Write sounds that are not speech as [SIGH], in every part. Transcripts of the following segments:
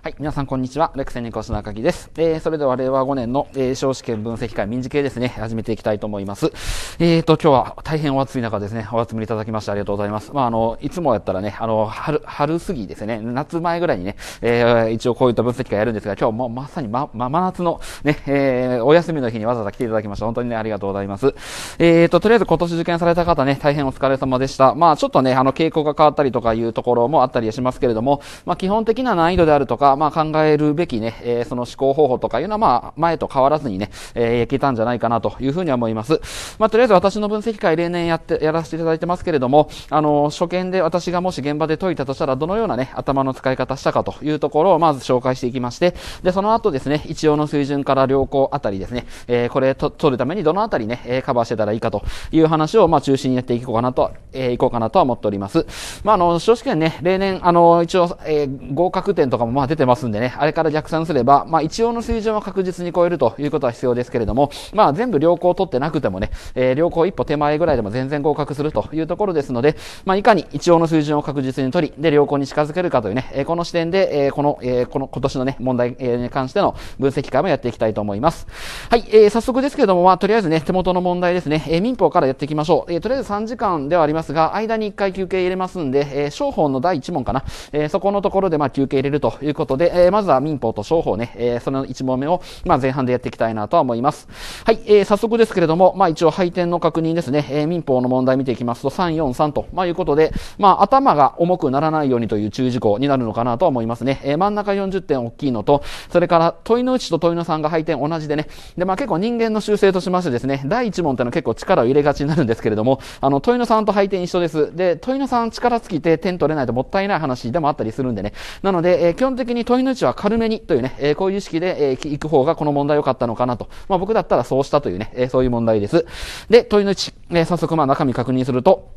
はい、皆さんこんにちは。レクセンニコシの赤木です。えー、それでは令和5年の、えー、少子圏分析会民事系ですね、始めていきたいと思います。えーと、今日は大変お暑い中ですね、お集まりいただきましてありがとうございます。まあ、あの、いつもやったらね、あの、春、春過ぎですね、夏前ぐらいにね、えー、一応こういった分析会やるんですが、今日もまさにま、ま、真夏のね、えー、お休みの日にわざわざ来ていただきまして、本当にね、ありがとうございます。えーと、とりあえず今年受験された方ね、大変お疲れ様でした。まあ、ちょっとね、あの、傾向が変わったりとかいうところもあったりしますけれども、まあ、基本的な難易度であるとか、まあ、考えるべきね、えー、その思考方法とかいうのは、まあ、前と変わらずにね、えー、いけたんじゃないかなというふうには思います。まあ、とりあえず私の分析会例年やって、やらせていただいてますけれども、あの、初見で私がもし現場で解いたとしたら、どのようなね、頭の使い方したかというところをまず紹介していきまして、で、その後ですね、一応の水準から良好あたりですね、えー、これと、取るためにどのあたりね、えカバーしてたらいいかという話を、まあ、中心にやっていこうかなと、えー、いこうかなとは思っております。まあ、あの、司法試験ね、例年、あの、一応、えー、合格点とかも、まあ、出てますんでね、あれから逆算すれば、まあ一応の水準は確実に超えるということは必要ですけれども、まあ全部良好取ってなくてもね、えー、良好一歩手前ぐらいでも全然合格するというところですので、まあいかに一応の水準を確実に取り、で良好に近づけるかというね、えー、この視点で、えー、この、えー、この今年のね、問題、えー、に関しての分析会もやっていきたいと思います。はい、えー、早速ですけれども、まあとりあえずね、手元の問題ですね、えー、民法からやっていきましょう。えー、とりあえず3時間ではありますが、間に1回休憩入れますんで、えー、商法の第1問かな、えー、そこのところでまあ休憩入れるということことで、えー、まずは民法と商法ね、えー、その1問目を、まあ、前半でやっていきたいなとは思います。はい、えー、早速ですけれども、まあ、一応配点の確認ですね、えー、民法の問題見ていきますと、343と、まあ、いうことで、まあ、頭が重くならないようにという注意事項になるのかなとは思いますね。えー、真ん中40点大きいのと、それから問いのちと問いの3が配点同じでね、で、まあ、結構人間の習性としましてですね、第1問ってのは結構力を入れがちになるんですけれども、あの、問いの3と配点一緒です。で、問いの3力尽きて点取れないともったいない話でもあったりするんでね、なので、えー、基本的にに問いの位置は軽めにというね、えー、こういう意識で、えー、行く方がこの問題良かったのかなと。まあ僕だったらそうしたというね、えー、そういう問題です。で、問いの位置、えー、早速まあ中身確認すると、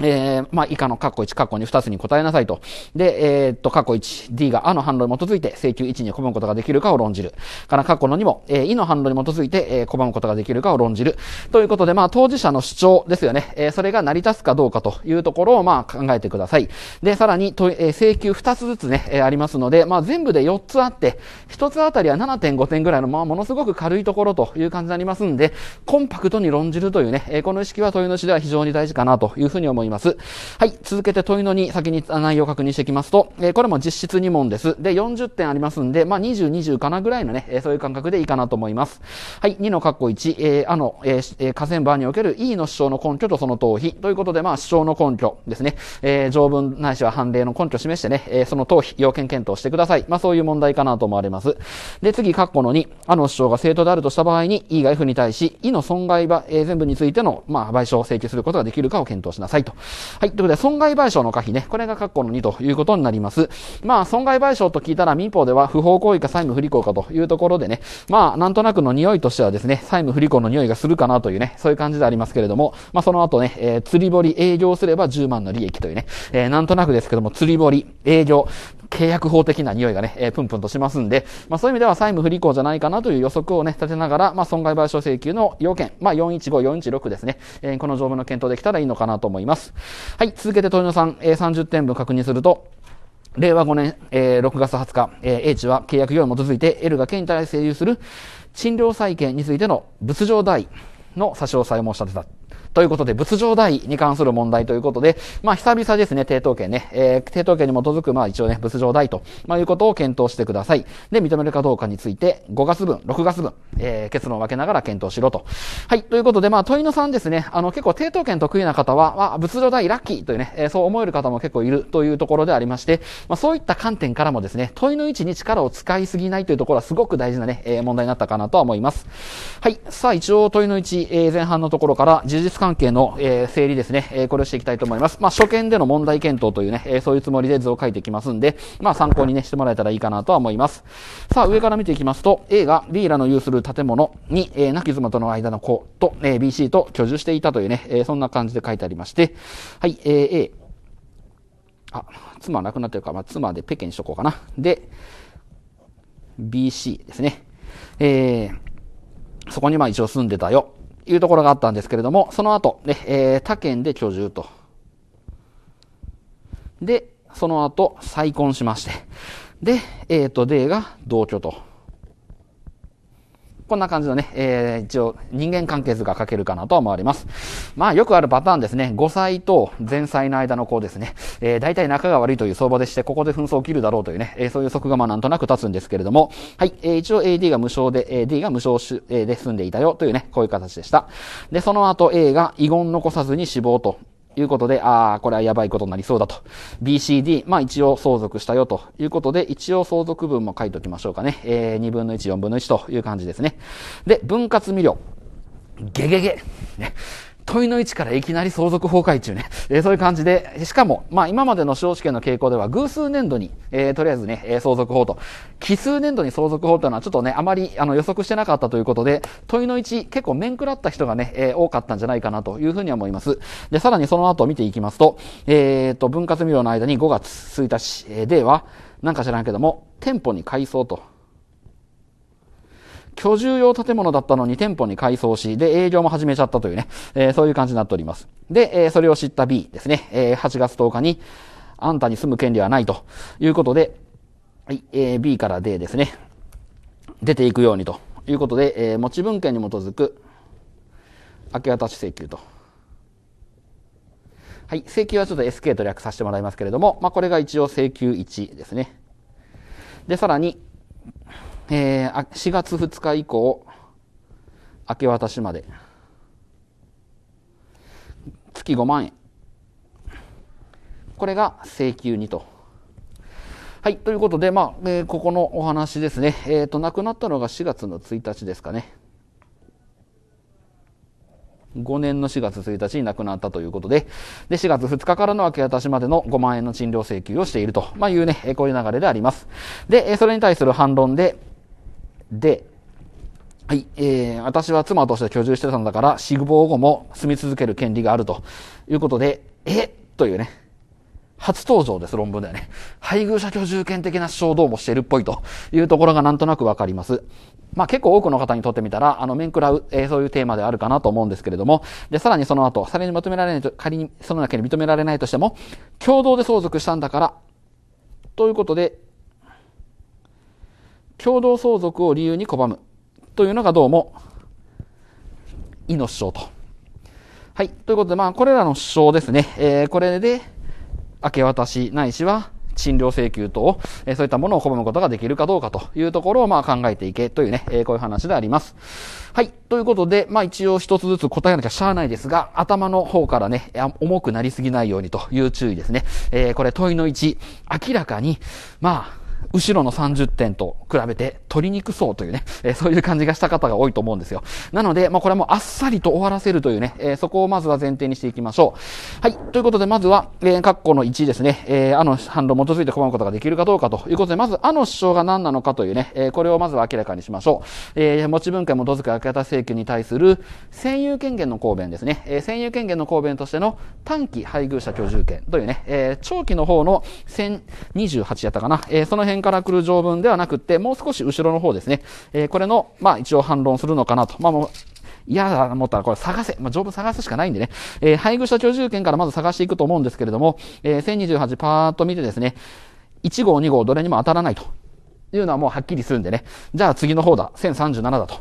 えー、まあ、以下の括弧1、括弧2、2つに答えなさいと。で、えー、っと、括弧1、D があの反論に基づいて請求1に拒むことができるかを論じる。から、括弧の2も、えー、いの反論に基づいて、えー、拒むことができるかを論じる。ということで、まあ、当事者の主張ですよね。えー、それが成り立つかどうかというところを、まあ、考えてください。で、さらに、とえー、請求2つずつね、えー、ありますので、まあ、全部で4つあって、1つあたりは7.5点ぐらいの、まあ、ものすごく軽いところという感じになりますんで、コンパクトに論じるというね、えー、この意識は豊野市では非常に大事かなというふうに思います。います。はい、続けて問いのに先に内容を確認していきますと、えー、これも実質2問です。で、40点ありますんで、まあ、20、20かなぐらいのね、えー、そういう感覚でいいかなと思います。はい、2の括弧1、えー、あの、えー、河川場における E の主張の根拠とその逃避ということで、まあ、主張の根拠ですね。えー、条文ないしは判例の根拠を示してね、えー、その逃避、要件検討してください。まあ、そういう問題かなと思われます。で、次、括弧の2、あの主張が正当であるとした場合に、E が F に対し、E の損害は、えー、全部についての、まあ、賠償を請求することができるかを検討しなさいとはい。ということで、損害賠償の可否ね。これが括弧の2ということになります。まあ、損害賠償と聞いたら民法では不法行為か債務不履行かというところでね、まあ、なんとなくの匂いとしてはですね、債務不履行の匂いがするかなというね、そういう感じでありますけれども、まあ、その後ね、えー、釣り堀営業すれば10万の利益というね、えー、なんとなくですけども、釣り堀営業、契約法的な匂いがね、えー、プンプンとしますんで、まあ、そういう意味では債務不履行じゃないかなという予測をね、立てながら、まあ、損害賠償請求の要件、まあ、415、416ですね、えー、この条文の検討できたらいいのかなと思います。はい、続けて、豊野さん、えー、30点分確認すると、令和5年、えー、6月20日、えー、H は契約要に基づいて L が県に対して有する賃料債権についての物上代の差し押さえを申し立てた。ということで、仏上代に関する問題ということで、まあ、久々ですね、抵当権ね、えー、抵当権に基づく、まあ、一応ね、仏上代と、まあ、いうことを検討してください。で、認めるかどうかについて、5月分、6月分、えー、結論を分けながら検討しろと。はい、ということで、まあ、問いのさんですね、あの、結構抵当権得意な方は、あ、仏上代ラッキーというね、えー、そう思える方も結構いるというところでありまして、まあ、そういった観点からもですね、問いの位置に力を使いすぎないというところはすごく大事なね、えー、問題になったかなとは思います。はい、さあ、一応問いの置、えー、前半のところから、事実関係の、えー、整理ですね、えー、これをしていきたいと思います。まあ、初見での問題検討というね、えー、そういうつもりで図を書いていきますんで、まあ、参考にね、してもらえたらいいかなとは思います。さあ、上から見ていきますと、A が B らの有する建物に、えー、亡き妻との間の子と、えー、BC と居住していたというね、えー、そんな感じで書いてありまして、はい、えー、A、あ、妻亡くなってるかまあ、妻でペケにしとこうかな。で、BC ですね。えー、そこにまあ一応住んでたよ。いうところがあったんですけれども、その後、ね、えー、他県で居住と。で、その後、再婚しまして。で、えっ、と、デーが同居と。こんな感じのね、えー、一応人間関係図が書けるかなと思われます。まあよくあるパターンですね。5歳と前歳の間の子ですね。えー、大体仲が悪いという相場でして、ここで紛争を切るだろうというね、えー、そういう則がまあなんとなく立つんですけれども、はい、えー、一応 AD が無償で、a D が無償で済んでいたよというね、こういう形でした。で、その後 A が遺言残さずに死亡ということで、ああ、これはやばいことになりそうだと。BCD、まあ一応相続したよということで、一応相続分も書いておきましょうかね。えー、2分の1、4分の1という感じですね。で、分割未了。ゲゲゲ。ね。問いの位置からいきなり相続崩壊中ね。[LAUGHS] えー、そういう感じで、しかも、まあ今までの司法試験の傾向では、偶数年度に、えー、とりあえずね、えー、相続法と、奇数年度に相続法というのはちょっとね、あまりあの予測してなかったということで、問いの位置結構面食らった人がね、えー、多かったんじゃないかなというふうに思います。で、さらにその後見ていきますと、えっ、ー、と、分割未料の間に5月1日、えー、では、なんか知らんけども、店舗に改装と。居住用建物だったのに店舗に改装し、で、営業も始めちゃったというね、えー、そういう感じになっております。で、えー、それを知った B ですね、えー、8月10日に、あんたに住む権利はないということで、はい、えー、B から D ですね、出ていくようにということで、えー、持ち分権に基づく、明け渡し請求と。はい、請求はちょっと SK と略させてもらいますけれども、まあ、これが一応請求1ですね。で、さらに、えー、4月2日以降、明け渡しまで、月5万円。これが請求にと。はい、ということで、まあ、えー、ここのお話ですね。えっ、ー、と、亡くなったのが4月の1日ですかね。5年の4月1日に亡くなったということで、で、4月2日からの明け渡しまでの5万円の賃料請求をしていると、まあ、いうね、こういう流れであります。で、それに対する反論で、で、はい、えー、私は妻として居住してたんだから、死亡後も住み続ける権利があるということで、えというね、初登場です、論文だよね。配偶者居住権的な衝動をどうもしてるっぽいというところがなんとなくわかります。まあ結構多くの方にとってみたら、あの、面食らう、えー、そういうテーマであるかなと思うんですけれども、で、さらにその後、さらに求められないと、仮にその中に認められないとしても、共同で相続したんだから、ということで、共同相続を理由に拒むというのがどうも、意の主張と。はい。ということで、まあ、これらの主張ですね。えー、これで、明け渡しないしは、診療請求等、えー、そういったものを拒むことができるかどうかというところを、まあ、考えていけというね、えー、こういう話であります。はい。ということで、まあ、一応一つずつ答えなきゃしゃあないですが、頭の方からね、重くなりすぎないようにという注意ですね。えー、これ問いの1、明らかに、まあ、後ろの30点と比べて取りにくそうというね、[LAUGHS] えー、そういう感じがした方が多いと思うんですよ。なので、まあ、これはもうあっさりと終わらせるというね、えー、そこをまずは前提にしていきましょう。はい。ということで、まずは、えー、括弧の1ですね、えー、あの反論基づいて困ることができるかどうかということで、まず、あの主張が何なのかというね、えー、これをまずは明らかにしましょう。えー、持ち分解基づく明け方請求に対する、占有権限の公弁ですね。えー、占有権限の公弁としての短期配偶者居住権というね、えー、長期の方の1028やったかな、えー、その辺辺から来る条文ではなくて、もう少し後ろの方ですね。えー、これの、まあ一応反論するのかなと。まあもう、嫌だと思ったらこれ探せ。まあ、条文探すしかないんでね。えー、配偶者居住権からまず探していくと思うんですけれども、えー、1028パーッと見てですね、1号2号どれにも当たらないというのはもうはっきりするんでね。じゃあ次の方だ。1037だと。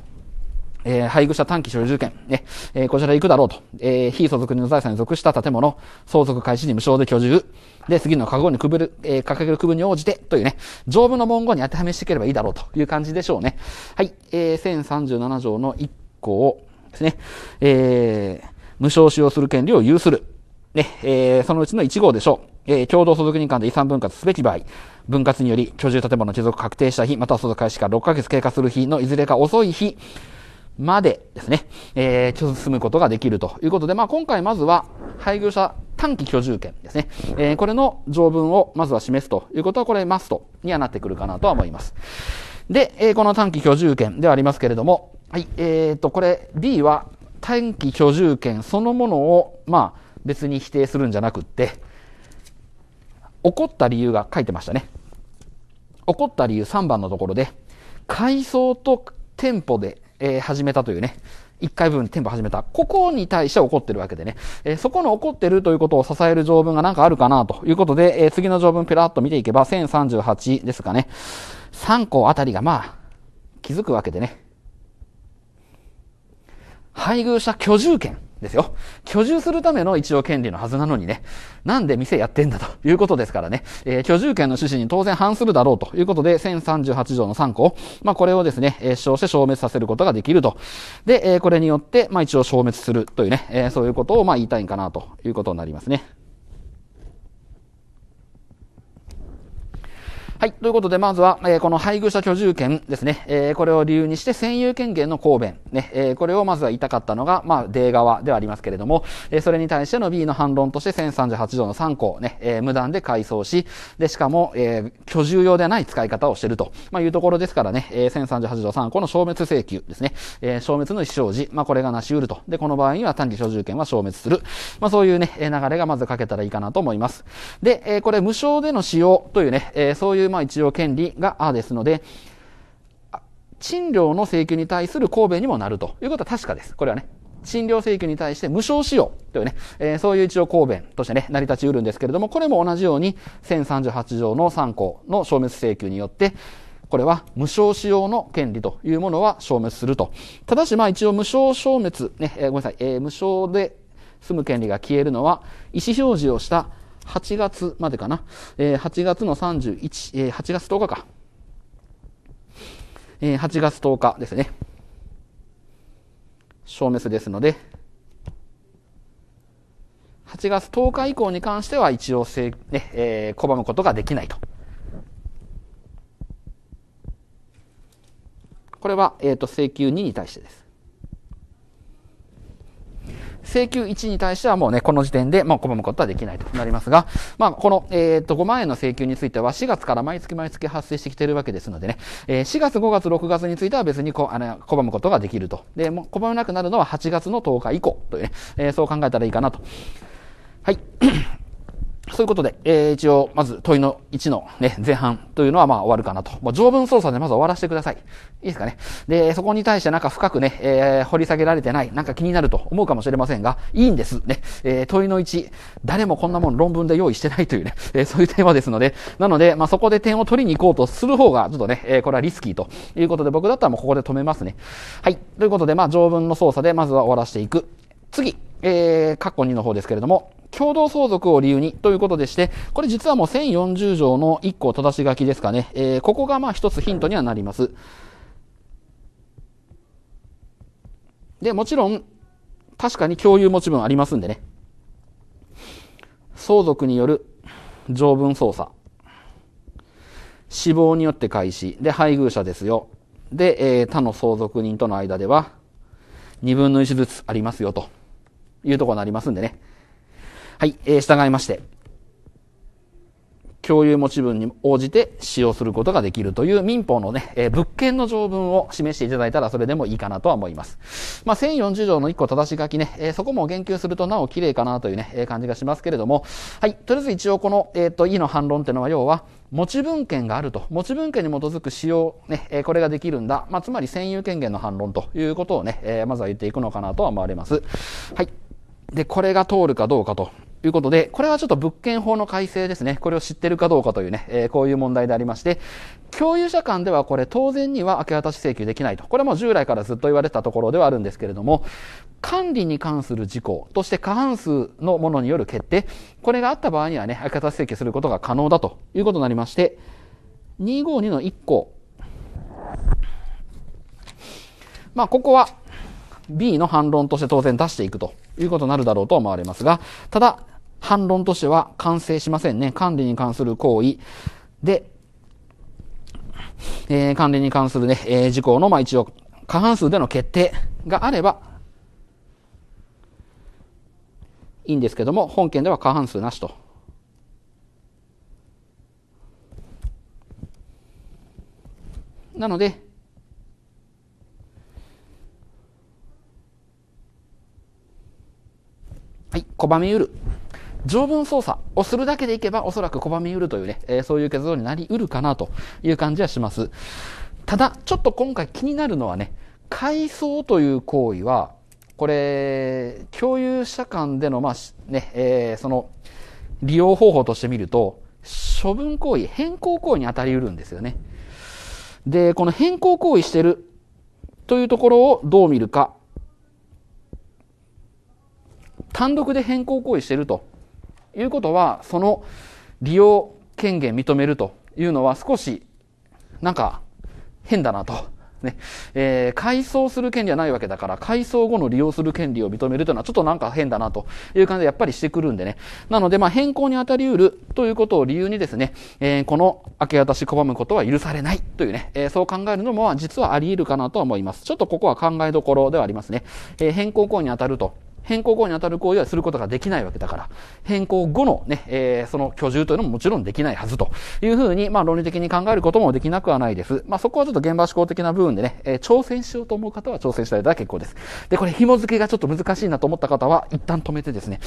えー、配偶者短期所有権、ね、えー、こちら行くだろうと、えー、非相続人の財産に属した建物、相続開始に無償で居住、で、次の過去に区分、えー、掲げる区分に応じてというね、条文の文言に当てはめしていければいいだろうという感じでしょうね。はい、えー、1037条の1項をですね、えー、無償使用する権利を有する。ね、えー、そのうちの1号でしょう。えー、共同相続人間で遺産分割すべき場合、分割により居住建物の持続確定した日、または相続開始から6ヶ月経過する日のいずれか遅い日、までですね、えー、進むことができるということで、まあ、今回まずは、配偶者短期居住権ですね。えー、これの条文をまずは示すということは、これマストにはなってくるかなとは思います。で、えー、この短期居住権ではありますけれども、はい、えっ、ー、と、これ B は短期居住権そのものを、まあ、別に否定するんじゃなくって、こった理由が書いてましたね。起こった理由3番のところで、階層と店舗でえー、始めたというね、1回分テンポ始めた。ここに対して怒ってるわけでね、えー、そこの怒ってるということを支える条文がなんかあるかなということで、えー、次の条文ペラッと見ていけば、1038ですかね。3個あたりがまあ、気づくわけでね。配偶者居住権。ですよ。居住するための一応権利のはずなのにね、なんで店やってんだということですからね、えー、居住権の趣旨に当然反するだろうということで、1038条の3項、まあ、これをですね、えー、して消滅させることができると。で、えー、これによって、まあ、一応消滅するというね、えー、そういうことをまあ言いたいんかなということになりますね。はい。ということで、まずは、えー、この配偶者居住権ですね。えー、これを理由にして、占有権限の公弁。ね。えー、これをまずは言いたかったのが、まあ、ー側ではありますけれども、えー、それに対しての B の反論として、1038条の3項ね、えー、無断で改装し、で、しかも、えー、居住用ではない使い方をしていると、まあ、いうところですからね、えー、1038条3項の消滅請求ですね。えー、消滅の意思表示。まあ、これがなし得ると。で、この場合には短期居住権は消滅する。まあ、そういうね、流れがまずかけたらいいかなと思います。で、えー、これ無償での使用というね、えー、そういうまあ一応権利があですので、賃料の請求に対する公弁にもなるということは確かです。これはね、賃料請求に対して無償使用というね、えー、そういう一応公弁としてね、成り立ちうるんですけれども、これも同じように1038条の3項の消滅請求によって、これは無償使用の権利というものは消滅すると。ただし、まあ一応無償消滅、ね、えー、ごめんなさい、えー、無償で済む権利が消えるのは、意思表示をした8月までかな、えー、8月の31、えー、8月10日か、えー、8月10日ですね、消滅ですので、8月10日以降に関しては一応せ、ねえー、拒むことができないと。これは、えっ、ー、と請求2に対してです。請求1に対してはもうね、この時点で、もう拒むことはできないとなりますが、まあ、この、えっ、と、5万円の請求については4月から毎月毎月発生してきているわけですのでね、えー、4月、5月、6月については別にこあの拒むことができると。で、も拒めなくなるのは8月の10日以降というね、えー、そう考えたらいいかなと。はい。そういうことで、えー、一応、まず問いの1のね、前半というのはまあ終わるかなと。まあ、条文操作でまず終わらせてください。いいですかね。で、そこに対してなんか深くね、えー、掘り下げられてない、なんか気になると思うかもしれませんが、いいんです。ね。えー、問いの1、誰もこんなもん論文で用意してないというね、えー、そういうテーマですので、なので、まあそこで点を取りに行こうとする方が、ちょっとね、えー、これはリスキーということで、僕だったらもうここで止めますね。はい。ということで、まあ条文の操作でまずは終わらせていく。次、えー、括弧2の方ですけれども、共同相続を理由にということでして、これ実はもう1040条の1個正し書きですかね。えー、ここがまあ一つヒントにはなります。で、もちろん、確かに共有持ち分ありますんでね。相続による条文操作。死亡によって開始。で、配偶者ですよ。で、えー、他の相続人との間では、二分の一ずつありますよ、というところになりますんでね。はい、えー、従いまして、共有持ち分に応じて使用することができるという民法のね、えー、物件の条文を示していただいたらそれでもいいかなとは思います。まあ、1040条の1個正し書きね、えー、そこも言及するとなお綺麗かなというね、えー、感じがしますけれども、はい、とりあえず一応この、えっ、ー、と、E の反論っていうのは要は、持ち分権があると。持ち分権に基づく使用、ね、えー、これができるんだ。まあ、つまり占有権限の反論ということをね、えー、まずは言っていくのかなとは思われます。はい。で、これが通るかどうかということで、これはちょっと物件法の改正ですね。これを知ってるかどうかというね、えー、こういう問題でありまして、共有者間ではこれ当然には明け渡し請求できないと。これも従来からずっと言われてたところではあるんですけれども、管理に関する事項として過半数のものによる決定、これがあった場合にはね、明け渡し請求することが可能だということになりまして、252の1項。まあ、ここは、B の反論として当然出していくということになるだろうと思われますが、ただ、反論としては完成しませんね。管理に関する行為で、えー、管理に関するね、えー、事項の、まあ、一応、過半数での決定があれば、いいんですけども、本件では過半数なしと。なので、はい、拒みうる。条文操作をするだけでいけば、おそらく拒みうるというね、えー、そういう結論になりうるかなという感じはします。ただ、ちょっと今回気になるのはね、階層という行為は、これ、共有者間での、まあ、ね、えー、その、利用方法として見ると、処分行為、変更行為に当たりうるんですよね。で、この変更行為してるというところをどう見るか単独で変更行為しているということは、その利用権限認めるというのは少し、なんか、変だなと。ね。えー、改装する権利はないわけだから、改装後の利用する権利を認めるというのはちょっとなんか変だなという感じでやっぱりしてくるんでね。なので、まあ変更に当たり得るということを理由にですね、えー、この明け渡し拒むことは許されないというね、えー、そう考えるのも実はあり得るかなとは思います。ちょっとここは考えどころではありますね。え変更行為に当たると変更後に当たる行為はすることができないわけだから、変更後のね、えー、その居住というのももちろんできないはずというふうに、まあ論理的に考えることもできなくはないです。まあそこはちょっと現場思考的な部分でね、えー、挑戦しようと思う方は挑戦していただけ結構です。で、これ紐付けがちょっと難しいなと思った方は、一旦止めてですね、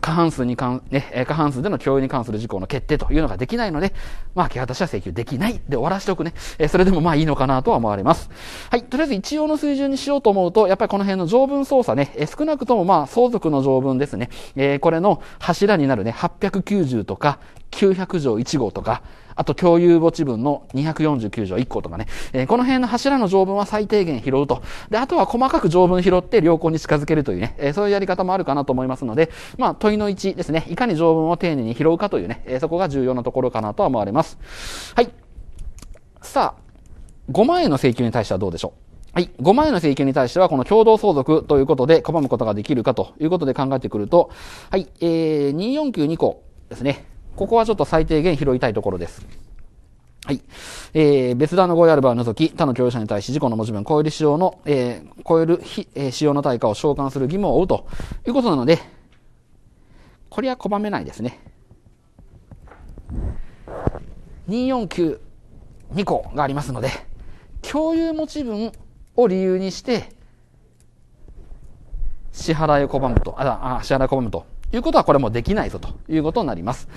過半数に関、ね、過半数での共有に関する事項の決定というのができないので、まあ、明け渡しは請求できないで終わらしておくね。えそれでもまあいいのかなとは思われます。はい。とりあえず一応の水準にしようと思うと、やっぱりこの辺の条文操作ね、え少なくともまあ相続の条文ですね。えー、これの柱になるね、890とか900条1号とか、あと共有墓地分の249条1項とかね、えー、この辺の柱の条文は最低限拾うと。で、あとは細かく条文拾って良好に近づけるというね、えー、そういうやり方もあるかなと思いますので、まあ問いの1ですね、いかに条文を丁寧に拾うかというね、えー、そこが重要なところかなとは思われます。はい。さあ、5万円の請求に対してはどうでしょうはい。5万円の請求に対しては、この共同相続ということで拒むことができるかということで考えてくると、はい。えー、2492項ですね。ここはちょっと最低限拾いたいところです。はい。えー、別段の合意ある場合を除き、他の共養者に対し事故の文字分、超える使用の、えー、超える、えー、使用の対価を償還する義務を負うということなので、これは拒めないですね。249、2個がありますので、共有持ち分を理由にして、支払いを拒むと、あ、あ支払いを拒むと。いうことはこれもできないぞということになります。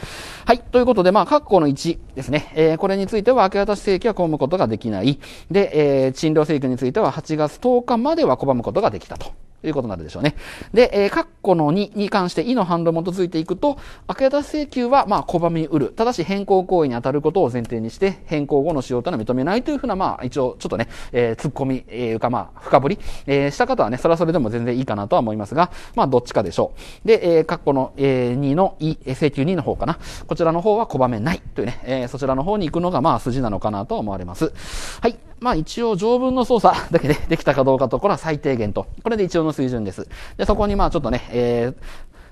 はい。ということで、まあ、括弧の1ですね。えー、これについては明け渡し請求は拒むことができない。で、えー、賃料請求については8月10日までは拒むことができたと。ということになるでしょうね。で、えー、括弧の2に関して、いの反論基づいていくと、明け渡し請求は、まあ、拒みうる。ただし、変更行為に当たることを前提にして、変更後の使用というのは認めないというふうな、まあ、一応、ちょっとね、えー、突っ込み、えー、か、まあ、深掘り、えー、した方はね、それはそれでも全然いいかなとは思いますが、まあ、どっちかでしょう。で、えー、括弧の、えー、2の、い、請求2の方かな。こちらの方は拒めないというね、えー、そちらの方に行くのが、まあ、筋なのかなと思われます。はい。まあ一応条文の操作だけでできたかどうかと、これは最低限と。これで一応の水準です。で、そこにまあちょっとね、えー、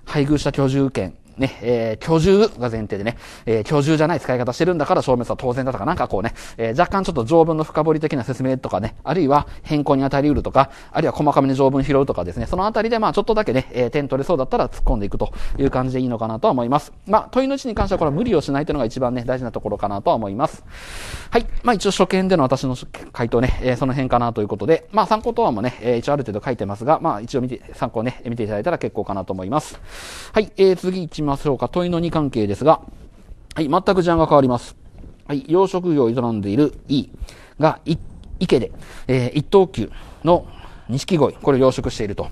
配偶者居住権ね、えー、居住が前提でね、えー、居住じゃない使い方してるんだから消滅は当然だとか、なんかこうね、えー、若干ちょっと条文の深掘り的な説明とかね、あるいは変更に当たり得るとか、あるいは細かめに条文拾うとかですね、そのあたりでまあちょっとだけね、えー、点取れそうだったら突っ込んでいくという感じでいいのかなとは思います。まあ、問いのうちに関してはこれは無理をしないというのが一番ね、大事なところかなとは思います。はい。まあ一応初見での私の回答ね、えー、その辺かなということで、まあ参考等はもね、えー、一応ある程度書いてますが、まあ一応見て、参考ね、見ていただいたら結構かなと思います。はい。えー、次行きまましょうか。問いの2関係ですが、はい、全く事案が変わります。はい、養殖業を営んでいる E が、池で、えー、一等級の錦鯉、これを養殖していると。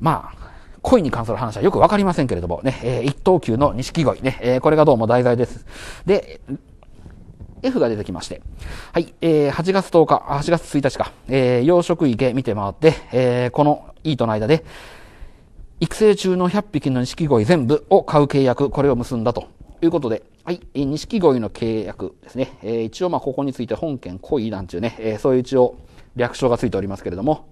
まあ、恋に関する話はよくわかりませんけれども、ね、えー、一等級の錦鯉ね、えー、これがどうも題材です。で、F が出てきまして、はい、えー、8月10日、8月1日か、えー、養殖池見て回って、えー、この E との間で、育成中の100匹の錦鯉全部を買う契約、これを結んだということで、はい、錦鯉の契約ですね。えー、一応まあここについて本件故意なんちゅうね、えー、そういう一応略称がついておりますけれども、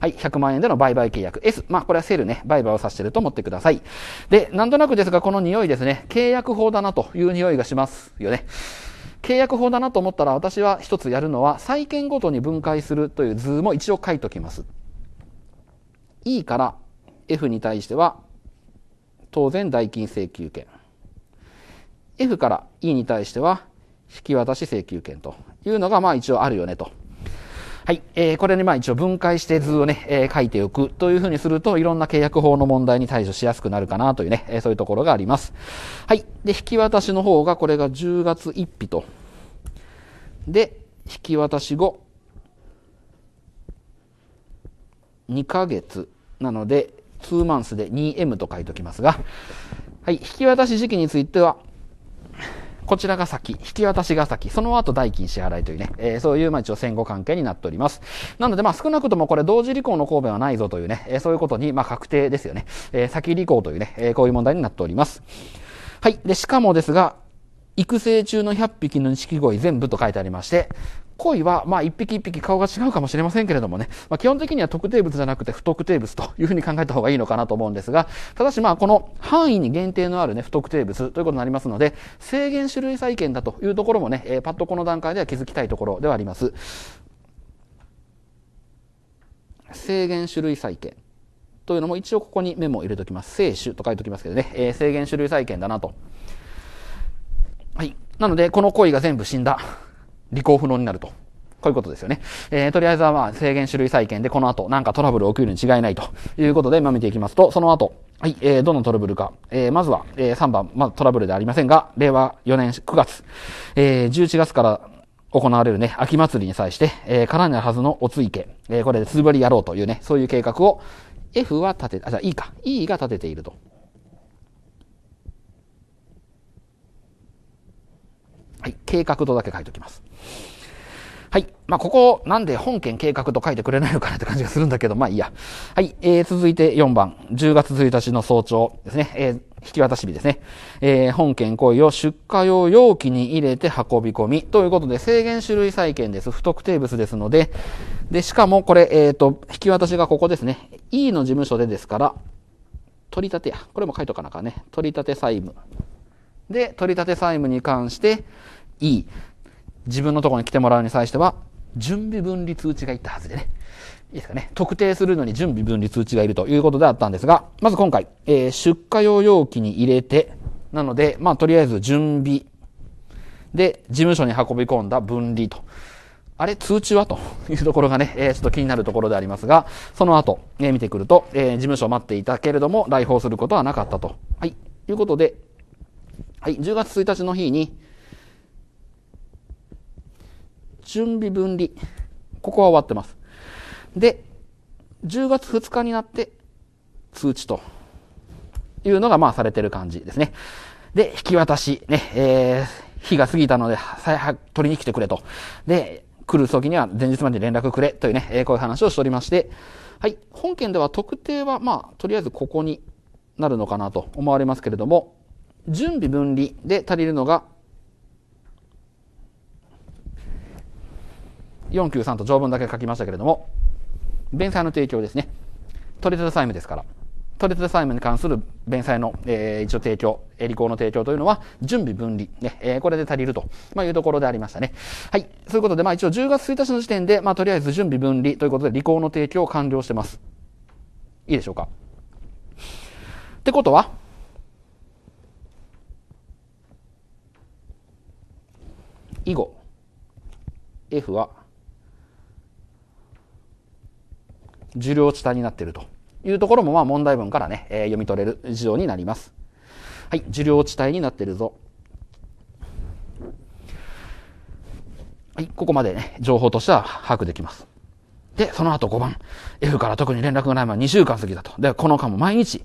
はい、100万円での売買契約 S。まあ、これはセールね、売買を指してると思ってください。で、なんとなくですが、この匂いですね、契約法だなという匂いがしますよね。契約法だなと思ったら、私は一つやるのは、債権ごとに分解するという図も一応書いときます。E から F に対しては当然代金請求権 F から E に対しては引き渡し請求権というのがまあ一応あるよねと。はい。えー、これにまあ一応分解して図をね、えー、書いておくというふうにすると、いろんな契約法の問題に対処しやすくなるかなというね、えー、そういうところがあります。はい。で、引き渡しの方がこれが10月1日と。で、引き渡し後、2ヶ月なので、2マンスで 2M と書いておきますが、[LAUGHS] はい、引き渡し時期については、こちらが先、引き渡しが先、その後代金支払いというね、えー、そういう、まあ一応戦後関係になっております。なので、まあ少なくともこれ同時履行の神弁はないぞというね、えー、そういうことに、まあ確定ですよね。えー、先履行というね、えこういう問題になっております。はい。で、しかもですが、育成中の100匹の錦鯉全部と書いてありまして、鯉は、まあ、一匹一匹顔が違うかもしれませんけれどもね、まあ、基本的には特定物じゃなくて不特定物というふうに考えた方がいいのかなと思うんですが、ただし、まあ、この範囲に限定のあるね、不特定物ということになりますので、制限種類債権だというところもね、えー、パッとこの段階では気づきたいところではあります。制限種類債権。というのも一応ここにメモを入れておきます。聖種と書いておきますけどね、えー、制限種類債権だなと。はい。なので、この恋が全部死んだ。履行不能になると。こういうことですよね。えー、とりあえずはまあ制限種類債権でこの後なんかトラブル起きるに違いないということで、まあ見ていきますと、その後、はい、えー、どのトラブルか。えー、まずは、えー、3番、まあトラブルではありませんが、令和4年9月、えー、11月から行われるね、秋祭りに際して、えー、空になるはずのおついけ、えー、これでつぶりやろうというね、そういう計画を F は立て、あ、じゃあ E か。E が立てていると。はい、計画とだけ書いておきます。はい。まあ、ここ、なんで本件計画と書いてくれないのかなって感じがするんだけど、まあいいや。はい。えー、続いて4番。10月1日の早朝ですね。えー、引き渡し日ですね。えー、本件行為を出荷用容器に入れて運び込み。ということで、制限種類債権です。不特定物ですので、で、しかもこれ、えっ、ー、と、引き渡しがここですね。E の事務所でですから、取り立てや。これも書いとかなかね。取り立て債務。で、取り立て債務に関して E。自分のところに来てもらうに際しては、準備分離通知がいったはずでね。いいですかね。特定するのに準備分離通知がいるということであったんですが、まず今回、えー、出荷用容器に入れて、なので、まあ、とりあえず準備。で、事務所に運び込んだ分離と。あれ通知はというところがね、えー、ちょっと気になるところでありますが、その後、えー、見てくると、えー、事務所待っていたけれども、来訪することはなかったと。はい。いうことで、はい。10月1日の日に、準備分離。ここは終わってます。で、10月2日になって通知というのがまあされてる感じですね。で、引き渡し、ね、えー、日が過ぎたので、再発取りに来てくれと。で、来る時には前日まで連絡くれというね、えー、こういう話をしておりまして、はい、本件では特定はまあ、とりあえずここになるのかなと思われますけれども、準備分離で足りるのが493と条文だけ書きましたけれども、弁済の提供ですね。取り立て債務ですから。取り立て債務に関する弁済の、えー、一応提供、えー、履行の提供というのは、準備分離、ねえー、これで足りると、まあ、いうところでありましたね。はい。そういうことで、まあ、一応10月1日の時点で、まあ、とりあえず準備分離ということで、履行の提供を完了してます。いいでしょうか。ってことは、以後、F は受領地帯になっているというところも、まあ、問題文からね、えー、読み取れる事情になります。はい、受領地帯になってるぞ。はい、ここまでね、情報としては把握できます。で、その後5番。F から特に連絡がないまま2週間過ぎたと。で、この間も毎日、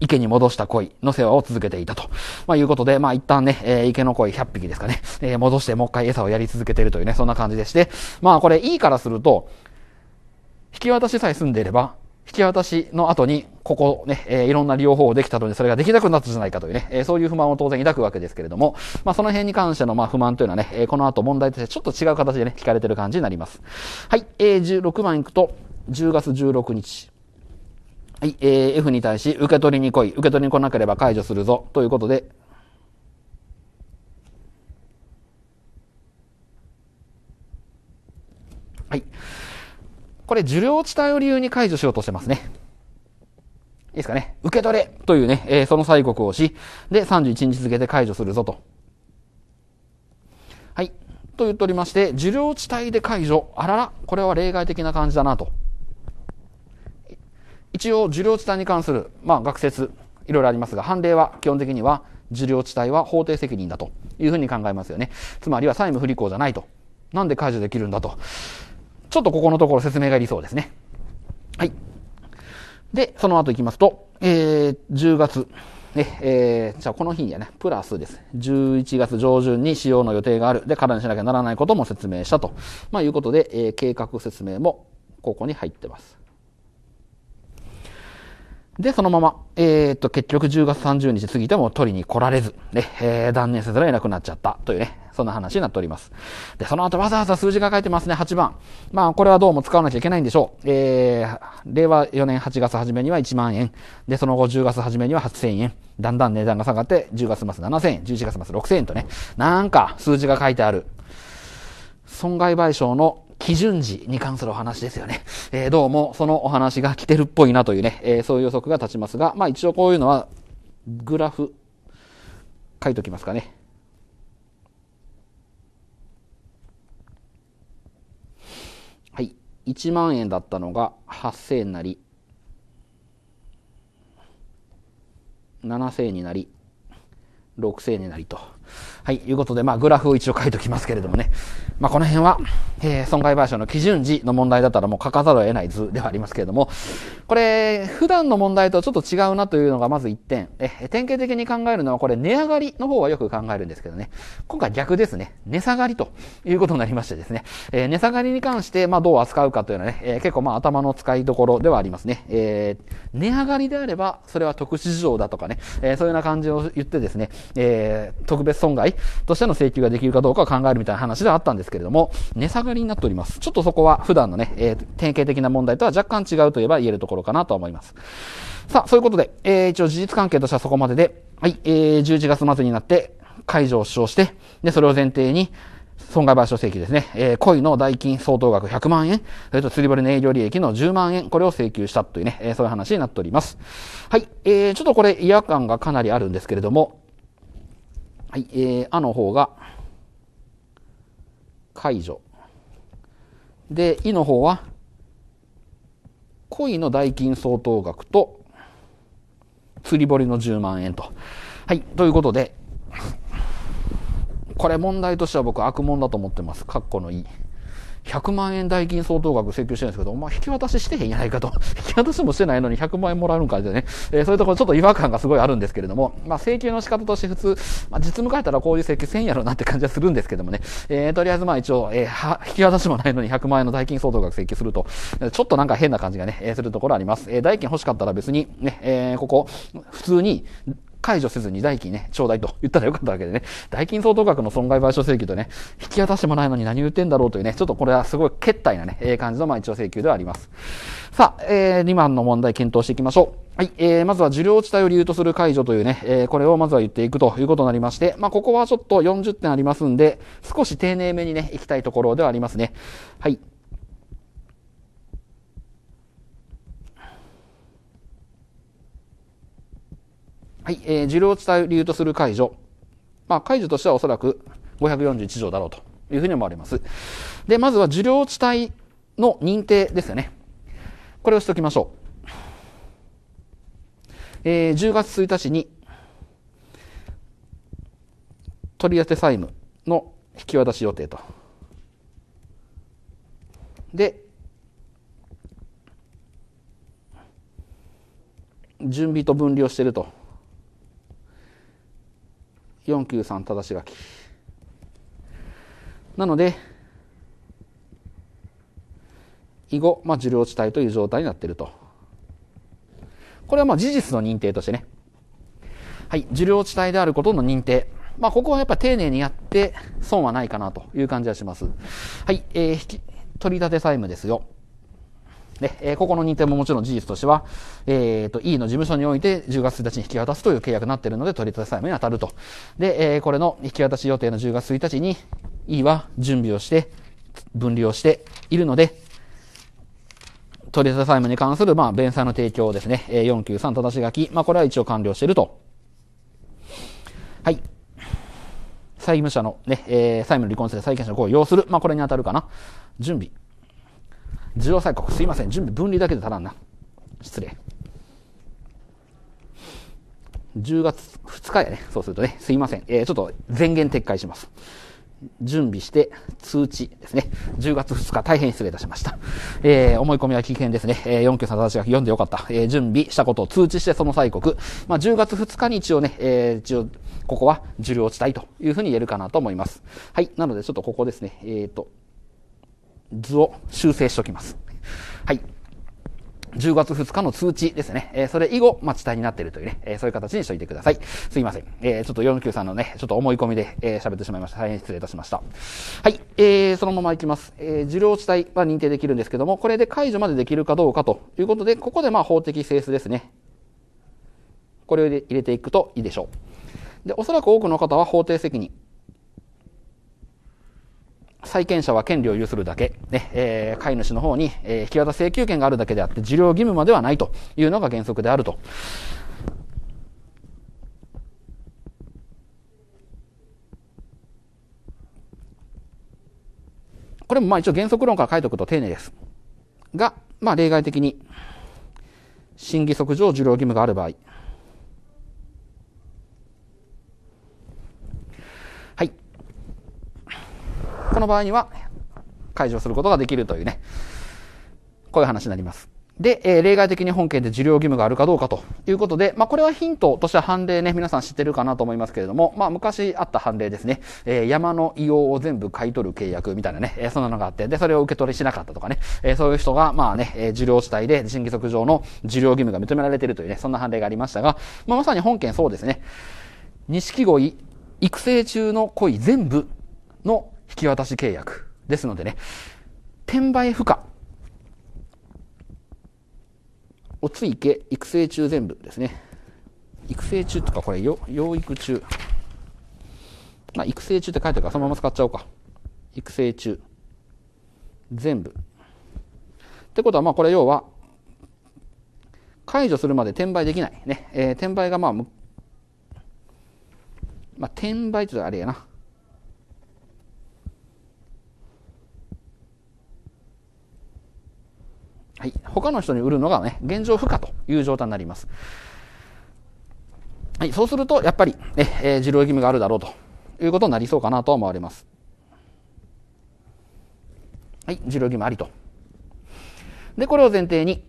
池に戻した鯉の世話を続けていたと。まあ、いうことで、まあ、一旦ね、えー、池の鯉100匹ですかね。えー、戻してもう一回餌をやり続けているというね、そんな感じでして。まあ、これ、E からすると、引き渡しさえ済んでいれば、引き渡しの後に、ここね、えー、いろんな利用法をできたのに、それができなくなったじゃないかというね、えー、そういう不満を当然抱くわけですけれども、まあ、その辺に関しての、まあ、不満というのはね、えー、この後問題としてちょっと違う形でね、聞かれてる感じになります。はい、えー、16番行くと、10月16日。はい、えー、F に対し、受け取りに来い、受け取りに来なければ解除するぞ、ということで、はい。これ、受領地帯を理由に解除しようとしてますね。いいですかね。受け取れというね、えー、その催告をし、で、31日付で解除するぞと。はい。と言っておりまして、受領地帯で解除。あらら、これは例外的な感じだなと。一応、受領地帯に関する、まあ、学説、いろいろありますが、判例は基本的には、受領地帯は法定責任だというふうに考えますよね。つまりは債務不履行じゃないと。なんで解除できるんだと。ちょっとここのところ説明がいりそうですね。はい。で、その後行きますと、えー、10月、ね、えー、じゃあこの日にはね、プラスです。11月上旬に使用の予定がある。で、空にしなきゃならないことも説明したと。まあ、いうことで、えー、計画説明もここに入ってます。で、そのまま、えー、っと、結局10月30日過ぎても取りに来られず、ね、えー、断念せざるを得なくなっちゃったというね、そんな話になっております。で、その後わざわざ数字が書いてますね、8番。まあ、これはどうも使わなきゃいけないんでしょう。えー、令和4年8月初めには1万円。で、その後10月初めには8000円。だんだん値段が下がって、10月末7000円、11月末6000円とね、なんか数字が書いてある。損害賠償の基準時に関するお話ですよね。えー、どうもそのお話が来てるっぽいなというね、えー、そういう予測が立ちますが、まあ一応こういうのはグラフ書いときますかね。1万円だったのが8000円なり7000円になり6000円になりと。はい、いうことで、まあ、グラフを一応書いておきますけれどもね。まあ、この辺は、えー、損害賠償の基準時の問題だったらもう書かざるを得ない図ではありますけれども、これ、普段の問題とちょっと違うなというのがまず一点。え、典型的に考えるのはこれ、値上がりの方はよく考えるんですけどね。今回逆ですね。値下がりということになりましてですね。えー、値下がりに関して、まあ、どう扱うかというのはね、えー、結構まあ、頭の使いどころではありますね。えー、値上がりであれば、それは特殊事情だとかね、えー、そういうような感じを言ってですね、えー、特別損害としての請求ができるかどうかを考えるみたいな話ではあったんですですけれども、値下がりになっております。ちょっとそこは普段のね、えー、典型的な問題とは若干違うといえば言えるところかなと思います。さあ、そういうことで、えー、一応事実関係としてはそこまでで、はい、えー、11月末になって、解除を主張して、で、それを前提に、損害賠償請求ですね。えー、恋の代金相当額100万円、それと釣り堀の営業利益の10万円、これを請求したというね、えー、そういう話になっております。はい、えー、ちょっとこれ、違和感がかなりあるんですけれども、はい、えー、あの方が、解除。で、いの方は、恋の代金相当額と、釣り堀の10万円と。はい、ということで、これ問題としては僕悪問だと思ってます。括弧のいい。100万円代金相当額請求してるんですけど、お前引き渡ししてへんやないかと。[LAUGHS] 引き渡しもしてないのに100万円もらえるんかじゃね。えー、そういうところちょっと違和感がすごいあるんですけれども、まあ請求の仕方として普通、まあ実務変えたらこういう請求せんやろなって感じはするんですけどもね。えー、とりあえずまあ一応、えー、は、引き渡しもないのに100万円の代金相当額請求すると、ちょっとなんか変な感じがね、えー、するところあります。えー、代金欲しかったら別に、ね、えー、ここ、普通に、解除せずに代金ね、ちょうだいと言ったらよかったわけでね、代金相当額の損害賠償請求とね、引き渡してもないのに何言ってんだろうというね、ちょっとこれはすごい決体なね、ええ感じのまあ一応請求ではあります。さあ、えー、2番の問題検討していきましょう。はい、えー、まずは受領地帯を理由とする解除というね、えー、これをまずは言っていくということになりまして、まあ、ここはちょっと40点ありますんで、少し丁寧めにね、いきたいところではありますね。はい。はい、えー、受領を理由とする解除。まあ、解除としてはおそらく541条だろうというふうに思われます。で、まずは受領地帯の認定ですよね。これをしておきましょう。えー、10月1日に、取り当て債務の引き渡し予定と。で、準備と分離をしていると493正し書き。なので、以後、まあ、受領地帯という状態になっていると。これはまあ事実の認定としてね。はい、受領地帯であることの認定。まあ、ここはやっぱ丁寧にやって、損はないかなという感じがします。はい、えー、引き、取り立て債務ですよ。ね、えー、ここの認定ももちろん事実としては、えっ、ー、と、E の事務所において10月1日に引き渡すという契約になっているので、取り立て債務に当たると。で、えー、これの引き渡し予定の10月1日に E は準備をして、分離をしているので、取り立て債務に関する、まあ、弁済の提供ですね、え493ただし書き、まあ、これは一応完了していると。はい。債務者のね、えー、債務の離婚する債権者の行為を要する。まあ、これに当たるかな。準備。自動催告すいません準備分離だけで足らんな失礼10月2日やねそうするとねすいません、えー、ちょっと前言撤回します準備して通知ですね。10月2日、大変失礼いたしました。えー、思い込みは危険ですね。えー、493正しが読んでよかった。えー、準備したことを通知してその催告。まあ、10月2日に一応ね、えー、一応、ここは受領地帯というふうに言えるかなと思います。はい。なので、ちょっとここですね。えっ、ー、と、図を修正しておきます。はい。10月2日の通知ですね。えー、それ以後、ま地帯になっているというね、えー、そういう形にしておいてください。すいません。えー、ちょっと49さんのね、ちょっと思い込みで、え喋ってしまいました。大変失礼いたしました。はい。えー、そのままいきます。え受領地帯は認定できるんですけども、これで解除までできるかどうかということで、ここでまあ、法的性質ですね。これを入れていくといいでしょう。で、おそらく多くの方は法定責任。債権者は権利を有するだけ、ね、えー、飼い主の方に、えー、引き渡請求権があるだけであって、受領義務まではないというのが原則であると。これもまあ一応原則論から書いておくと丁寧です。が、まあ例外的に、審議則上受領義務がある場合、この場合には解除することができるというね、こういう話になります。で、えー、例外的に本件で受領義務があるかどうかということで、まあ、これはヒントとしては判例ね、皆さん知ってるかなと思いますけれども、まあ、昔あった判例ですね、えー、山の硫黄を全部買い取る契約みたいなね、えー、そんなのがあって、で、それを受け取りしなかったとかね、えー、そういう人が、まあね、えー、受領地帯で新規則上の受領義務が認められているというね、そんな判例がありましたが、まあ、まさに本件そうですね、錦鯉、育成中の鯉全部の引き渡し契約。ですのでね、転売不可。おついけ、育成中全部ですね。育成中とか、これ、養育中。まあ、育成中って書いてあるから、そのまま使っちゃおうか。育成中。全部。ってことは、まあ、これ要は、解除するまで転売できない。ね。えー、転売がまあ、まあ、転売ってあれやな。はい、他の人に売るのがね、現状不可という状態になります。はい、そうすると、やっぱり、え、え自受義務があるだろうということになりそうかなと思われます。はい、自労義務ありと。で、これを前提に、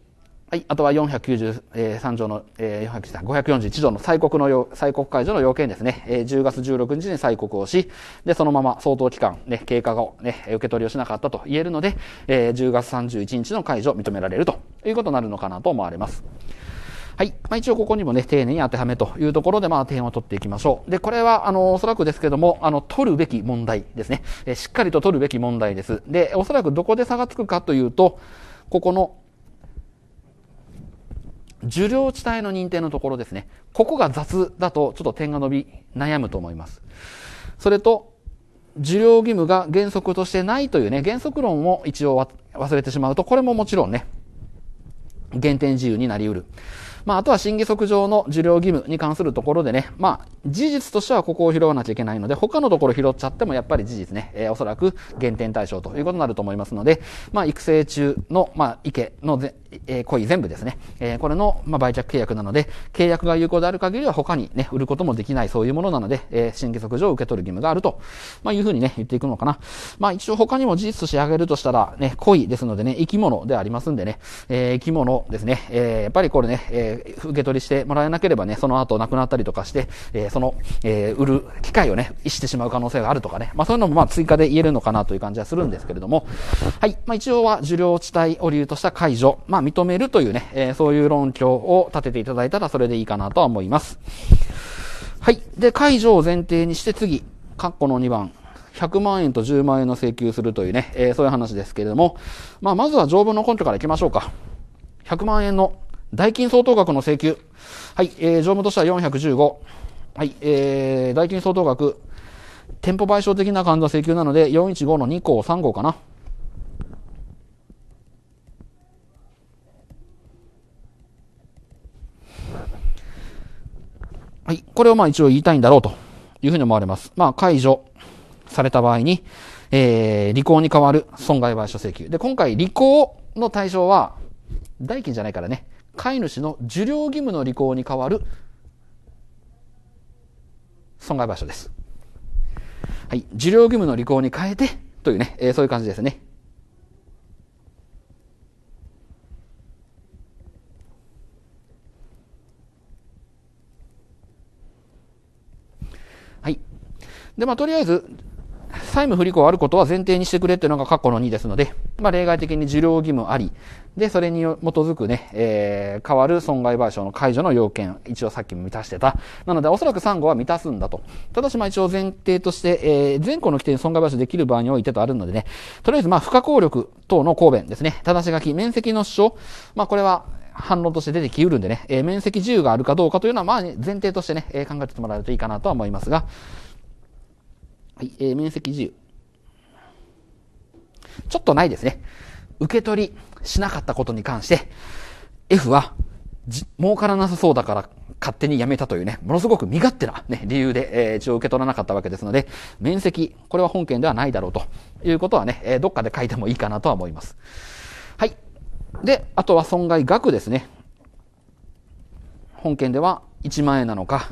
はい、あとは493条の、えー、541条の催告の、催告解除の要件ですね、えー、10月16日に催告をし、で、そのまま相当期間、ね、経過後、ね、受け取りをしなかったと言えるので、えー、10月31日の解除を認められるということになるのかなと思われます。はい。まあ、一応ここにもね、丁寧に当てはめというところで、まあ、点を取っていきましょう。で、これは、あの、おそらくですけども、あの、取るべき問題ですね。えー、しっかりと取るべき問題です。で、おそらくどこで差がつくかというと、ここの受領地帯の認定のところですね。ここが雑だとちょっと点が伸び悩むと思います。それと、受領義務が原則としてないというね、原則論を一応忘れてしまうと、これももちろんね、原点自由になり得る。まあ、あとは審議則上の受領義務に関するところでね、まあ、事実としてはここを拾わなきゃいけないので、他のところ拾っちゃってもやっぱり事実ね、えー、おそらく減点対象ということになると思いますので、まあ、育成中の、まあ、池のぜ、えー、恋全部ですね、えー、これの、まあ、売却契約なので、契約が有効である限りは他にね、売ることもできない、そういうものなので、えー、審議則上受け取る義務があると、まあ、いうふうにね、言っていくのかな。まあ、一応他にも事実として挙げるとしたら、ね、恋ですのでね、生き物でありますんでね、えー、生き物ですね、えー、やっぱりこれね、えー受け取りしてもらえなければね、その後亡くなったりとかして、えー、その、えー、売る機会をね、逸してしまう可能性があるとかね、まあそういうのもまあ追加で言えるのかなという感じはするんですけれども、はい、まあ一応は受領地帯を理由とした解除、まあ認めるというね、えー、そういう論拠を立てていただいたらそれでいいかなとは思います。はい。で、解除を前提にして次、括弧の2番、100万円と10万円の請求するというね、えー、そういう話ですけれども、まあ、まずは条文の根拠からいきましょうか。100万円の代金相当額の請求。はい、えー、常務としては415。はい、えー、代金相当額。店舗賠償的な感じの請求なので、415の2項、3項かな。はい、これをまあ一応言いたいんだろうというふうに思われます。まあ解除された場合に、えー、履行に代わる損害賠償請求。で、今回履行の対象は代金じゃないからね。飼い主の受領義務の履行に代わる損害場所です。はい。受領義務の履行に変えて、というね、えー、そういう感じですね。はい。で、まあ、とりあえず、債務不履行あることは前提にしてくれっていうのが過去の2ですので、まあ、例外的に受領義務あり、で、それに基づくね、えー、変わる損害賠償の解除の要件、一応さっきも満たしてた。なので、おそらく3号は満たすんだと。ただし、まあ一応前提として、えー、全項の規定に損害賠償できる場合においてとあるのでね、とりあえず、まあ、不可抗力等の公弁ですね、正し書き、面積の主張、まあ、これは、反論として出てきうるんでね、えー、面積自由があるかどうかというのは、まあ、前提としてね、えー、考えてもらえるといいかなとは思いますが、はい、えー、面積自由。ちょっとないですね。受け取りしなかったことに関して、F は、儲からなさそうだから勝手に辞めたというね、ものすごく身勝手な、ね、理由で、えー、一応受け取らなかったわけですので、面積、これは本件ではないだろうということはね、えー、どっかで書いてもいいかなとは思います。はい。で、あとは損害額ですね。本件では1万円なのか、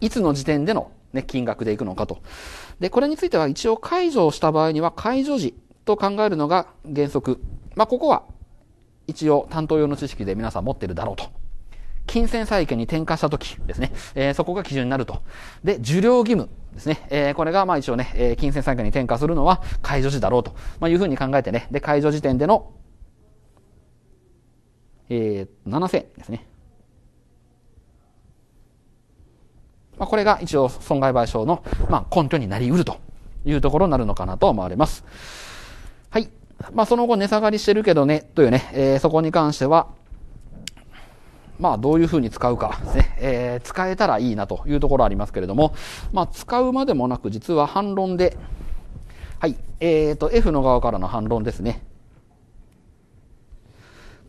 いつの時点での、ね、金額でいくのかと。で、これについては一応解除をした場合には解除時と考えるのが原則。まあ、ここは一応担当用の知識で皆さん持ってるだろうと。金銭債権に転嫁した時ですね。えー、そこが基準になると。で、受領義務ですね。えー、これがまあ一応ね、えー、金銭債権に転嫁するのは解除時だろうと、まあ、いうふうに考えてね。で、解除時点での、えー、7000ですね。まあ、これが一応損害賠償の、まあ、根拠になり得るというところになるのかなと思われます。はい。まあ、その後値下がりしてるけどね、というね、えー、そこに関しては、まあ、どういうふうに使うかですね、えー、使えたらいいなというところありますけれども、まあ、使うまでもなく、実は反論で、はい、えーと、F の側からの反論ですね。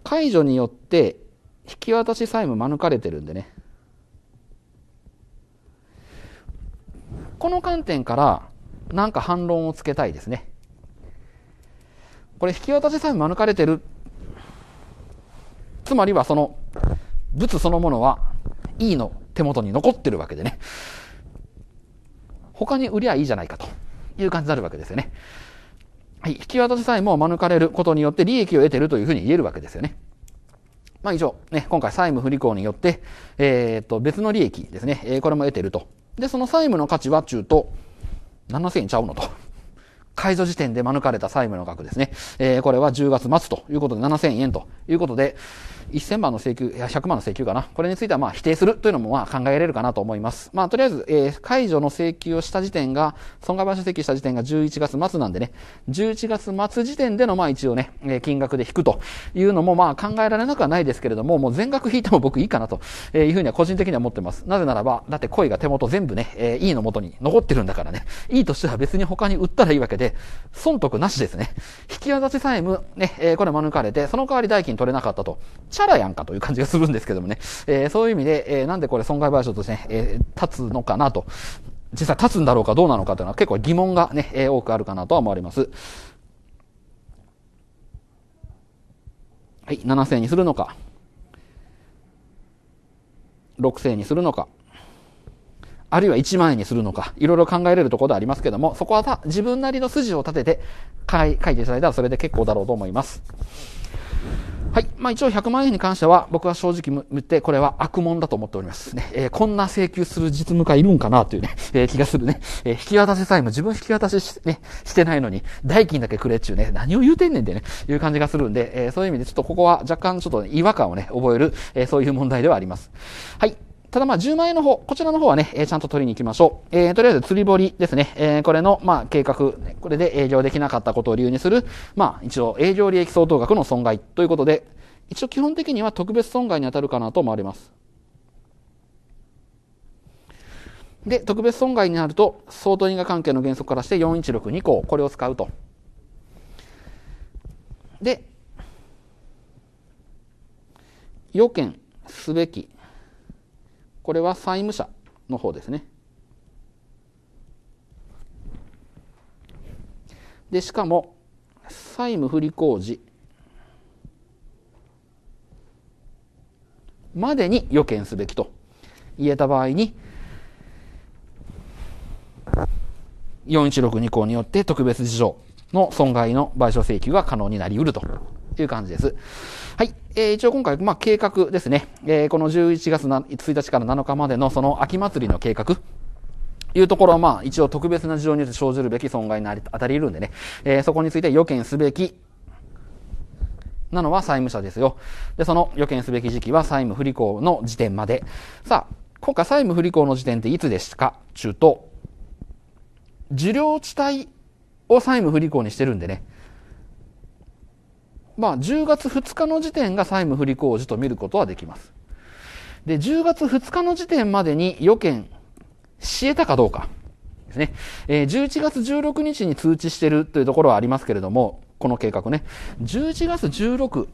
解除によって、引き渡し債務免れてるんでね、この観点から、なんか反論をつけたいですね。これ、引き渡しさえ免れてる。つまりは、その、物そのものは、E の手元に残ってるわけでね。他に売りゃいいじゃないかという感じになるわけですよね。はい。引き渡しさえも免れることによって利益を得てるというふうに言えるわけですよね。まあ以上、ね、今回債務不履行によって、えー、っと、別の利益ですね、えー、これも得てるとで、その債務の価値は中と、7000円ちゃうのと。解除時点で免れた債務の額ですね。えー、これは10月末ということで7000円ということで、1000万の請求、いや、100万の請求かな。これについては、まあ、否定するというのも、まあ、考えられるかなと思います。まあ、とりあえず、えー、解除の請求をした時点が、損害賠償請求した時点が11月末なんでね、11月末時点での、まあ、一応ね、え金額で引くというのも、まあ、考えられなくはないですけれども、もう全額引いても僕いいかなというふうには個人的には思ってます。なぜならば、だって恋が手元全部ね、えー、E の元に残ってるんだからね、E としては別に他に売ったらいいわけで、で、損得なしですね。引き渡し債務、ね、えー、これ免れて、その代わり代金取れなかったと、チャラやんかという感じがするんですけどもね、えー、そういう意味で、えー、なんでこれ損害賠償としてね、え立つのかなと、実際立つんだろうかどうなのかというのは結構疑問がね、え多くあるかなとは思われます。はい、7000にするのか、6000にするのか、あるいは1万円にするのか、いろいろ考えれるところでありますけども、そこは自分なりの筋を立てて書いていただいたらそれで結構だろうと思います。はい。まあ一応100万円に関しては、僕は正直言って、これは悪もんだと思っております。ね。えー、こんな請求する実務家いるんかなというね、えー、気がするね。えー、引き渡しさえも自分引き渡しし,、ね、してないのに、代金だけくれっちゅうね、何を言うてんねんでね、いう感じがするんで、えそういう意味でちょっとここは若干ちょっと、ね、違和感をね、覚える、えそういう問題ではあります。はい。ただまあ10万円の方、こちらの方はね、えー、ちゃんと取りに行きましょう。えー、とりあえず釣り堀ですね。えー、これの、まあ計画、これで営業できなかったことを理由にする、まあ一応営業利益相当額の損害ということで、一応基本的には特別損害に当たるかなと思われます。で、特別損害になると、相当因果関係の原則からして4162項、これを使うと。で、要件すべきこれは債務者の方ですね。で、しかも、債務不履行時までに予見すべきと言えた場合に、4162項によって特別事情の損害の賠償請求が可能になりうるという感じです。はい。え一応今回、まあ、計画ですね、えこの11月1日から7日までのその秋祭りの計画いうところは、まあ、一応特別な事情によって生じるべき損害に当たり得るんでね、えー、そこについて予見すべき、なのは債務者ですよ。で、その予見すべき時期は債務不履行の時点まで。さあ、今回債務不履行の時点っていつでしたか中東。受領地帯を債務不履行にしてるんでね。まあ、10月2日の時点が債務不履行時と見ることはできます。で、10月2日の時点までに予見し得たかどうかですね。えー、11月16日に通知してるというところはありますけれども、この計画ね。11月16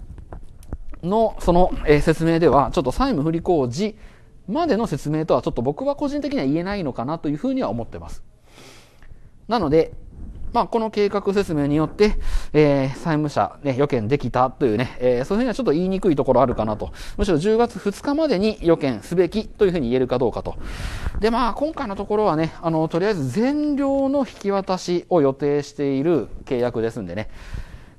のその、えー、説明では、ちょっと債務不履行時までの説明とはちょっと僕は個人的には言えないのかなというふうには思ってます。なので、まあ、この計画説明によって、えー、債務者、ね、予見できたというね、えー、そういうふうにはちょっと言いにくいところあるかなと。むしろ10月2日までに予見すべきというふうに言えるかどうかと。で、まあ、今回のところはね、あの、とりあえず全量の引き渡しを予定している契約ですんでね、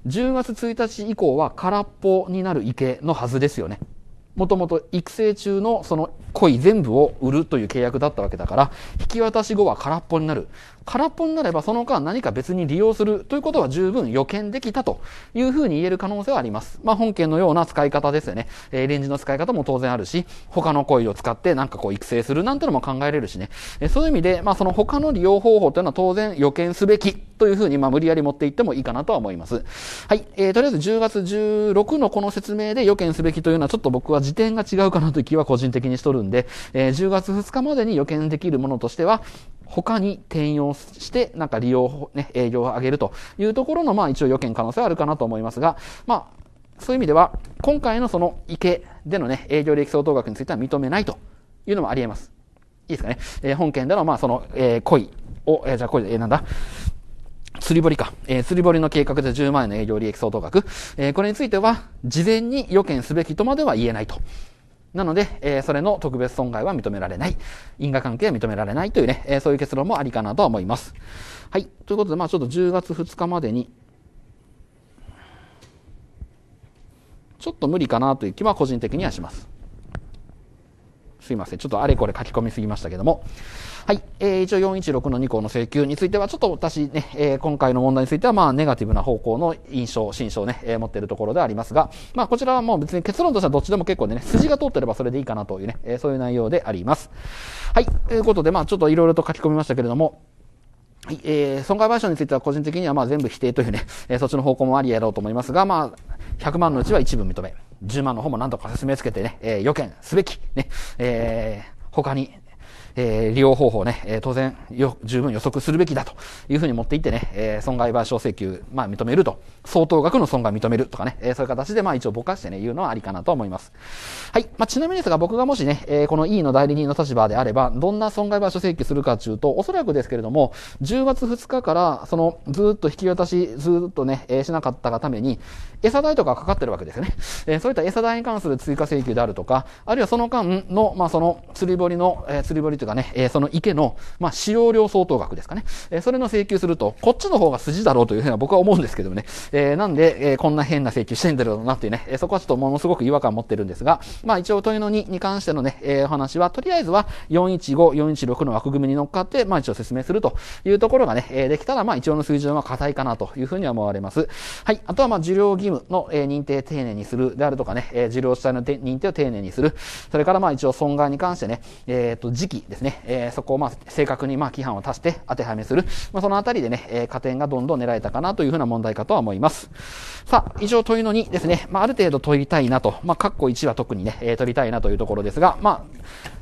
10月1日以降は空っぽになる池のはずですよね。もともと育成中のその恋全部を売るという契約だったわけだから、引き渡し後は空っぽになる。空っぽになればその間何か別に利用するということは十分予見できたというふうに言える可能性はあります。まあ本件のような使い方ですよね。えー、レンジの使い方も当然あるし、他のコイルを使ってなんかこう育成するなんてのも考えれるしね。えー、そういう意味で、まあその他の利用方法というのは当然予見すべきというふうにまあ無理やり持っていってもいいかなとは思います。はい。えー、とりあえず10月16のこの説明で予見すべきというのはちょっと僕は時点が違うかなという気は個人的にしとるんで、えー、10月2日までに予見できるものとしては、他に転用して、なんか利用、ね、営業を上げるというところの、まあ一応予見可能性はあるかなと思いますが、まあ、そういう意味では、今回のその池でのね、営業利益相当額については認めないというのもあり得ます。いいですかね。えー、本件での、まあその、えー、恋を、えー、じゃあ恋、えー、なんだ釣り堀か。えー、釣り堀の計画で10万円の営業利益相当額。えー、これについては、事前に予見すべきとまでは言えないとなので、えー、それの特別損害は認められない。因果関係は認められないというね、えー、そういう結論もありかなとは思います。はい。ということで、まあちょっと10月2日までに、ちょっと無理かなという気は個人的にはします。すいません。ちょっとあれこれ書き込みすぎましたけども。はい。えー、一応416の2項の請求については、ちょっと私ね、えー、今回の問題については、まあ、ネガティブな方向の印象、心象ね、えー、持っているところでありますが、まあ、こちらはもう別に結論としてはどっちでも結構でね、筋が通ってればそれでいいかなというね、えー、そういう内容であります。はい。ということで、まあ、ちょっといろいろと書き込みましたけれども、はい、えー、損害賠償については個人的にはまあ全部否定というね、えー、そっちの方向もありやろうと思いますが、まあ、100万のうちは一部認め、10万の方もなんとか説明つけてね、えー、予見すべき、ね、えー、他にえー、利用方法ね、えー、当然よ、十分予測するべきだというふうに持っていってね、えー、損害賠償請求、まあ認めると、相当額の損害認めるとかね、えー、そういう形でまあ一応ぼかしてね、言うのはありかなと思います。はい。まあちなみにですが、僕がもしね、えー、この E の代理人の立場であれば、どんな損害賠償請求するかというと、おそらくですけれども、10月2日から、その、ずっと引き渡し、ずっとね、えー、しなかったがために、餌代とかかかってるわけですよね。えー、そういった餌代に関する追加請求であるとか、あるいはその間の、まあその、釣り堀の、えー、釣り堀とというかね、えー、その池の、まあ、使用料相当額ですかね。えー、それの請求すると、こっちの方が筋だろうというふうには僕は思うんですけどもね。えー、なんで、えー、こんな変な請求してんだろうなっていうね、えー、そこはちょっとものすごく違和感を持ってるんですが、まあ一応問いの2に関してのね、えー、お話は、とりあえずは415、416の枠組みに乗っかって、まあ一応説明するというところがね、えー、できたら、まあ一応の水準は硬いかなというふうには思われます。はい。あとは、まあ受領義務の、えー、認定丁寧にするであるとかね、えー、受領主体の認定を丁寧にする。それから、まあ一応損害に関してね、えっ、ー、と、時期でですね、えー、そこをまあ正確にまあ規範を足して当てはめする、まあ、そのあたりでね、えー、加点がどんどん狙えたかなというふうな問題かとは思います。さあ、以上問いの2ですね、まあ、ある程度問いたいなと、まあ、括弧1は特にね、えー、取りたいなというところですが、まあ、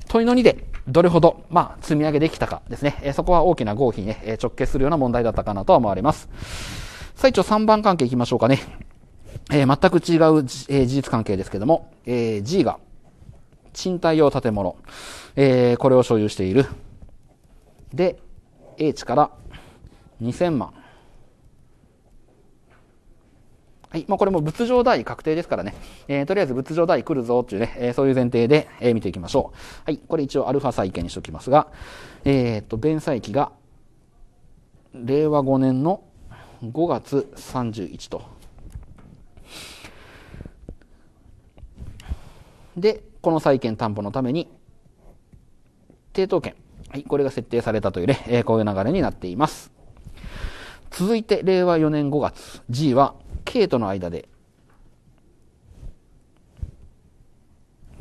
問いの2でどれほど、まあ、積み上げできたかですね、えー、そこは大きな合否に、ね、え直結するような問題だったかなとは思われます。さあ、一応3番関係いきましょうかね。えー、全く違う、えー、事実関係ですけども、えー、G が賃貸用建物、えー、これを所有している。で、A 地から2000万。はいまあ、これも物上代確定ですからね、えー、とりあえず物上代来るぞっていうね、えー、そういう前提で、えー、見ていきましょう。はい、これ一応アルファ債券にしておきますが、えっ、ー、と、弁済期が令和5年の5月31と。で、この債権担保のために、抵当権。はい、これが設定されたというね、えー、こういう流れになっています。続いて、令和4年5月、G は、K との間で、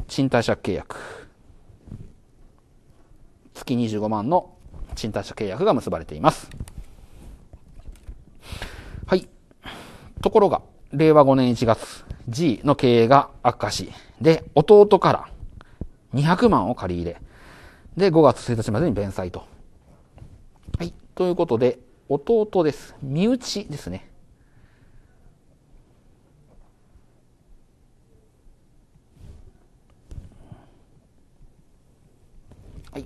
賃貸借契約。月25万の賃貸借契約が結ばれています。はい。ところが、令和5年1月、G の経営が悪化し、で、弟から200万を借り入れ、で、5月1日までに弁済と。はい。ということで、弟です。身内ですね。はい。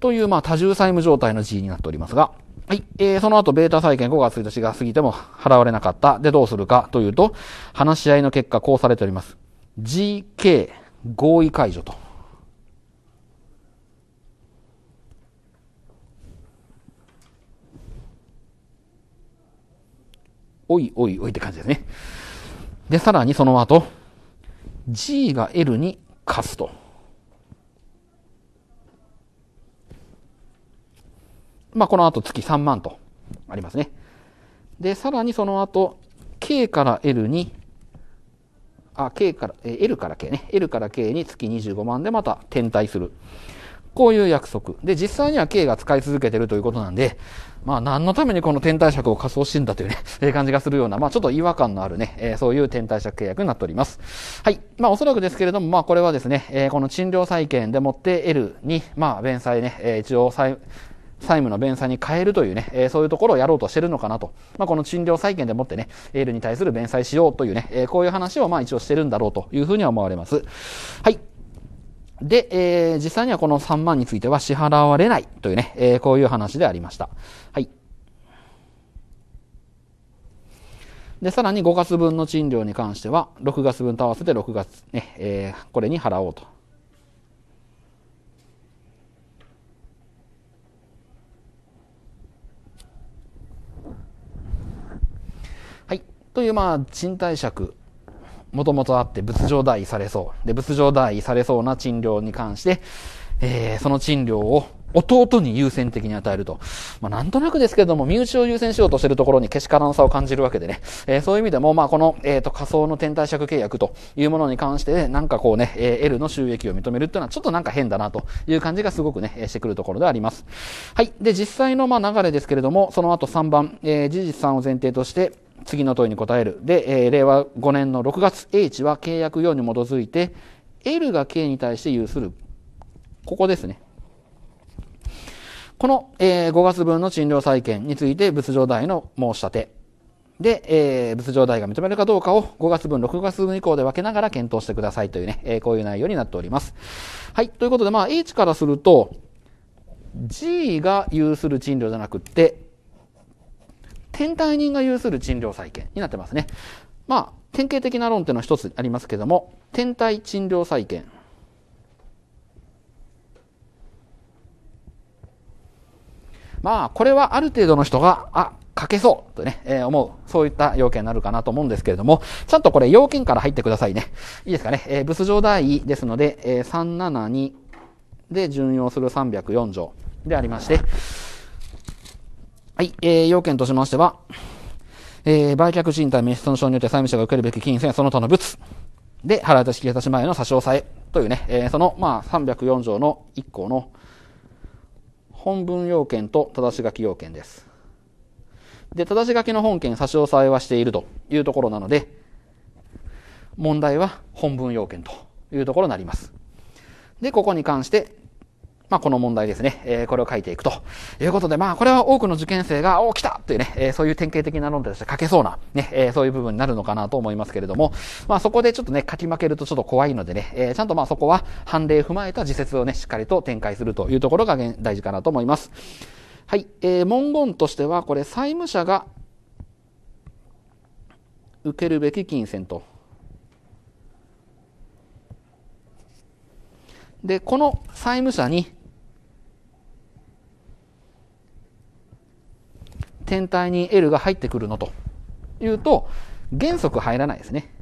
という、まあ、多重債務状態の G になっておりますが、はい。えー、その後、ベータ債権5月1日が過ぎても払われなかった。で、どうするかというと、話し合いの結果、こうされております。GK 合意解除と。おいおいおいって感じですね。で、さらにその後、G が L に貸すと。まあ、この後月3万とありますね。で、さらにその後、K から L にあ、K から、え L から K ね。L から K に月25万でまた転退する。こういう約束。で、実際には K が使い続けてるということなんで、まあ何のためにこの天体尺を仮想してんだというね、[LAUGHS] えー、感じがするような、まあちょっと違和感のあるね、えー、そういう天体尺契約になっております。はい。まあおそらくですけれども、まあこれはですね、えー、この賃料債権でもって L に、まあ弁済ね、えー、一応債務の弁済に変えるというね、えー、そういうところをやろうとしてるのかなと。まあ、この賃料債権でもってね、エールに対する弁済しようというね、えー、こういう話をまあ一応してるんだろうというふうに思われます。はい。で、えー、実際にはこの3万については支払われないというね、えー、こういう話でありました。はい。で、さらに5月分の賃料に関しては、6月分と合わせて6月ね、えー、これに払おうと。という、まあ、賃貸借、もともとあって仏上代位されそう。で、仏上代位されそうな賃料に関して、えー、その賃料を弟に優先的に与えると。まあ、なんとなくですけれども、身内を優先しようとしているところにけしからんさを感じるわけでね。えー、そういう意味でも、まあ、この、えっ、ー、と、仮想の天体借契約というものに関して、なんかこうね、えー、L の収益を認めるっていうのはちょっとなんか変だなという感じがすごくね、してくるところであります。はい。で、実際のまあ流れですけれども、その後3番、えー、事実3を前提として、次の問いに答える。で、えー、令和5年の6月、H は契約用に基づいて、L が K に対して有する。ここですね。この、えー、5月分の賃料債権について物上代の申し立て。で、えー、物上代が認めるかどうかを5月分、6月分以降で分けながら検討してくださいというね、えー、こういう内容になっております。はい。ということで、まあ、H からすると、G が有する賃料じゃなくって、天体人が有する賃料債権になってますね。まあ、典型的な論点の一つありますけども、天体賃料債権。まあ、これはある程度の人が、あ、書けそうとね、えー、思う。そういった要件になるかなと思うんですけれども、ちゃんとこれ要件から入ってくださいね。いいですかね。えー、物上代位ですので、えー、372で順用する304条でありまして、はい、えー、要件としましては、えー、売却賃貸名損傷によって債務者が受けるべき金銭その他の物で払い出し切り出し前の差し押さえというね、えー、その、まあ、304条の1項の本文要件と正し書き要件です。で、正し書きの本件差し押さえはしているというところなので、問題は本文要件というところになります。で、ここに関して、まあ、この問題ですね。えー、これを書いていくと。いうことで、まあ、これは多くの受験生が、お来たというね、えー、そういう典型的な論点として書けそうな、ね、えー、そういう部分になるのかなと思いますけれども、まあ、そこでちょっとね、書き負けるとちょっと怖いのでね、えー、ちゃんとまあ、そこは判例踏まえた自説をね、しっかりと展開するというところが大事かなと思います。はい、えー、文言としては、これ、債務者が受けるべき金銭と。で、この債務者に、天体に L が入ってくるのというと、原則入らないですね。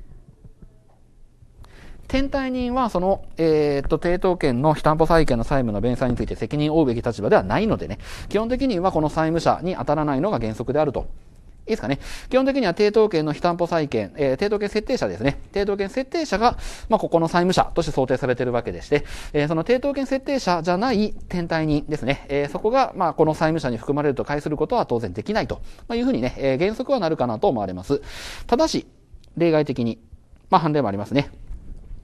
天体人はその、えー、っと、抵当権の非担保債権の債務の弁済について責任を負うべき立場ではないのでね、基本的にはこの債務者に当たらないのが原則であるといいですかね。基本的には抵当権の非担保債権、えー、抵当権設定者ですね。抵当権設定者が、まあ、ここの債務者として想定されているわけでして、えー、その抵当権設定者じゃない天体人ですね。えー、そこが、まあ、この債務者に含まれると解することは当然できないと、まあ、いうふうにね、えー、原則はなるかなと思われます。ただし、例外的に、まあ、判例もありますね。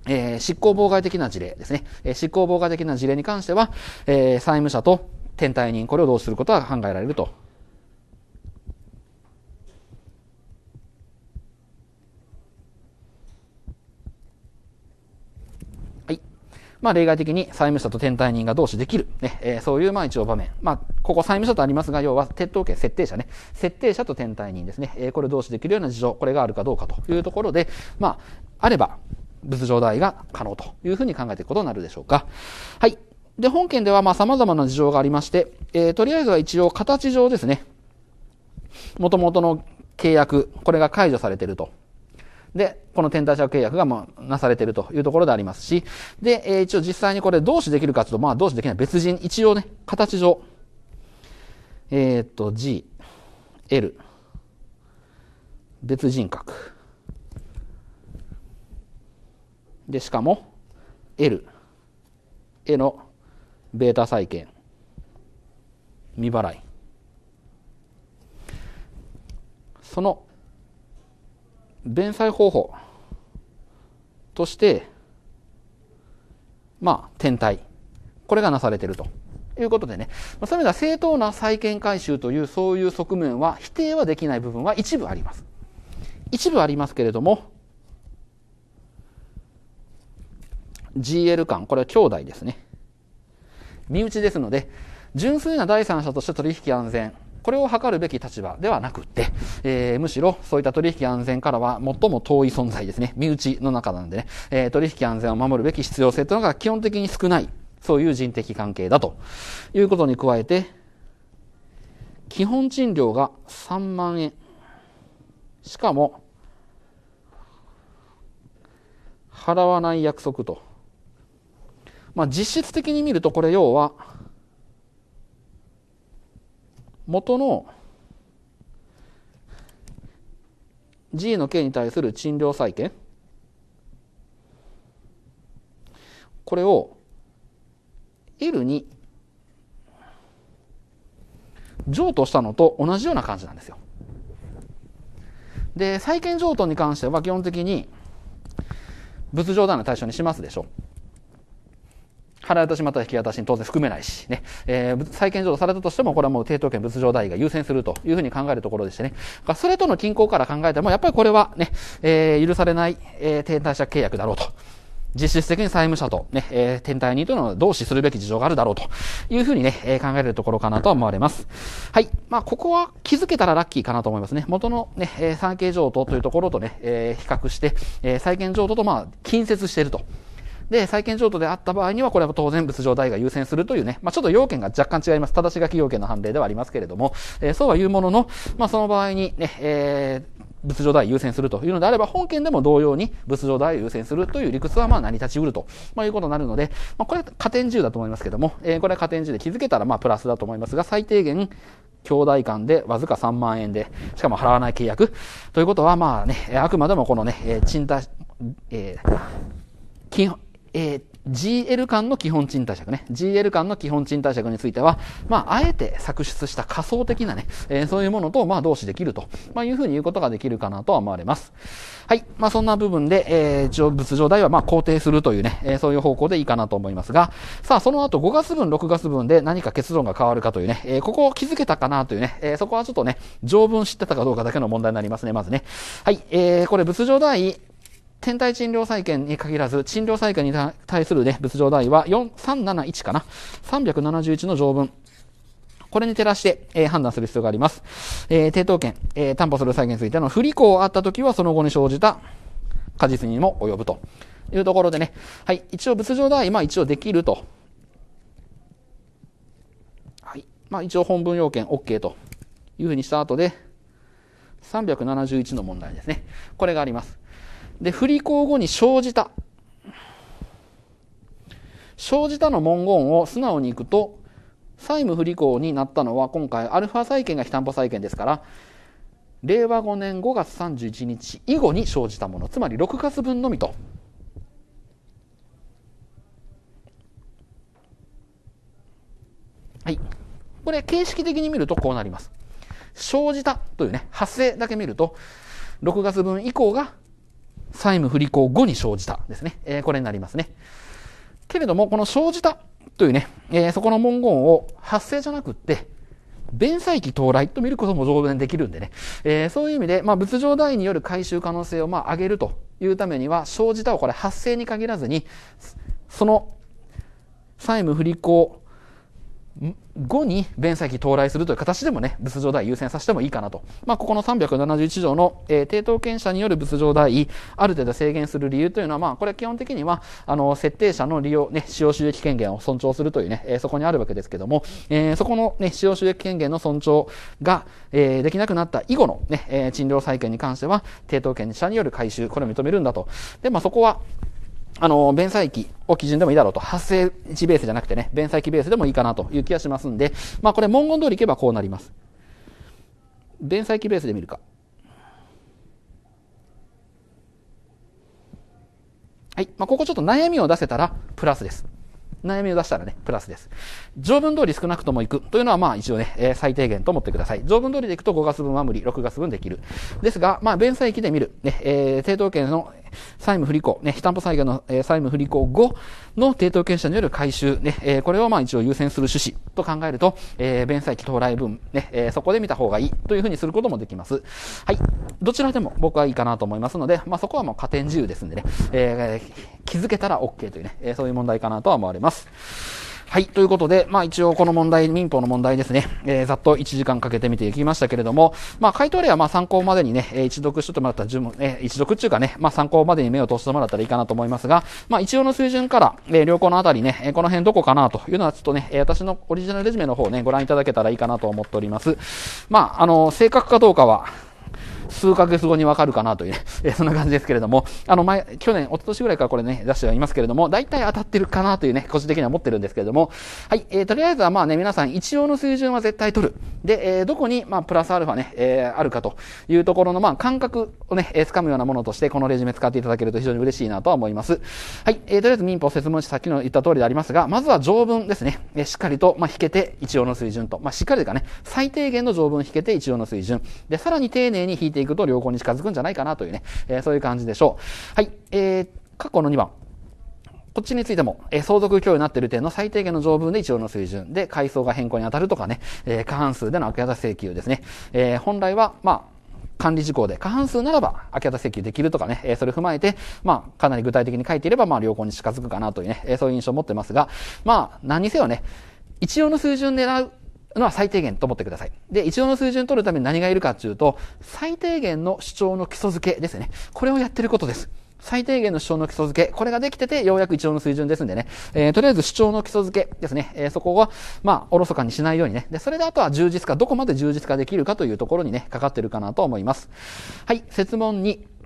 えー、執行妨害的な事例ですね。えー、執行妨害的な事例に関しては、えー、債務者と天体人、これを同うすることは考えられるとまあ、例外的に債務者と天体人が同士できる、ね、えー、そういうまあ一応場面。まあ、ここ債務者とありますが、要は、鉄頭権、設定者ね。設定者と天体人ですね。えー、これ同士できるような事情、これがあるかどうかというところで、まあ、あれば、仏上代が可能というふうに考えていくことになるでしょうか。はい。で、本件では、まあ、様々な事情がありまして、えー、とりあえずは一応、形上ですね。もともとの契約、これが解除されているとで、この天体借契約がもうなされているというところでありますし、で、えー、一応実際にこれ同志できるかというと、まあ同志できない別人、一応ね、形上、えー、っと、G、L、別人格。で、しかも、L、へのベータ債権、未払い。その弁済方法として、まあ、天体。これがなされているということでね。そういう意味では正当な債権回収というそういう側面は否定はできない部分は一部あります。一部ありますけれども、GL 間、これは兄弟ですね。身内ですので、純粋な第三者として取引安全これを図るべき立場ではなくって、えー、むしろそういった取引安全からは最も遠い存在ですね。身内の中なんでね、えー、取引安全を守るべき必要性というのが基本的に少ない、そういう人的関係だということに加えて、基本賃料が3万円。しかも、払わない約束と。まあ、実質的に見るとこれ要は、元の G の K に対する賃料債権これを L に譲渡したのと同じような感じなんですよ。で、債権譲渡に関しては基本的に仏上段の対象にしますでしょう。払い落としまた引き渡しに当然含めないし、ね、えー、債権譲渡されたとしても、これはもう抵当権物上代が優先するというふうに考えるところでしてね。それとの均衡から考えても、やっぱりこれはね、えー、許されない、えー、天体者契約だろうと。実質的に債務者とね、えー、天体人との同志するべき事情があるだろうというふうにね、えー、考えるところかなと思われます。はい。まあ、ここは気づけたらラッキーかなと思いますね。元のね、えー、産経譲渡というところとね、えー、比較して、えー、債権譲渡とまあ、近接していると。で、債権譲渡であった場合には、これは当然物上代が優先するというね、まあ、ちょっと要件が若干違います。だし書き要件の判例ではありますけれども、えー、そうは言うものの、まあ、その場合にね、えー、物上代を優先するというのであれば、本件でも同様に物上代を優先するという理屈はまあ成り立ちうると、まあ、いうことになるので、まあ、これは加点自由だと思いますけども、えー、これは加点自由で気づけたらまあプラスだと思いますが、最低限、兄弟間でわずか3万円で、しかも払わない契約。ということは、まあね、あくまでもこのね、えー、賃貸、えー、金、えー、GL 間の基本賃貸借ね。GL 間の基本賃貸借については、まあ、あえて作出した仮想的なね、えー、そういうものと、まあ、同士できると、まあ、いうふうに言うことができるかなとは思われます。はい。まあ、そんな部分で、えー、物上代は、まあ、肯定するというね、えー、そういう方向でいいかなと思いますが、さあ、その後5月分、6月分で何か結論が変わるかというね、えー、ここを気づけたかなというね、えー、そこはちょっとね、条文知ってたかどうかだけの問題になりますね、まずね。はい。えー、これ、物上代、天体賃料債権に限らず、賃料債権に対する、ね、物上代は371かな。371の条文。これに照らして、えー、判断する必要があります。えー、抵当権、えー、担保する債権についての不履行あったときは、その後に生じた果実にも及ぶというところでね。はい。一応、物上代、まあ一応できると。はい。まあ一応本文要件 OK というふうにした後で、371の問題ですね。これがあります。で、不履行後に生じた。生じたの文言を素直にいくと、債務不履行になったのは今回アルファ債権が非担保債権ですから、令和5年5月31日以後に生じたもの、つまり6月分のみと。はい。これ形式的に見るとこうなります。生じたというね、発生だけ見ると、6月分以降が債務不履行後に生じたですね。えー、これになりますね。けれども、この生じたというね、えー、そこの文言を発生じゃなくって、弁済期到来と見ることも上弁できるんでね、えー、そういう意味で、まあ、物上代による回収可能性をまあ上げるというためには、生じたをこれ発生に限らずに、その債務不履行後に弁済期到来するという形でもね、仏上代優先させてもいいかなと。まあ、ここの371条の、えー、抵当権者による仏上代、ある程度制限する理由というのは、まあ、これは基本的には、あの、設定者の利用、ね、使用収益権限を尊重するというね、えー、そこにあるわけですけども、えー、そこのね、使用収益権限の尊重が、えー、できなくなった以後のね、えー、賃料債権に関しては、抵当権者による回収、これを認めるんだと。で、まあ、そこは、あの、弁済期を基準でもいいだろうと、発生値ベースじゃなくてね、弁済期ベースでもいいかなという気がしますんで、まあこれ文言通りいけばこうなります。弁済期ベースで見るか。はい。まあここちょっと悩みを出せたらプラスです。悩みを出したらね、プラスです。条文通り少なくともいくというのは、まあ一応ね、えー、最低限と思ってください。条文通りでいくと5月分は無理、6月分できる。ですが、まあ弁済期で見る、ね、えー、抵当権の債務不履行、ね、非担保債権の、えー、債務不履行後の抵当権者による回収、ね、えー、これをまあ一応優先する趣旨と考えると、えー、弁済期到来分、ね、えー、そこで見た方がいいというふうにすることもできます。はい。どちらでも僕はいいかなと思いますので、まあそこはもう加点自由ですんでね、えー、気づけたら OK というね、えー、そういう問題かなとは思われます。はい。ということで、まあ一応この問題、民法の問題ですね、えー、ざっと1時間かけて見ていきましたけれども、まあ回答例はまあ参考までにね、えー、一読しとってもらったら、えー、一読っていうかね、まあ参考までに目を通してもらったらいいかなと思いますが、まあ一応の水準から、えー、良好のあたりね、えー、この辺どこかなというのはちょっとね、えー、私のオリジナルレジュメの方をね、ご覧いただけたらいいかなと思っております。まあ、あの、正確かどうかは、数ヶ月後にわかるかなというね、[LAUGHS] えそんな感じですけれども、あの前、去年、一昨年ぐらいからこれね、出してはいますけれども、大体当たってるかなというね、個人的には思ってるんですけれども、はい、えー、とりあえずはまあね、皆さん一応の水準は絶対取る。で、えー、どこに、まあ、プラスアルファね、えー、あるかというところの、まあ、感覚をね、えー、掴むようなものとして、このレジュメ使っていただけると非常に嬉しいなとは思います。はい、えー、とりあえず民法説明書、さっきの言った通りでありますが、まずは条文ですね。えー、しっかりと、まあ、引けて一応の水準と、まあ、しっかりとかね、最低限の条文引けて一応の水準。で、さらに丁寧に引いてていくと良好に近づくんじゃないかなというね、えー、そういう感じでしょう。はい。えー、過去の2番。こっちについても、えー、相続共有になっている点の最低限の条文で一応の水準で、階層が変更に当たるとかね、えー、過半数での明け渡し請求ですね。えー、本来は、まあ、管理事項で過半数ならば明け渡し請求できるとかね、えー、それを踏まえて、まあ、かなり具体的に書いていれば、まあ、良好に近づくかなというね、えー、そういう印象を持ってますが、まあ、何にせよね、一応の水準狙うのは最低限と思ってください。で、一応の水準を取るために何がいるかっていうと、最低限の主張の基礎付けですね。これをやってることです。最低限の主張の基礎付け。これができてて、ようやく一応の水準ですんでね。えー、とりあえず主張の基礎付けですね。えー、そこを、まあ、おろそかにしないようにね。で、それであとは充実化、どこまで充実化できるかというところにね、かかってるかなと思います。はい、説問2。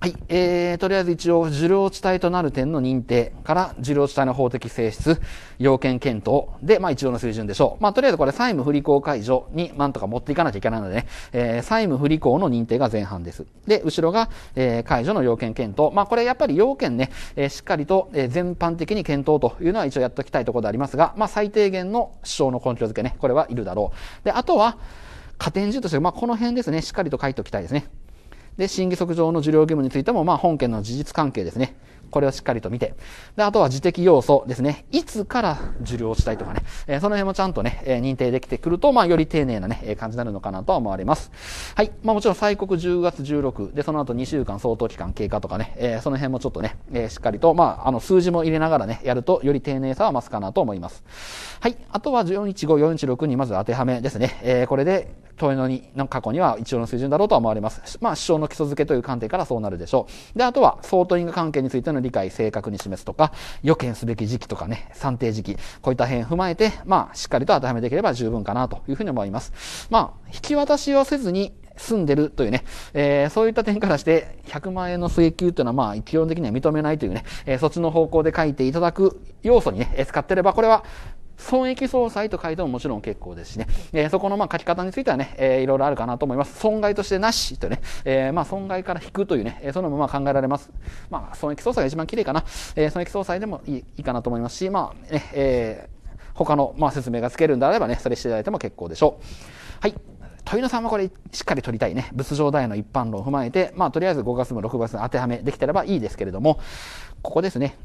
はい、えー、とりあえず一応、受領地帯となる点の認定から、受領地帯の法的性質、要件検討で、まあ一応の水準でしょう。まあとりあえずこれ、債務不履行解除に、なんとか持っていかなきゃいけないのでね、えー、債務不履行の認定が前半です。で、後ろが、えー、解除の要件検討。まあこれやっぱり要件ね、えー、しっかりと、えー、全般的に検討というのは一応やっときたいところでありますが、まあ最低限の主張の根拠付けね、これはいるだろう。で、あとは、加点順として、まあこの辺ですね、しっかりと書いておきたいですね。で、審議則上の受領義務についても、まあ、本件の事実関係ですね。これをしっかりと見て。で、あとは自的要素ですね。いつから受領したいとかね。えー、その辺もちゃんとね、えー、認定できてくると、まあ、より丁寧なね、えー、感じになるのかなとは思われます。はい。まあ、もちろん、再告10月16で、その後2週間相当期間経過とかね、えー、その辺もちょっとね、えー、しっかりと、まあ、あの、数字も入れながらね、やると、より丁寧さは増すかなと思います。はい。あとは、415、416にまず当てはめですね。えー、これで、いのにの過去には一応の水準だろうとは思われます。まあ、首相の基礎付けという観点からそうなるでしょう。で、あとは、相当因果関係についてのの理解正確に示すとか、予見すべき時期とかね、算定時期、こういった辺踏まえて、まあ、しっかりと当てはめていければ十分かなというふうに思います。まあ、引き渡しをせずに、住んでるというね、えー、そういった点からして、100万円の請求というのは、まあ、基本的には認めないというね、えー、そっちの方向で書いていただく要素にね、使ってれば、これは損益総裁と書いてももちろん結構ですしね、えー、そこのまあ書き方についてはね、えー、いろいろあるかなと思います。損害としてなしとね、えー、まあ損害から引くというね、えー、そのまま考えられます。まあ損益総裁が一番綺麗かな、えー、損益総裁でもいいいいかなと思いますし、まあね、えー、他のまあ説明がつけるんであればね、それしていただいても結構でしょう。はい。問いのんはこれしっかり取りたいね。仏上代の一般論を踏まえて、まあとりあえず5月も6月の当てはめできたらばいいですけれども、ここですね。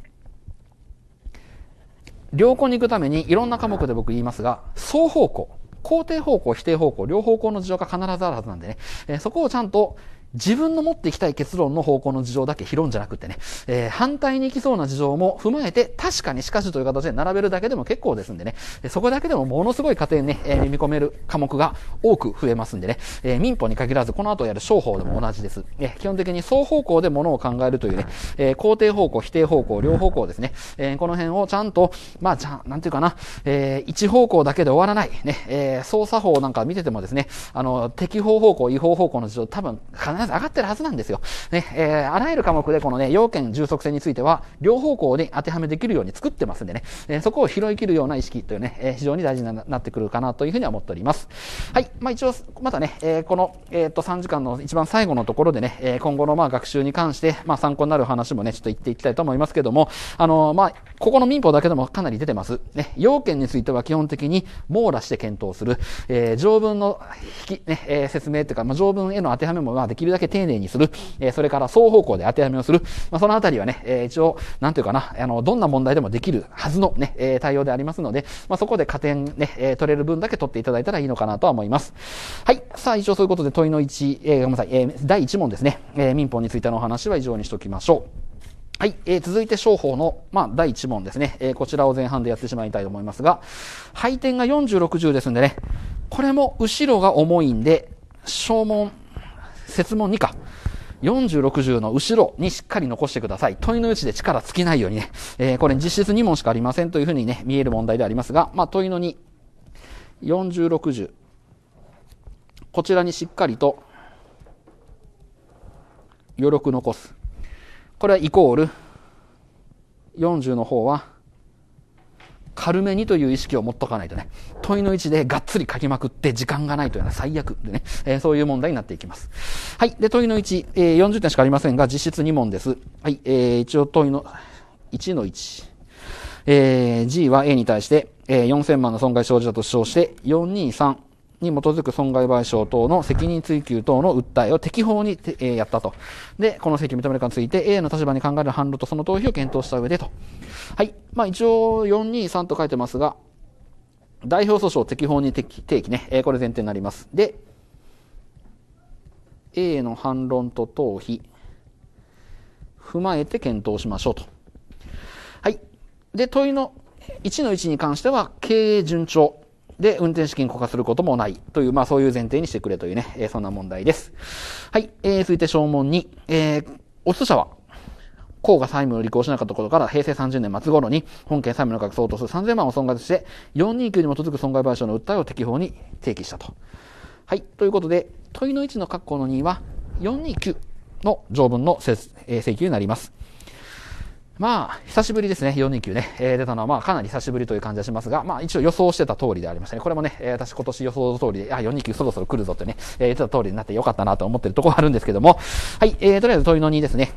良好に行くためにいろんな科目で僕言いますが、双方向。肯定方向、否定方向、両方向の事情が必ずあるはずなんでね、えー、そこをちゃんと自分の持っていきたい結論の方向の事情だけ拾うんじゃなくてね、えー、反対に行きそうな事情も踏まえて、確かにしかしという形で並べるだけでも結構ですんでね、そこだけでもものすごい過程にね、えー、見込める科目が多く増えますんでね、えー、民法に限らず、この後やる商法でも同じです。えー、基本的に双方向でものを考えるというね、えー、肯定方向、否定方向、両方向ですね、えー、この辺をちゃんと、まあ、じゃなんていうかな、えー、一方向だけで終わらない、ね、えー、操作法なんか見ててもですね、あの、適法方向、違法方向の事情、多分必ずず上がってるはずなんですよ。ね、えー、あらゆる科目でこのね、要件充足性については、両方向に当てはめできるように作ってますんでね、えー、そこを拾い切るような意識というね、えー、非常に大事になってくるかなというふうには思っております。はい。まあ一応、またね、えー、この、えっ、と、3時間の一番最後のところでね、えー、今後のまあ学習に関して、まあ参考になる話もね、ちょっと言っていきたいと思いますけども、あのまあ、ここの民法だけでもかなり出てます。ね、要件については基本的に網羅して検討する。えー、条文の引き、ね、えー、説明というか、まあ条文への当てはめもまあできるだけ丁寧にする、えそれから双方向で当てはめをする、まあ、そのあたりはね、え一応、なんていうかな、あの、どんな問題でもできるはずのね、え対応でありますので、まあ、そこで加点ね、え取れる分だけ取っていただいたらいいのかなとは思います。はい。さあ、一応そういうことで問いの1、えー、ごめんなさい、え第1問ですね、え民法についてのお話は以上にしておきましょう。はい、えー、続いて商法の、まあ、第1問ですね、えー、こちらを前半でやってしまいたいと思いますが、配点が40、60ですんでね、これも後ろが重いんで、正門説問2か。40、60の後ろにしっかり残してください。問いのうちで力尽きないようにね。えー、これ実質2問しかありませんというふうにね、見える問題でありますが、まあ問いの2、40、60。こちらにしっかりと余力残す。これはイコール、40の方は軽めにという意識を持っとかないとね、問いの位置でがっつり書きまくって時間がないというのは最悪でね、えー、そういう問題になっていきます。はい。で、問いの1、えー、40点しかありませんが、実質2問です。はい。えー、一応問いの1の1。えー、G は A に対して、えー、4000万の損害生じたと主張して、423、に基づく損害賠償等の責任追及等の訴えを適法に、えー、やったと。で、この請求認めるかについて、A の立場に考える反論とその逃避を検討した上でと。はい。まあ一応423と書いてますが、代表訴訟適法に提起ね、えー、これ前提になります。で、A の反論と逃避、踏まえて検討しましょうと。はい。で、問いの1の1に関しては、経営順調。で、運転資金固化することもないという、まあそういう前提にしてくれというね、えー、そんな問題です。はい、えー、続いて証問2、えー、お通者は、公が債務を履行しなかったことから平成30年末頃に本件債務の額相当数3000万を損害として429に基づく損害賠償の訴えを適法に提起したと。はい。ということで、問いの1の括弧の2は429の条文の、えー、請求になります。まあ、久しぶりですね、4 2 9ね、えー、出たのは、まあ、かなり久しぶりという感じがしますが、まあ、一応予想してた通りでありましたね。これもね、えー、私今年予想通りで、あ、4 2 9そろそろ来るぞってね、えー、言ってた通りになってよかったなと思ってるところあるんですけども、はい、えー、とりあえず問いの2ですね。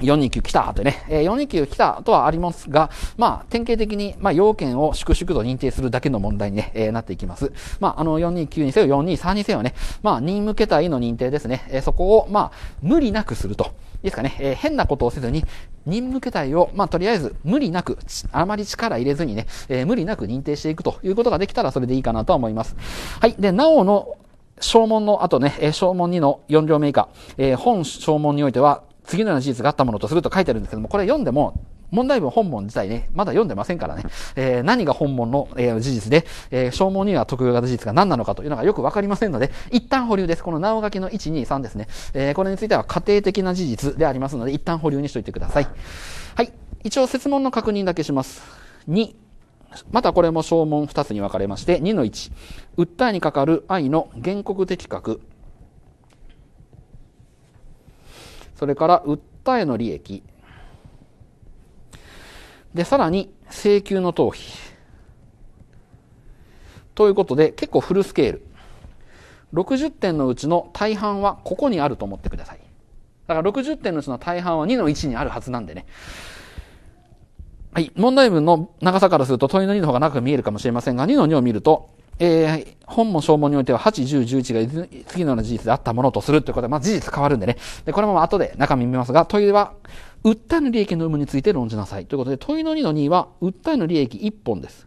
429来たとね、えー、429来たとはありますが、まあ、典型的に、まあ、要件を粛々と認定するだけの問題にね、えー、なっていきます。まあ、あの、429にせよ、423にせよね、まあ、任務形態の認定ですね、えー、そこを、まあ、無理なくすると。いいですかね、えー、変なことをせずに、任務形態を、まあ、とりあえず無理なく、あまり力入れずにね、えー、無理なく認定していくということができたらそれでいいかなとは思います。はい。で、なおの、証文の後ね、えー、正2の4両目以下、えー、本証文においては、次のような事実があったものとすると書いてあるんですけども、これ読んでも問題文本文自体ね、まだ読んでませんからね、えー、何が本文の、えー、事実で、えー、消耗には特有型事実が何なのかというのがよくわかりませんので、一旦保留です。この直書きの1、2、3ですね。えー、これについては家庭的な事実でありますので、一旦保留にしといてください。はい。一応、説問の確認だけします。2。またこれも証文2つに分かれまして、2の1。訴えにかかる愛の原告的確。それから、訴えの利益。で、さらに、請求の逃避。ということで、結構フルスケール。60点のうちの大半はここにあると思ってください。だから60点のうちの大半は2の1にあるはずなんでね。はい。問題文の長さからすると問いの2の方が長く見えるかもしれませんが、2の2を見ると、えー、本も証文においては8、10、11が次のような事実であったものとするということは、まあ、事実変わるんでね。で、これも後で中身見ますが、問いは、訴えの利益の有無について論じなさい。ということで、問いの2の2は、訴えの利益1本です。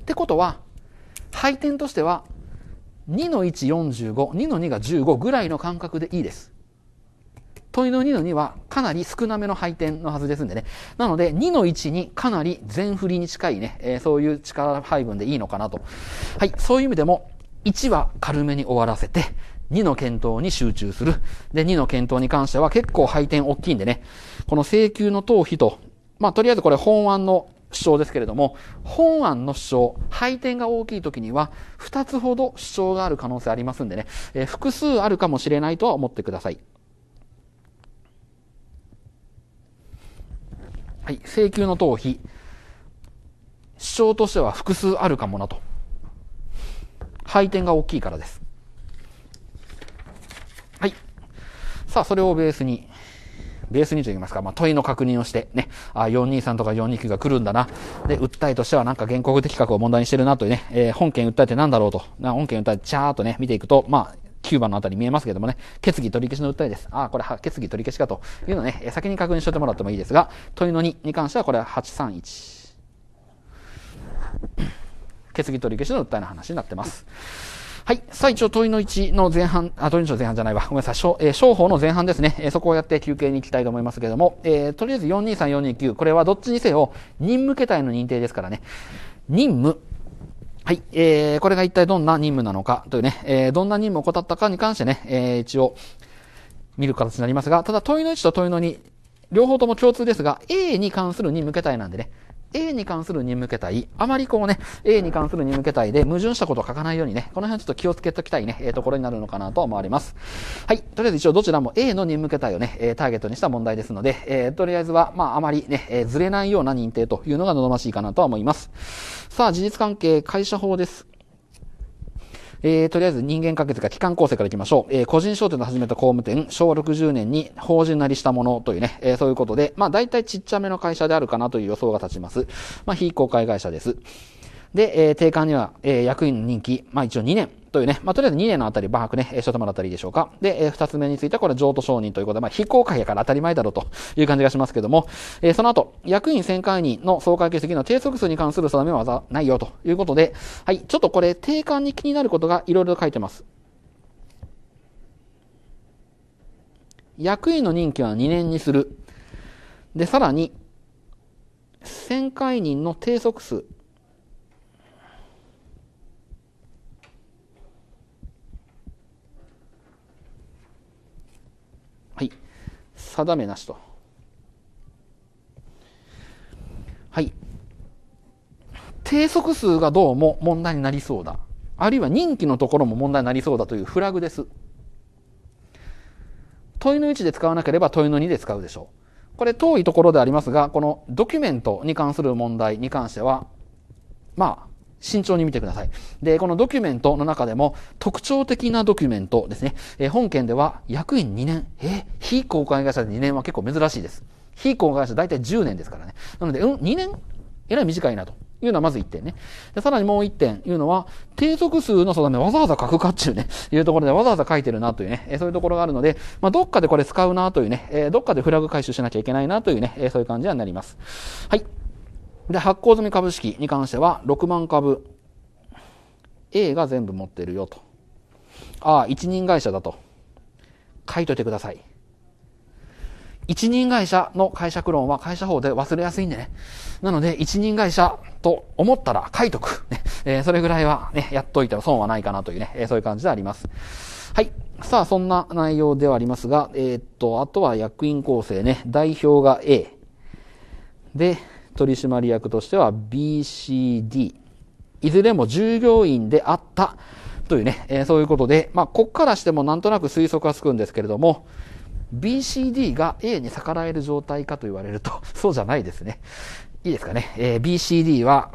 ってことは、配点としては、2の1、45、2の2が15ぐらいの感覚でいいです。問いの2の2はかなり少なめの配点のはずですんでね。なので、2の1にかなり全振りに近いね、えー、そういう力配分でいいのかなと。はい、そういう意味でも、1は軽めに終わらせて、2の検討に集中する。で、2の検討に関しては結構配点大きいんでね、この請求の逃避と、まあ、とりあえずこれ本案の主張ですけれども、本案の主張、配点が大きい時には、2つほど主張がある可能性ありますんでね、えー、複数あるかもしれないとは思ってください。はい、請求の逃避。主張としては複数あるかもなと。配点が大きいからです。はい。さあ、それをベースに、ベースにと言いますか、まあ、問いの確認をして、ね、あ、423とか429が来るんだな。で、訴えとしてはなんか原告的確を問題にしてるなというね、えー、本件訴えてなんだろうと、な本件訴えてちゃーっとね、見ていくと、まあ、9番のあたり見えますけどもね、決議取り消しの訴えです。ああ、これは決議取り消しかというのね、先に確認してもらってもいいですが、問いの2に関してはこれは831。[COUGHS] 決議取り消しの訴えの話になってます。はい。さあ、一応問いの1の前半、あ、問いの1の前半じゃないわ。ごめんなさい。小、えー、商法の前半ですね。えー、そこをやって休憩に行きたいと思いますけれども、えー、とりあえず423、429。これはどっちにせよ、任務形態の認定ですからね。任務。はい、えー、これが一体どんな任務なのかというね、えー、どんな任務を怠ったかに関してね、えー、一応見る形になりますが、ただ問いの1と問いの2、両方とも共通ですが、A に関する任務形態なんでね、A に関する任務形態、あまりこうね、A に関する任務形態で矛盾したことを書かないようにね、この辺ちょっと気をつけておきたいね、えー、ところになるのかなと思われます。はい。とりあえず一応どちらも A の任務形態をね、えターゲットにした問題ですので、えー、とりあえずは、まあ、あまりね、えずれないような認定というのが望ましいかなと思います。さあ、事実関係、会社法です。えー、とりあえず人間関係とか機関構成からいきましょう。えー、個人商店の始めた工務店、昭和60年に法人なりしたものというね、えー、そういうことで、まあ大体ちっちゃめの会社であるかなという予想が立ちます。まあ非公開会社です。で、えー、定款には、えー、役員の任期、まあ一応2年というね、まあ、とりあえず2年のあたり、バークね、諸玉だったりでしょうか。で、えー、2つ目については、これ、譲渡承認ということで、まあ、非公開やから当たり前だろうという感じがしますけども、えー、その後、役員選会人の総会欠席の定則数に関する定めはないよということで、はい、ちょっとこれ、定款に気になることがいろいろ書いてます。役員の任期は2年にする。で、さらに、選会人の定則数。定めなしと。はい。低速数がどうも問題になりそうだ。あるいは任期のところも問題になりそうだというフラグです。問いの1で使わなければ問いの2で使うでしょう。これ遠いところでありますが、このドキュメントに関する問題に関しては、まあ、慎重に見てください。で、このドキュメントの中でも特徴的なドキュメントですね。えー、本件では役員2年、えー、非公開会社で2年は結構珍しいです。非公開会社大体10年ですからね。なので、うん、2年えらい短いなと。いうのはまず1点ね。で、さらにもう1点いうのは、低速数の定め、わざわざ書くかっちゅうね、いうところでわざわざ書いてるなというね、えー、そういうところがあるので、まあ、どっかでこれ使うなというね、えー、どっかでフラグ回収しなきゃいけないなというね、えー、そういう感じにはなります。はい。で、発行済み株式に関しては6万株 A が全部持ってるよと。ああ、一人会社だと。書いといてください。一人会社の会社クローンは会社法で忘れやすいんでね。なので、一人会社と思ったら書いとく。ねえー、それぐらいはね、やっといても損はないかなというね、えー、そういう感じであります。はい。さあ、そんな内容ではありますが、えー、っと、あとは役員構成ね、代表が A。で、取締役としては BCD。いずれも従業員であった。というね、えー、そういうことで、まあ、こっからしてもなんとなく推測はつくんですけれども、BCD が A に逆らえる状態かと言われると、そうじゃないですね。いいですかね。えー、BCD は、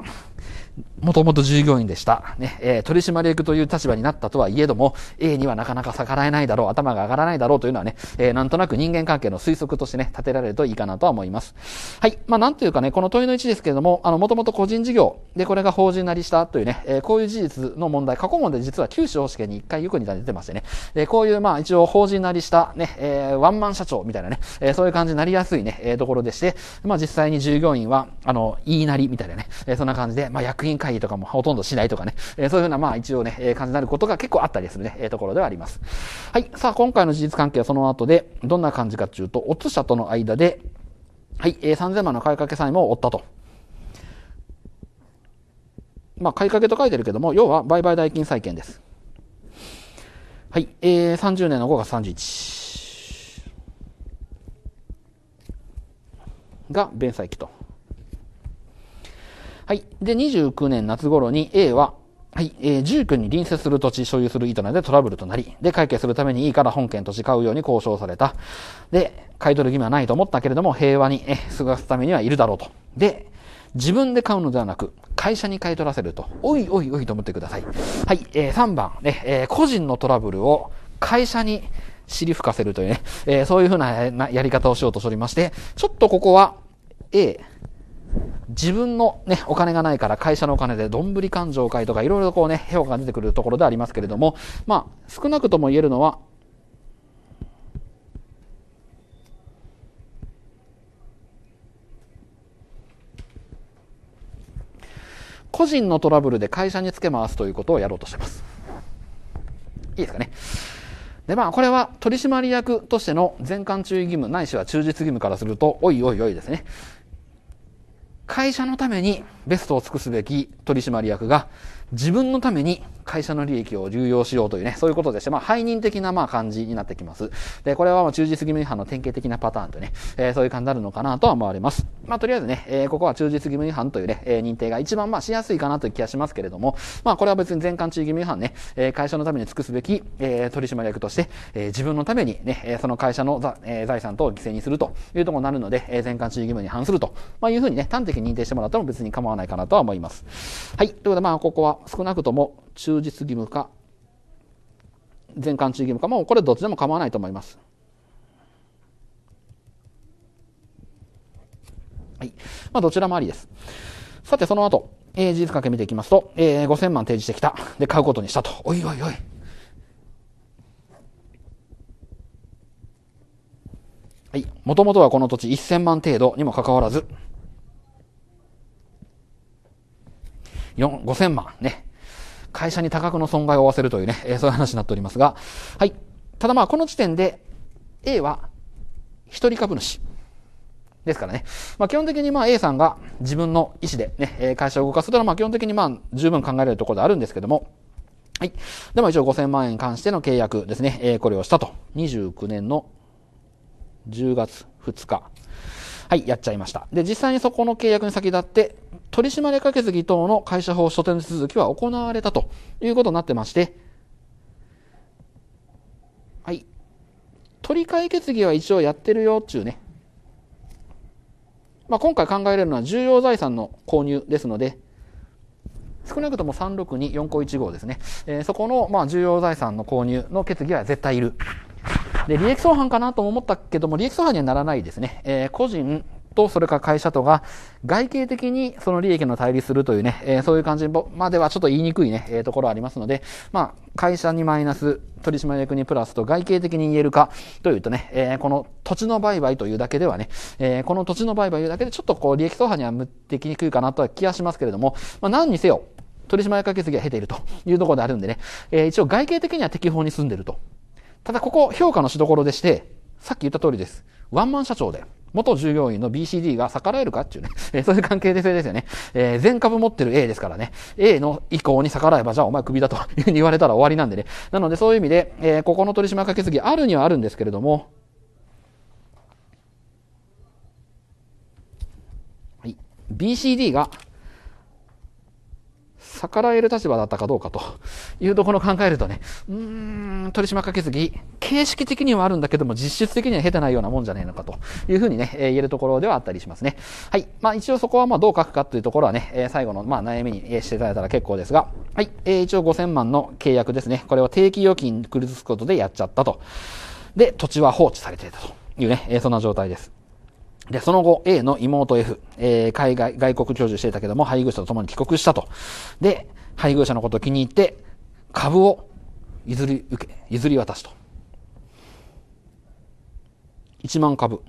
もともと従業員でした。ね、えー、取締役という立場になったとはいえども、A にはなかなか逆らえないだろう、頭が上がらないだろうというのはね、えー、なんとなく人間関係の推測としてね、立てられるといいかなとは思います。はい。まあ、なんというかね、この問いの1ですけれども、あの、もともと個人事業、で、これが法人なりしたというね、えー、こういう事実の問題、過去問で実は九州方試験に一回よく似た出てましてね、えこういう、まあ、一応法人なりした、ね、えワンマン社長みたいなね、えそういう感じになりやすいね、えところでして、まあ、実際に従業員は、あの、言いなりみたいなね、えそんな感じで、まあ、役員会会議とかもほとんどしないとかね、えそういうふうな、まあ一応ね、え感じになることが結構あったりするね、えところではあります。はい。さあ、今回の事実関係はその後で、どんな感じかというと、オツ社との間で、はい、えー、3000万の買いかけ債務を負ったと。まあ、買いかけと書いてるけども、要は売買代金債権です。はい、えー、30年の5月31。が、弁済期と。はい。で、29年夏頃に A は、はい、えー、住居に隣接する土地、所有する意図などでトラブルとなり、で、解決するためにいいから本県土地買うように交渉された。で、買い取る義務はないと思ったけれども、平和に、え、過ごすためにはいるだろうと。で、自分で買うのではなく、会社に買い取らせると。おいおいおいと思ってください。はい、えー、3番、ね、えー、個人のトラブルを会社に尻吹かせるというね、えー、そういうふうなやり方をしようとしておりまして、ちょっとここは、A、自分のね、お金がないから会社のお金でどんぶり勘定会とかいろいろこうね、評価が出てくるところでありますけれども、まあ、少なくとも言えるのは、個人のトラブルで会社につけ回すということをやろうとしてます。いいですかね。で、まあ、これは取締役としての全館注意義務ないしは忠実義務からすると、おいおいおいですね。会社のためにベストを尽くすべき取締役が自分のために会社の利益を流用しようというね、そういうことでして、まあ、背任的なまあ感じになってきます。で、これはまあ忠実義務違反の典型的なパターンとね、えー、そういう感じになるのかなとは思われます。まあ、とりあえずね、えー、ここは忠実義務違反というね、えー、認定が一番まあしやすいかなという気がしますけれども、まあ、これは別に全館地意。義務違反ね、えー、会社のために尽くすべき、えー、取締役として、えー、自分のためにね、その会社の財,、えー、財産等を犠牲にするというところになるので、えー、全館地義務に反すると、まあ、いうふうにね、端的に認定してもらっても別に構わないかなとは思います。はい。ということで、まあ、ここは少なくとも、忠実義務化全館中義務化もうこれどっちでも構わないと思います。はいまあ、どちらもありです。さてその後、えー、事実関係見ていきますと、えー、5000万提示してきた。で、買うことにしたと。おいおいおい。はい。もともとはこの土地1000万程度にもかかわらず、5000万ね。会社に多額の損害を負わせるというね、えー、そういう話になっておりますが、はい。ただまあ、この時点で、A は、一人株主。ですからね。まあ、基本的にまあ A さんが自分の意思でね、会社を動かすというのはまあ基本的にまあ十分考えられるところであるんですけども、はい。でも一応5000万円に関しての契約ですね、えー、これをしたと。29年の10月2日。はい、やっちゃいました。で、実際にそこの契約に先立って、取締掛決ぎ等の会社法所定の手続きは行われたということになってまして、はい。取り替え決議は一応やってるよっちゅうね。まあ、今回考えれるのは重要財産の購入ですので、少なくとも362、4個1号ですね。えー、そこの、まあ、重要財産の購入の決議は絶対いる。で、利益相反かなと思ったけども、利益相反にはならないですね。えー、個人、と、それから会社とが、外形的にその利益の対立するというね、えー、そういう感じまではちょっと言いにくいね、えー、ところありますので、まあ、会社にマイナス、取締役にプラスと外形的に言えるかというとね、えー、この土地の売買というだけではね、えー、この土地の売買というだけでちょっとこう利益相反には向ってきにくいかなとは気がしますけれども、まあ、何にせよ、取締役決議が経ているというところであるんでね、えー、一応外形的には適法に住んでると。ただここ評価のしどころでして、さっき言った通りです。ワンマン社長で。元従業員の BCD が逆らえるかっていうね、[LAUGHS] えー、そういう関係性ですよね。えー、全株持ってる A ですからね、A の意向に逆らえば、じゃあお前クビだと [LAUGHS] いうに言われたら終わりなんでね。なのでそういう意味で、えー、ここの取締役決議あるにはあるんですけれども、はい、BCD が逆らえる立場だったかどうかというところを考えるとね、うーん、取締掛継ぎ、形式的にはあるんだけども、実質的には経てないようなもんじゃねえのかというふうにね、えー、言えるところではあったりしますね。はい。まあ一応そこはまあどう書くかというところはね、えー、最後のまあ悩みにしていただいたら結構ですが、はい。えー、一応5000万の契約ですね。これを定期預金崩すことでやっちゃったと。で、土地は放置されていたというね、えー、そんな状態です。で、その後、A の妹 F、えー、海外、外国教授していたけども、配偶者と共に帰国したと。で、配偶者のことを気に入って、株を譲り受け、譲り渡すと。1万株。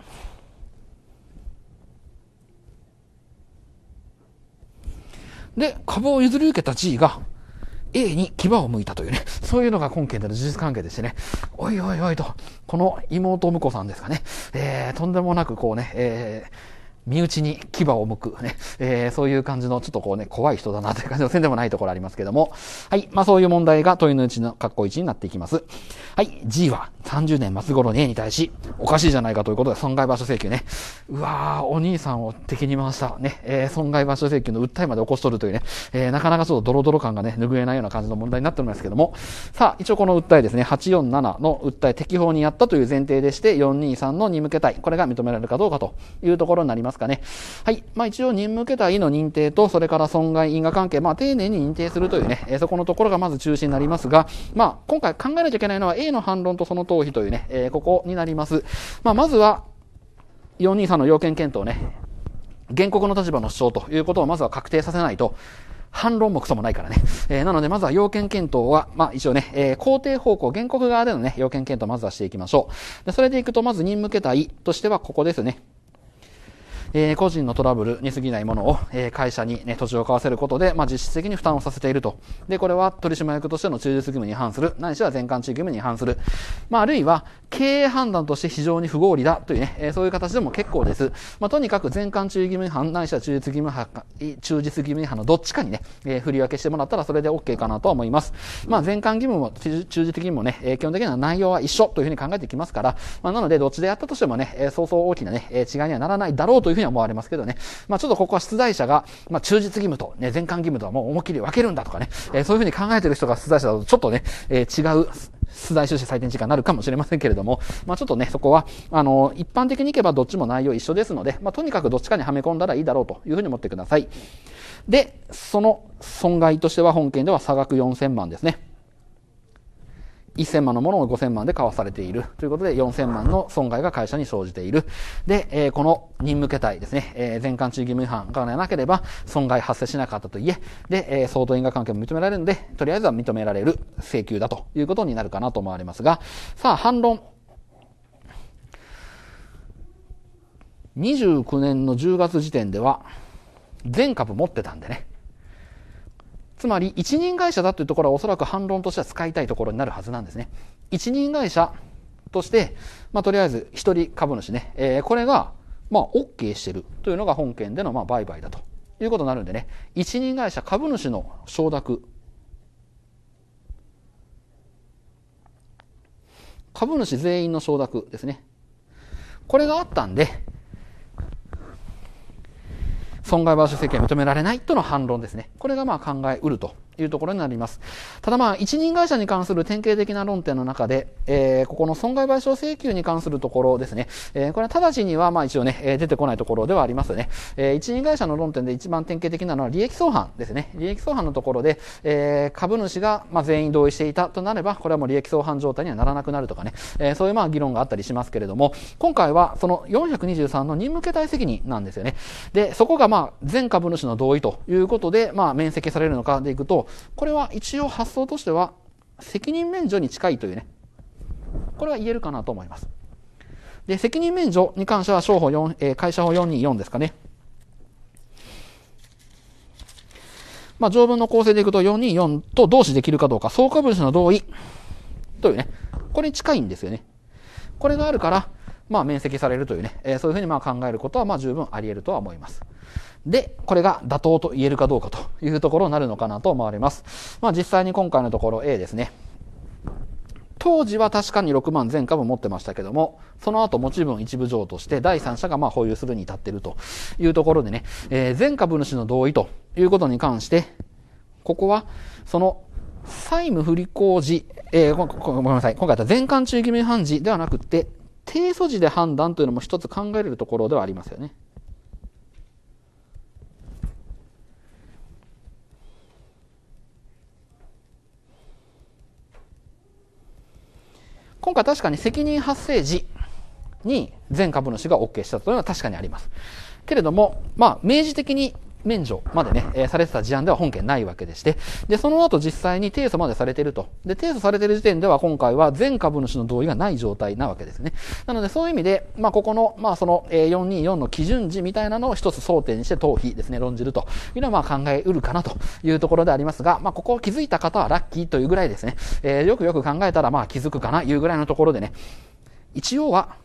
で、株を譲り受けた G が、A に牙を向いたというね、そういうのが本件での事実関係でしてね、おいおいおいと、この妹婿さんですかね、えー、とんでもなくこうね、えー、身内に牙を向く、ね、えー、そういう感じの、ちょっとこうね、怖い人だなという感じの線でもないところありますけども、はい、まあそういう問題が問いのうちの格好1になっていきます。はい、G は30年末頃に A に対し、おかしいじゃないかということで損害賠償請求ね。うわー、お兄さんを敵に回した、ね、えー、損害賠償請求の訴えまで起こしとるというね、えー、なかなかちょっとドロドロ感がね、拭えないような感じの問題になっておりますけども、さあ、一応この訴えですね、847の訴え適法にやったという前提でして、423のに向けたい、これが認められるかどうかというところになりますますかね。はい。まあ一応任務た E の認定と、それから損害因果関係、まあ丁寧に認定するというね、えそこのところがまず中心になりますが、まあ今回考えなきゃいけないのは A の反論とその逃避というね、えここになります。まあまずは、423の要件検討ね、原告の立場の主張ということをまずは確定させないと、反論もクソもないからね。えー、なので、まずは要件検討は、まあ、一応ね、えー、肯定方向、原告側でのね、要件検討をまずはしていきましょう。でそれでいくと、まず任務た。意としてはここですね。えー、個人のトラブルに過ぎないものを、えー、会社に、ね、土地を買わせることで、まあ、実質的に負担をさせていると。で、これは取締役としての忠実義務に違反する、ないしは全館地義務に違反する。まあ、あるいは、経営判断として非常に不合理だというね、えー、そういう形でも結構です。まあ、とにかく全館地義務違反、ないしは忠実義務派忠実義務違反のどっちかにね、えー、振り分けしてもらったらそれで OK かなとは思います。まあ、全館義務も忠実義務もね、えー、基本的には内容は一緒というふうに考えていきますから、まあ、なので、どっちでやったとしてもね、えー、そうそう大きなね、えー、違いにはならないだろうというふうに思われますけどね。まあ、ちょっとここは出題者が、まあ、忠実義務と、ね、全館義務とはもう思いっきり分けるんだとかね、えー、そういうふうに考えてる人が出題者だとちょっとね、えー、違う、出題修正採点時間になるかもしれませんけれども、まあ、ちょっとね、そこは、あの、一般的にいけばどっちも内容一緒ですので、まあ、とにかくどっちかにはめ込んだらいいだろうというふうに思ってください。で、その損害としては本件では差額4000万ですね。1000万のものを5000万で買わされている。ということで、4000万の損害が会社に生じている。で、えー、この任務形態ですね、えー、全館地義務違反がなければ、損害発生しなかったといえ、で、えー、相当因果関係も認められるので、とりあえずは認められる請求だということになるかなと思われますが、さあ、反論。29年の10月時点では、全株持ってたんでね。つまり一人会社だというところはおそらく反論としては使いたいところになるはずなんですね。一人会社として、まあ、とりあえず一人株主ね、えー、これが、まあ、OK してるというのが本件での、まあ、売買だということになるんでね、一人会社株主の承諾、株主全員の承諾ですね。これがあったんで、損害賠償請求は認められないとの反論ですね。これがまあ考えうるというところになります。ただまあ、一人会社に関する典型的な論点の中で、えー、ここの損害賠償請求に関するところですね、えー、これは直ちにはまあ一応ね、出てこないところではありますね。えー、一人会社の論点で一番典型的なのは利益相反ですね。利益相反のところで、えー、株主がまあ全員同意していたとなれば、これはもう利益相反状態にはならなくなるとかね、えー、そういうまあ議論があったりしますけれども、今回はその423の任務形態責任なんですよね。で、そこがまあ全株主の同意ということで、まあ面積されるのかでいくと、これは一応発想としては責任免除に近いというね、これは言えるかなと思います。で、責任免除に関しては、商法4、えー、会社法424ですかね。まあ、条文の構成でいくと424と同志できるかどうか、総株主の同意というね、これに近いんですよね。これがあるから、まあ、免責されるというね、えー、そういうふうにまあ考えることは、まあ、十分あり得るとは思います。で、これが妥当と言えるかどうかというところになるのかなと思われます。まあ実際に今回のところ A ですね。当時は確かに6万全株持ってましたけども、その後持ち分一部譲として第三者がまあ保有するに至っているというところでね、えー、全株主の同意ということに関して、ここはその債務不履行時、えー、ごめんなさい、今回は全館中義務違反時ではなくて、提訴時で判断というのも一つ考えれるところではありますよね。今回確かに責任発生時に全株主が OK したというのは確かにあります。けれども、まあ、明示的に免除までね、えー、されてた事案では本件ないわけでして、で、その後実際に提訴までされてると。で、提訴されてる時点では今回は全株主の同意がない状態なわけですね。なので、そういう意味で、まあ、ここの、まあ、その、えー、424の基準時みたいなのを一つ争点にして逃避ですね、論じるというのは、まあ、考えうるかなというところでありますが、まあ、ここを気づいた方はラッキーというぐらいですね、えー、よくよく考えたら、まあ、気づくかな、いうぐらいのところでね、一応は、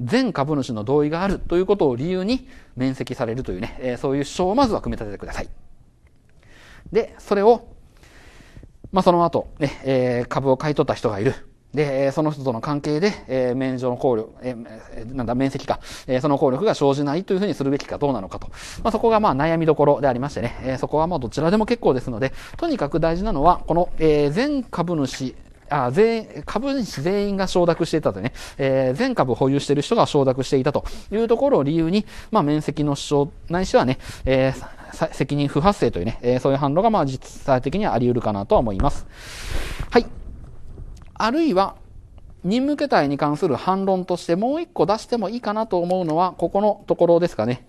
全株主の同意があるということを理由に、免責されるというね、えそういう主張をまずは組み立ててください。で、それを、まあ、その後、ね、え株を買い取った人がいる。で、その人との関係で、え免除の効力、えなんだ、面積か、えその効力が生じないというふうにするべきかどうなのかと。まあ、そこがまあ悩みどころでありましてね、えそこはまあどちらでも結構ですので、とにかく大事なのは、この、え全株主、あ全員、株主全員が承諾していたとね、えー、全株保有している人が承諾していたというところを理由に、まあ、面積の主張、ないしはね、えー、責任不発生というね、えー、そういう反論が、まあ、実際的にはあり得るかなとは思います。はい。あるいは、任務形態に関する反論としてもう一個出してもいいかなと思うのは、ここのところですかね。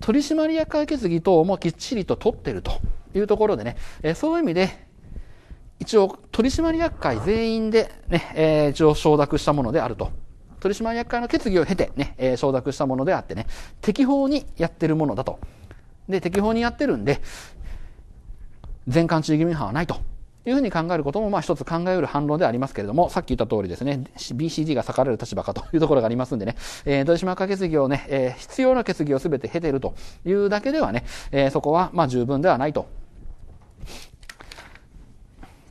取締役会決議等もきっちりと取ってるというところでね、えそういう意味で、一応取締役会全員でね、えー、一応承諾したものであると。取締役会の決議を経てね、えー、承諾したものであってね、適法にやってるものだと。で、適法にやってるんで、全館地域違反はないと。いうふうに考えることも、まあ一つ考える反論でありますけれども、さっき言った通りですね、b c d が割かれる立場かというところがありますんでね、えー、取締役会決議をね、えー、必要な決議を全て経てるというだけではね、えー、そこは、まあ十分ではないと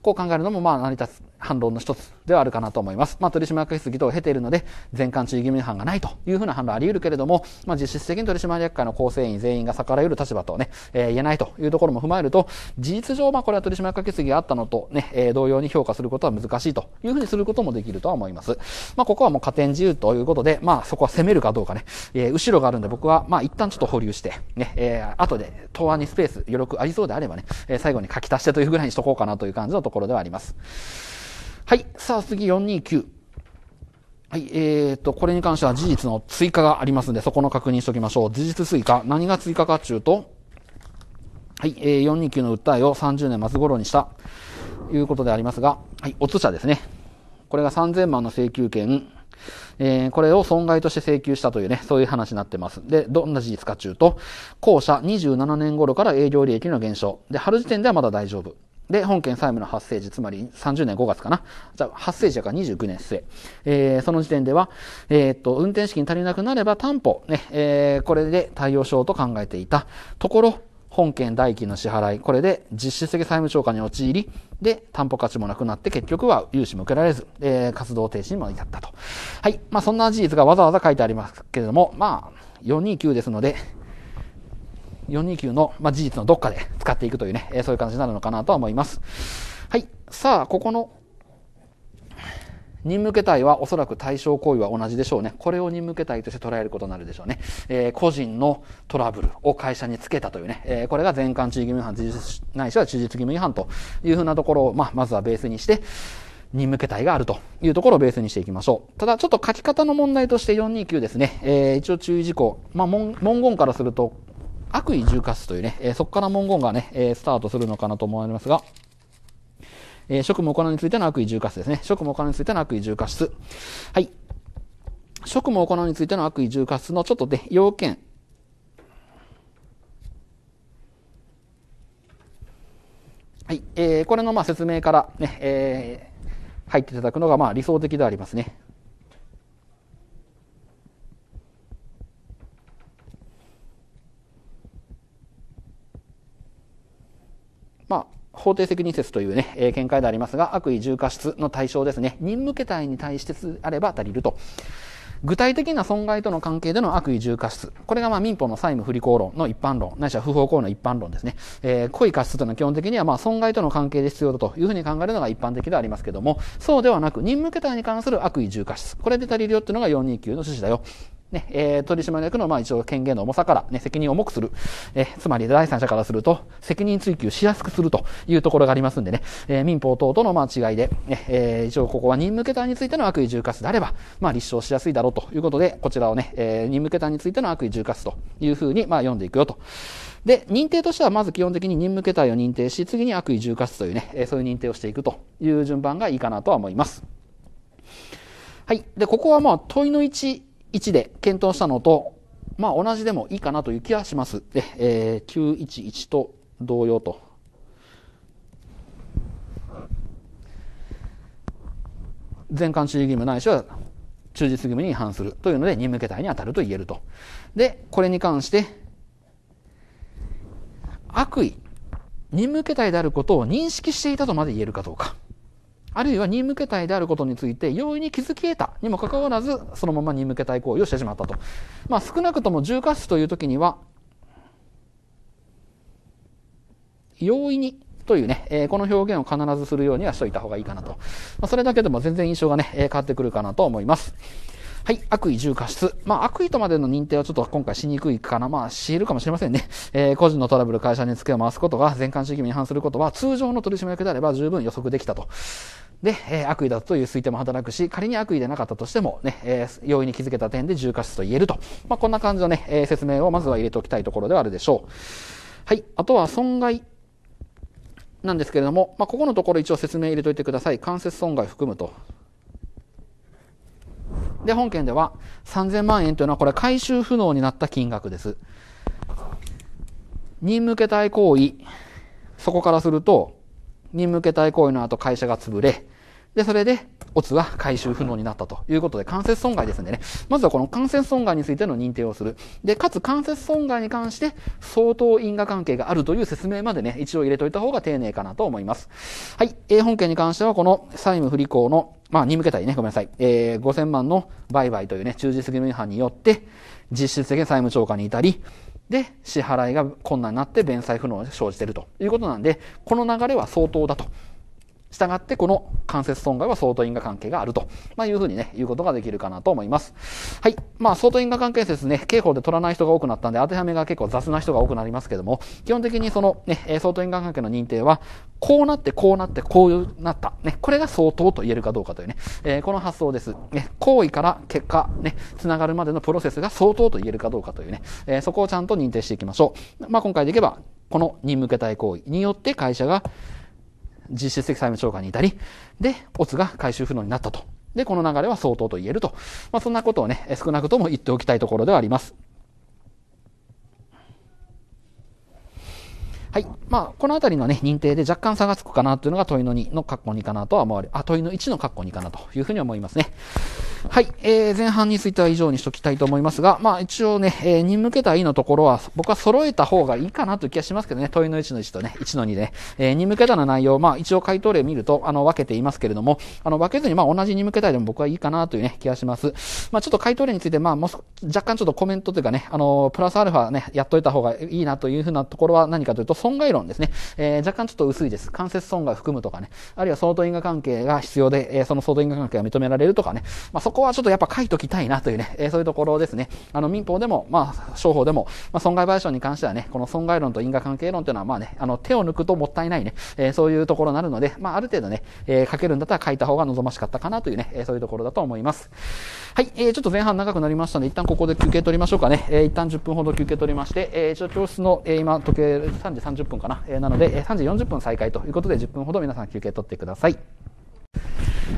こう考えるのも、まあ、成り立つ反論の一つではあるかなと思います。まあ、取締役質疑等を経ているので、全館注意義務違反がないというふうな反論あり得るけれども、まあ、実質的に取締役会の構成員全員が逆らえる立場とね、えー、言えないというところも踏まえると、事実上、まあ、これは取締役質議があったのとね、えー、同様に評価することは難しいというふうにすることもできるとは思います。まあ、ここはもう加点自由ということで、まあ、そこは攻めるかどうかね、えー、後ろがあるんで僕は、まあ、一旦ちょっと保留して、ね、えー、後で、答案にスペース、余力ありそうであればね、えー、最後に書き足してというぐらいにしとこうかなという感じのところではあります。はい。さあ、次429。はい。えっ、ー、と、これに関しては事実の追加がありますんで、そこの確認しておきましょう。事実追加。何が追加かっていうと、はい。えー、429の訴えを30年末頃にした、いうことでありますが、はい。おつ社ですね。これが3000万の請求権、えー、これを損害として請求したというね、そういう話になってます。で、どんな事実かというと、後者27年頃から営業利益の減少。で、春時点ではまだ大丈夫。で、本件債務の発生時、つまり30年5月かな。じゃあ、発生時から29年末。えー、その時点では、えー、っと、運転資金足りなくなれば担保、ね、えー、これで対応しようと考えていたところ、本件代金の支払い、これで実質的債務超過に陥り、で、担保価値もなくなって結局は融資も受けられず、えー、活動停止にも至ったと。はい。まあ、そんな事実がわざわざ書いてありますけれども、まあ、429ですので、429の、まあ、事実のどっかで使っていくというね、えー、そういう感じになるのかなとは思います。はい。さあ、ここの任務形態はおそらく対象行為は同じでしょうね。これを任務形態として捉えることになるでしょうね。えー、個人のトラブルを会社につけたというね、えー、これが全館注意義務違反、事実ないしは事実義務違反というふうなところを、まあ、まずはベースにして、任務形態があるというところをベースにしていきましょう。ただ、ちょっと書き方の問題として429ですね。えー、一応注意事項。まあ文、文言からすると、悪意重過失というね、えー、そこから文言がね、えー、スタートするのかなと思われますが、えー、職務行うについての悪意重過失ですね。職務行うについての悪意重過失。はい。職務行うについての悪意重過失のちょっとで、要件。はい。えー、これのまあ説明からね、えー、入っていただくのがまあ理想的でありますね。まあ、法定責任説というね、えー、見解でありますが、悪意重過失の対象ですね、任務形態に対してあれば足りると。具体的な損害との関係での悪意重過失。これがまあ民法の債務不履行論の一般論、ないしは不法行為の一般論ですね。えー、故意過失というのは基本的にはまあ損害との関係で必要だというふうに考えるのが一般的でありますけども、そうではなく、任務形態に関する悪意重過失。これで足りるよっていうのが429の趣旨だよ。ね、えー、取締役の、まあ一応権限の重さから、ね、責任を重くする。えー、つまり第三者からすると、責任追及しやすくするというところがありますんでね、えー、民法等との、まあ違いで、ね、えー、一応ここは任務形態についての悪意重過失であれば、まあ立証しやすいだろうということで、こちらをね、えー、任務形態についての悪意重過失というふうに、まあ読んでいくよと。で、認定としてはまず基本的に任務形態を認定し、次に悪意重過失というね、えー、そういう認定をしていくという順番がいいかなとは思います。はい。で、ここはまあ問いの1 1で検討したのと、まあ同じでもいいかなという気はします。で、えー、911と同様と。全館主義義務ないしは忠実義務に違反するというので任務形態に当たると言えると。で、これに関して、悪意、任務形態であることを認識していたとまで言えるかどうか。あるいは任務形態であることについて容易に気づき得たにもかかわらず、そのまま任務形態行為をしてしまったと。まあ、少なくとも重過失という時には、容易にというね、えー、この表現を必ずするようにはしといた方がいいかなと。まあ、それだけでも全然印象がね、えー、変わってくるかなと思います。はい。悪意重過失。まあ、悪意とまでの認定はちょっと今回しにくいかな。まあ、知るかもしれませんね。えー、個人のトラブル、会社に付けを回すことが、全館主義に違反することは、通常の取締役であれば十分予測できたと。で、え悪意だという推定も働くし、仮に悪意でなかったとしても、ね、えー、容易に気づけた点で重過失と言えると。まあ、こんな感じのね、えー、説明をまずは入れておきたいところではあるでしょう。はい。あとは損害なんですけれども、まあ、ここのところ一応説明入れといてください。間接損害含むと。で、本件では3000万円というのはこれ回収不能になった金額です。任務受けたい行為、そこからすると、に向けたい行為の後会社が潰れ、で、それで、オツは回収不能になったということで、間接損害ですんでね。まずはこの間接損害についての認定をする。で、かつ間接損害に関して、相当因果関係があるという説明までね、一応入れといた方が丁寧かなと思います。はい。えー、本件に関しては、この債務不履行の、まあ、向けたりね、ごめんなさい。えー、5000万の売買というね、中実義務違反によって、実質的な債務超過に至り、で、支払いが困難になって弁済不能が生じているということなんで、この流れは相当だとしたがって、この関節損害は相当因果関係があると、まあ、いうふうにね、言うことができるかなと思います。はい。まあ、相当因果関係説ね、刑法で取らない人が多くなったんで、当てはめが結構雑な人が多くなりますけども、基本的にその、ね、相当因果関係の認定は、こうなって、こうなって、こうなった。ね、これが相当と言えるかどうかというね、えー、この発想です。ね、行為から結果、ね、つながるまでのプロセスが相当と言えるかどうかというね、えー、そこをちゃんと認定していきましょう。まあ、今回でいけば、この任務形態行為によって会社が実質的債務超過にいたり、で、オツが回収不能になったと。で、この流れは相当と言えると。まあ、そんなことをね、少なくとも言っておきたいところではあります。はい。まあ、この辺りのね、認定で若干差がつくかなというのが問いの2の括弧2かなとは思われ、あ、問いの1の括弧2かなというふうに思いますね。はい、えー、前半については以上にしときたいと思いますが、まあ一応ね、えー、に向けた E のところは、僕は揃えた方がいいかなという気がしますけどね、問いの1の1とね、1の2で、ね、えー、に向けたの内容、まあ一応回答例見ると、あの、分けていますけれども、あの、分けずに、まあ同じに向けたいでも僕はいいかなというね、気がします。まあちょっと回答例について、まあもう若干ちょっとコメントというかね、あの、プラスアルファね、やっといた方がいいなというふうなところは何かというと、損害論ですね。えー、若干ちょっと薄いです。間接損害含むとかね、あるいは相当因果関係が必要で、えー、その相当因果関係が認められるとかね、まあそこはちょっとやっぱ書いときたいなというね、えー、そういうところですね。あの、民法でも、まあ、商法でも、まあ、損害賠償に関してはね、この損害論と因果関係論というのは、まあね、あの、手を抜くともったいないね、えー、そういうところになるので、まあ、ある程度ね、えー、書けるんだったら書いた方が望ましかったかなというね、えー、そういうところだと思います。はい、えー、ちょっと前半長くなりましたので、一旦ここで休憩取りましょうかね。えー、一旦10分ほど休憩取りまして、えー、ちょっと教室の、えー、今、時計3時30分かな、えー、なので、えー、3時40分再開ということで、10分ほど皆さん休憩取ってください。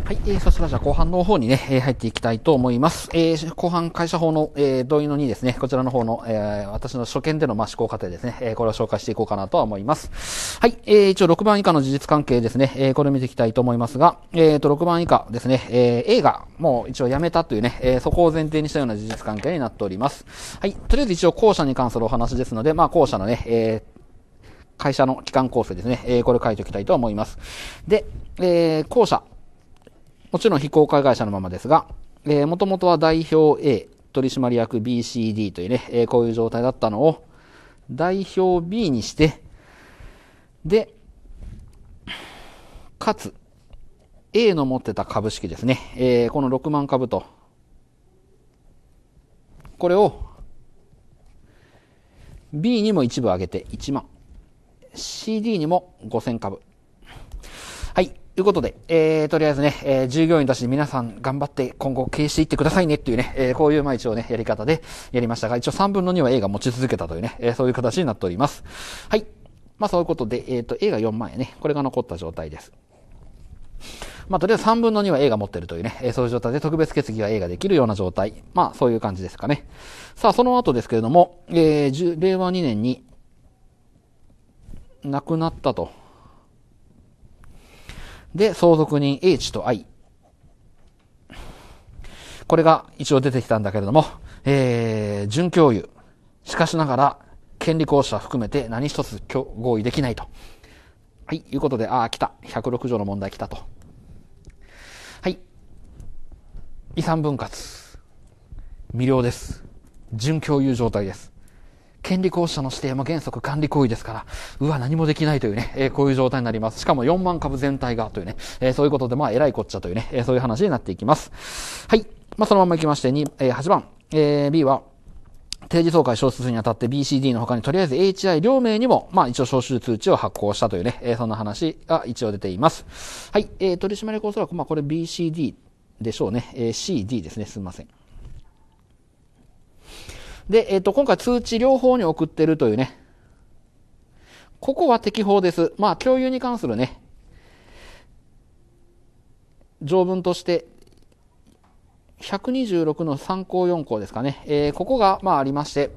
はい、えー、そしたらじゃあ後半の方にね、えー、入っていきたいと思います。えー、後半会社法の、えー、同意の2ですね、こちらの方の、えー、私の初見での、まあ、思考過程ですね、えー、これを紹介していこうかなとは思います。はい、えー、一応6番以下の事実関係ですね、えー、これを見ていきたいと思いますが、えーと、6番以下ですね、えー、映画もう一応辞めたというね、えー、そこを前提にしたような事実関係になっております。はい、とりあえず一応後者に関するお話ですので、まあ後者のね、えー会社の期間構成ですね。えー、これ書いておきたいと思います。で、えー、後者。もちろん非公開会社のままですが、えー、もともとは代表 A、取締役 BCD というね、えー、こういう状態だったのを、代表 B にして、で、かつ、A の持ってた株式ですね、えー、この6万株と、これを B にも一部上げて1万。CD にも5000株。はい。ということで、えー、とりあえずね、えー、従業員たち皆さん頑張って今後経営していってくださいねっていうね、えー、こういうまあ一応ね、やり方でやりましたが、一応3分の2は A が持ち続けたというね、えー、そういう形になっております。はい。まあそういうことで、えっ、ー、と、A が4万円ね、これが残った状態です。まあ、とりあえず3分の2は A が持ってるというね、えー、そういう状態で特別決議は A ができるような状態。まあ、そういう感じですかね。さあ、その後ですけれども、えー、令和2年に、亡くなったと。で、相続人 H と I。これが一応出てきたんだけれども、えー、準共有。しかしながら、権利行使は含めて何一つ合意できないと。はい、いうことで、ああ、来た。106条の問題来たと。はい。遺産分割。未了です。準共有状態です。権利行使者の指定も原則管理行為ですから、うわ、何もできないというね、えー、こういう状態になります。しかも4万株全体がというね、えー、そういうことで、まあ、偉いこっちゃというね、えー、そういう話になっていきます。はい。まあ、そのまま行きまして、2、えー、8番、えー、B は、定時総会消失にあたって BCD の他にとりあえず HI 両名にも、まあ一応招集通知を発行したというね、えー、そんな話が一応出ています。はい、えー、取締役おそらく、まあこれ BCD でしょうね。えー、CD ですね。すみません。で、えっ、ー、と、今回通知両方に送ってるというね。ここは適法です。まあ、共有に関するね、条文として、126の3項4項ですかね。えー、ここが、まあ、ありまして、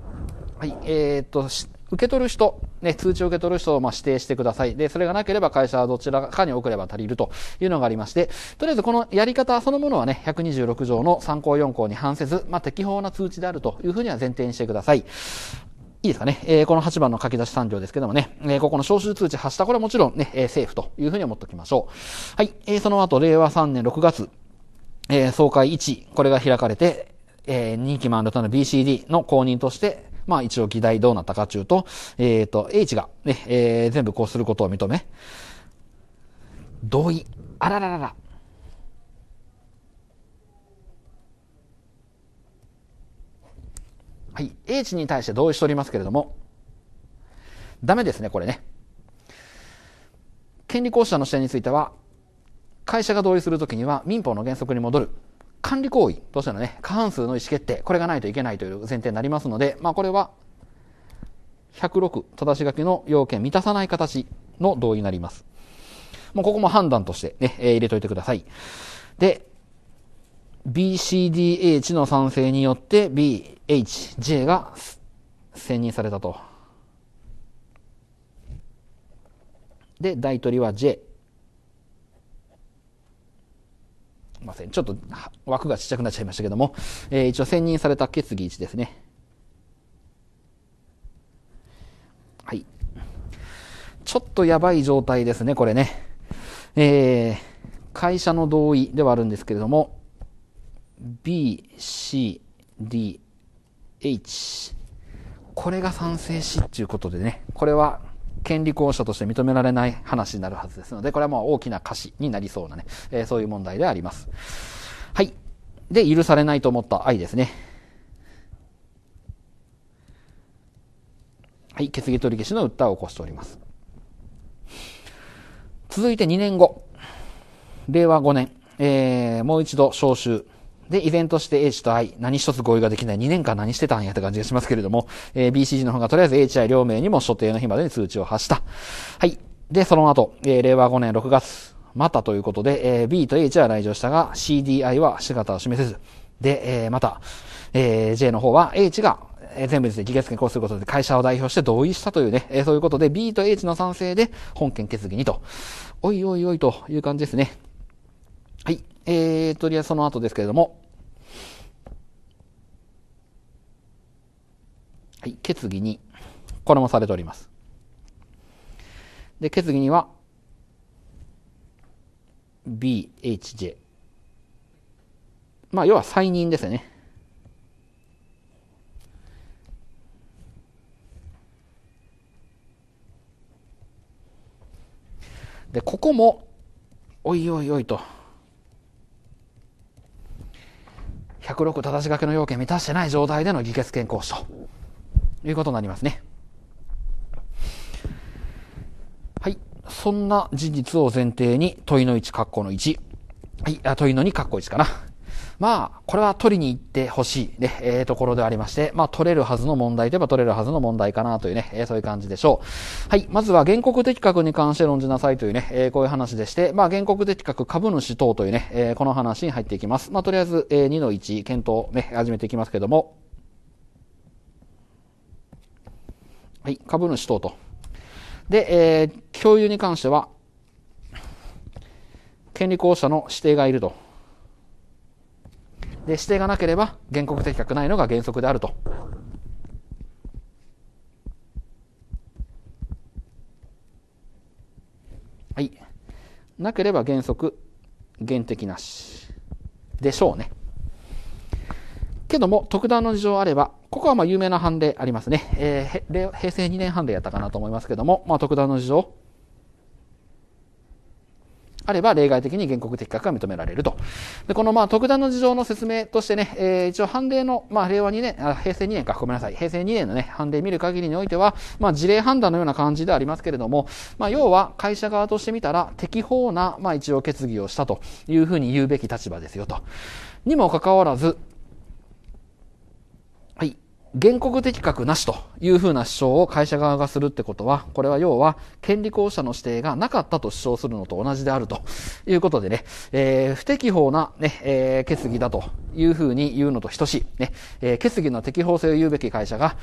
はい、えっ、ー、と、受け取る人、ね、通知を受け取る人をま指定してください。で、それがなければ会社はどちらかに送れば足りるというのがありまして、とりあえずこのやり方そのものはね、126条の参考4項に反せず、まあ、適法な通知であるというふうには前提にしてください。いいですかね。えー、この8番の書き出し産業ですけどもね、えー、ここの招集通知発した、これはもちろんね、えー、府というふうに思っておきましょう。はい。えー、その後、令和3年6月、えー、総会1、これが開かれて、えー、任期満了となる BCD の公認として、まあ一応議題どうなったかというと、えっ、ー、と、H が、ね、えー、全部こうすることを認め、同意。あらららら。はい。H に対して同意しておりますけれども、ダメですね、これね。権利行使者の視点については、会社が同意するときには民法の原則に戻る。管理行為としてのね、過半数の意思決定、これがないといけないという前提になりますので、まあこれは、106、正し書きの要件満たさない形の同意になります。もうここも判断としてね、えー、入れといてください。で、BCDH の賛成によって BHJ が選任されたと。で、大取りは J。ません。ちょっと枠がちっちゃくなっちゃいましたけども、えー、一応選任された決議1ですね。はい。ちょっとやばい状態ですね、これね。えー、会社の同意ではあるんですけれども、B、C、D、H。これが賛成しっていうことでね、これは権利行使として認められない話になるはずですので、これはもう大きな瑕疵になりそうなね、えー、そういう問題であります。はい。で、許されないと思った愛ですね。はい、決議取り消しの訴えを起こしております。続いて2年後、令和5年、えー、もう一度召集で、依然として H と I、何一つ合意ができない2年間何してたんやって感じがしますけれども、えー、BCG の方がとりあえず HI 両名にも所定の日までに通知を発した。はい。で、その後、えー、令和5年6月、またということで、えー、B と H は来場したが、CDI は姿を示せず。で、えー、また、えー、J の方は H が全部ですね、議決権行使することで会社を代表して同意したというね、えー、そういうことで B と H の賛成で本件決議にと。おいおいおいという感じですね。はい。えー、とりあえずその後ですけれども、はい、決議に、これもされております。で、決議には、BHJ。まあ、要は再任ですよね。で、ここも、おいおいおいと、106正し書きの要件満たしてない状態での議決権行使と。いうことになりますね。はい。そんな事実を前提に、問いの1、括弧の1。はい、あ問いの2、括弧1かな。まあ、これは取りに行ってほしい、ね、えー、ところでありまして、まあ、取れるはずの問題といえば取れるはずの問題かなというね、えー、そういう感じでしょう。はい、まずは原告的確に関して論じなさいというね、えー、こういう話でして、まあ、原告的確株主等というね、えー、この話に入っていきます。まあ、とりあえず、えー、2の1、検討ね、始めていきますけども、はい、株主等と。で、えー、共有に関しては、権利行使者の指定がいると。で、指定がなければ原告適格ないのが原則であると。はい。なければ原則、原的なし。でしょうね。けども、特段の事情あれば、ここはまあ有名な判例ありますね。えー、平成2年判例やったかなと思いますけども、まあ、特段の事情あれば例外的に原告適格が認められると。で、このまあ特段の事情の説明としてね、えー、一応判例の、まあ令和2年、あ、平成2年か、ごめんなさい。平成2年のね、判例見る限りにおいては、まあ事例判断のような感じでありますけれども、まあ要は会社側としてみたら適法な、まあ一応決議をしたというふうに言うべき立場ですよと。にもかかわらず、原告的確なしというふうな主張を会社側がするってことは、これは要は、権利行使者の指定がなかったと主張するのと同じであるということでね、えー、不適法なね、えー、決議だというふうに言うのと等しい、ねえー、決議の適法性を言うべき会社が、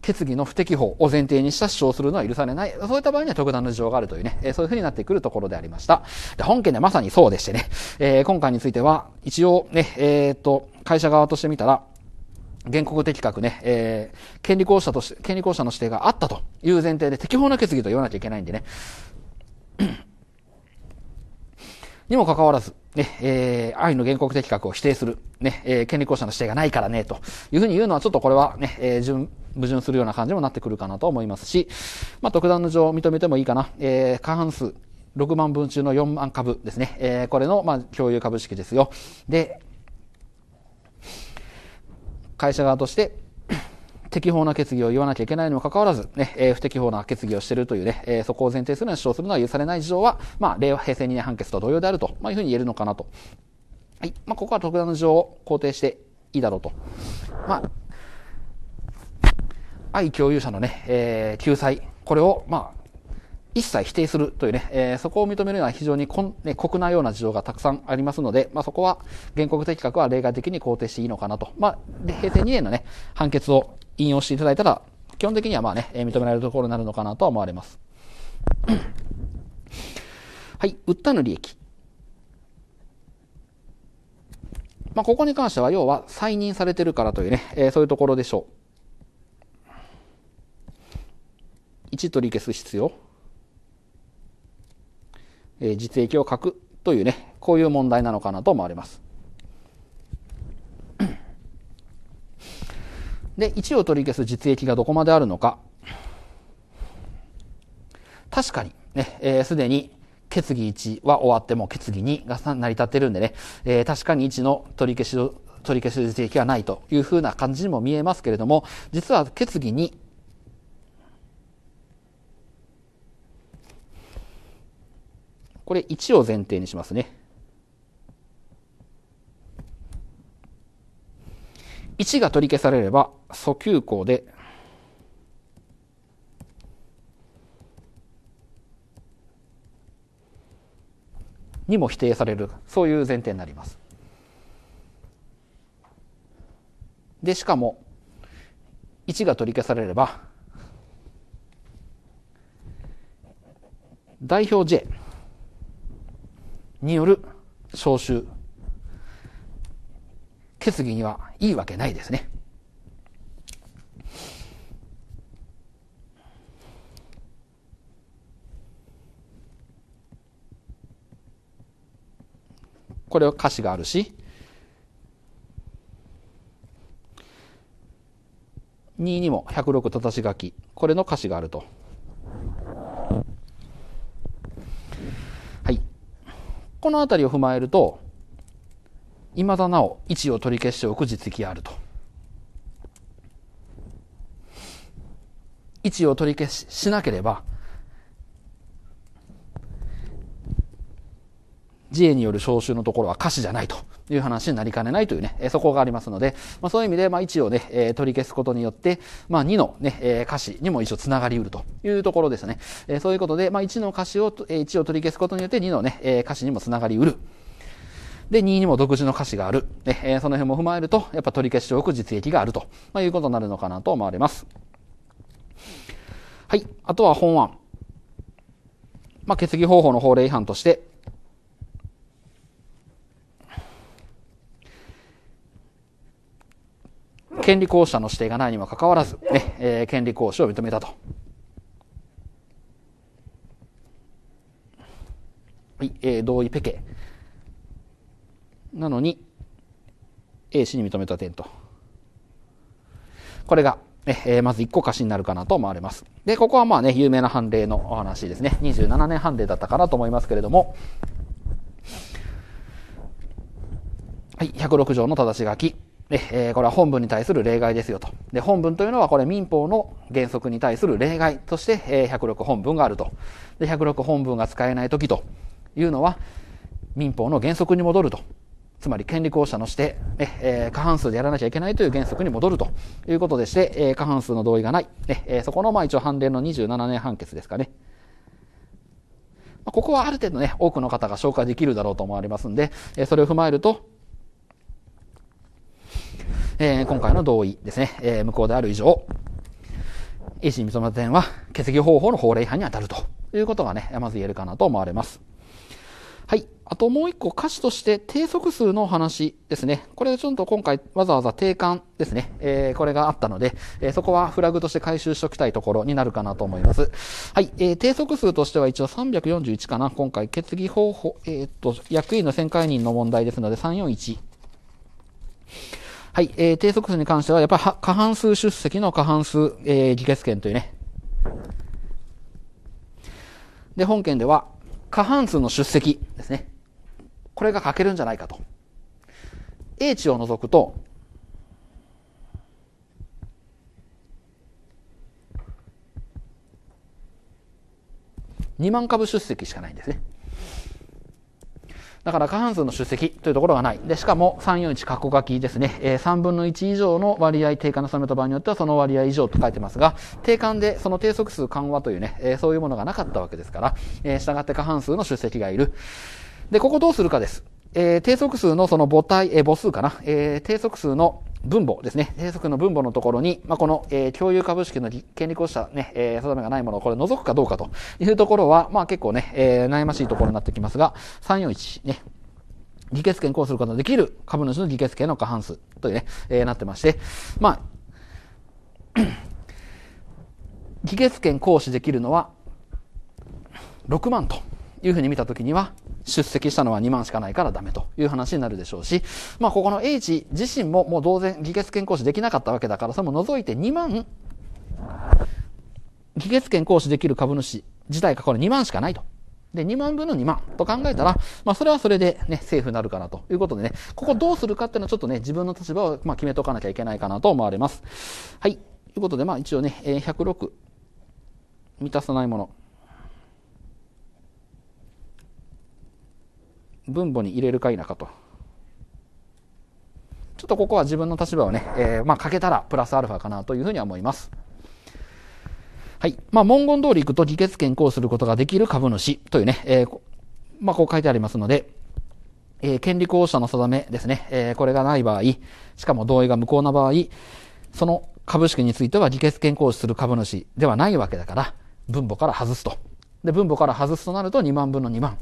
決議の不適法を前提にした主張するのは許されない。そういった場合には特段の事情があるというね、えー、そういうふうになってくるところでありました。で本件ではまさにそうでしてね、えー、今回については、一応ね、えー、っと、会社側としてみたら、原告的確ね、えー、権利公者として、権利公者の指定があったという前提で適法な決議と言わなきゃいけないんでね。[CLEARS THROAT] にもかかわらず、ね、えー、愛の原告的確を否定する、ね、えー、権利公者の指定がないからね、というふうに言うのはちょっとこれはね、えー、矛盾するような感じもなってくるかなと思いますし、まあ、特段の上認めてもいいかな、えー、過半数、6万分中の4万株ですね。えー、これの、まあ、共有株式ですよ。で、会社側として [COUGHS] 適法な決議を言わなきゃいけないにもかかわらず、ね、えー、不適法な決議をしているというね、えー、そこを前提するように主張するのは許されない事情は、まあ、令和平成2年判決と同様であると、まあ、いうふうに言えるのかなと。はい。まあ、ここは特段の事情を肯定していいだろうと。まあ、愛共有者のね、えー、救済、これを、まあ、一切否定するというね、えー、そこを認めるのは非常にこね、酷なような事情がたくさんありますので、まあ、そこは原告的確は例外的に肯定していいのかなと。まあ、平成2年のね、判決を引用していただいたら、基本的にはまあね、えー、認められるところになるのかなとは思われます。[COUGHS] はい、訴えの利益。まあ、ここに関しては、要は再任されてるからというね、えー、そういうところでしょう。1取り消す必要。え実益を書くというね、こういう問題なのかなと思われます。で、1を取り消す実益がどこまであるのか。確かに、ね、えす、でに決議1は終わっても決議2が成り立ってるんでね、えー、確かに1の取り消し、を取り消し実益はないというふうな感じにも見えますけれども、実は決議2これ1を前提にしますね。1が取り消されれば、訴求項で、にも否定される、そういう前提になります。で、しかも、1が取り消されれば、代表 J、による召集、決議にはいいわけないですね。これは歌詞があるし、2にも106たたし書き、これの歌詞があると。この辺りを踏まえると、いまだなお位置を取り消しておく実績あると。位置を取り消ししなければ、自衛による召集のところは歌詞じゃないと。いう話になりかねないというね、そこがありますので、まあ、そういう意味で、まあ、1をね、え取り消すことによって、まあ、2のね、え歌詞にも一応つながりうるというところですね。えそういうことで、まあ、1の歌詞を、え1を取り消すことによって2のね、え歌詞にもつながりうる。で、2にも独自の歌詞がある。ね、えその辺も踏まえると、やっぱ取り消しておく実益があると、まいうことになるのかなと思われます。はい。あとは本案。まあ、決議方法の法令違反として、権利行使者の指定がないにもかかわらず、ねえー、権利行使を認めたと。はい、えー、同意ペケ。なのに、A 氏に認めた点と。これが、えー、まず一個貸しになるかなと思われます。で、ここはまあね、有名な判例のお話ですね。27年判例だったかなと思いますけれども、はい、106条の正し書き。えー、これは本文に対する例外ですよと。で、本文というのはこれ民法の原則に対する例外として、えー、106本文があると。で、106本文が使えない時というのは、民法の原則に戻ると。つまり権利行使者の指定、えー、過半数でやらなきゃいけないという原則に戻るということでして、えー、過半数の同意がない。ね、えー、そこの、まあ一応判例の27年判決ですかね。ここはある程度ね、多くの方が紹介できるだろうと思われますんで、それを踏まえると、えー、今回の同意ですね、えー、無効である以上、維新三め点は決議方法の法令違反に当たるということがね、まず言えるかなと思われます。はい。あともう一個歌詞として低速数の話ですね。これちょっと今回わざわざ定款ですね。えー、これがあったので、えー、そこはフラグとして回収しておきたいところになるかなと思います。はい。えー、低速数としては一応341かな。今回決議方法、えー、っと、役員の選会人の問題ですので341。はい、えー、定則数に関しては、やっぱ過半数出席の過半数、えー、議決権というね。で、本件では、過半数の出席ですね。これが書けるんじゃないかと。英知を除くと、2万株出席しかないんですね。だから過半数の出席というところがない。で、しかも341括弧書きですね。えー、3分の1以上の割合低下の染めた場合によってはその割合以上と書いてますが、定款でその定則数緩和というね、えー、そういうものがなかったわけですから、えー、従って過半数の出席がいる。で、ここどうするかです。えー、低速数のその母体、えー、母数かな、えー、低速数の分母ですね。低速の分母のところに、まあ、この、えー、共有株式の権利行使者ね、えー、定めがないものをこれ除くかどうかというところは、まあ、結構ね、えー、悩ましいところになってきますが、341ね。議決権行使することができる株主の議決権の過半数というね、えー、なってまして、まあ、[CLEARS THROAT] 議決権行使できるのは6万と。いうふうに見たときには、出席したのは2万しかないからダメという話になるでしょうし、まあ、ここの H 自身ももう当然議決権行使できなかったわけだから、それも除いて2万、議決権行使できる株主自体がこれ2万しかないと。で、2万分の2万と考えたら、まあ、それはそれでね、政府になるかなということでね、ここどうするかっていうのはちょっとね、自分の立場をまあ決めておかなきゃいけないかなと思われます。はい。ということで、まあ、一応ね、え106、満たさないもの。分母に入れるか否かと。ちょっとここは自分の立場をね、えー、まあ、かけたらプラスアルファかなというふうには思います。はい。まあ、文言通り行くと議決権行することができる株主というね、えー、まあ、こう書いてありますので、えー、権利行使の定めですね、えー、これがない場合、しかも同意が無効な場合、その株式については議決権行使する株主ではないわけだから、分母から外すと。で、分母から外すとなると2万分の2万。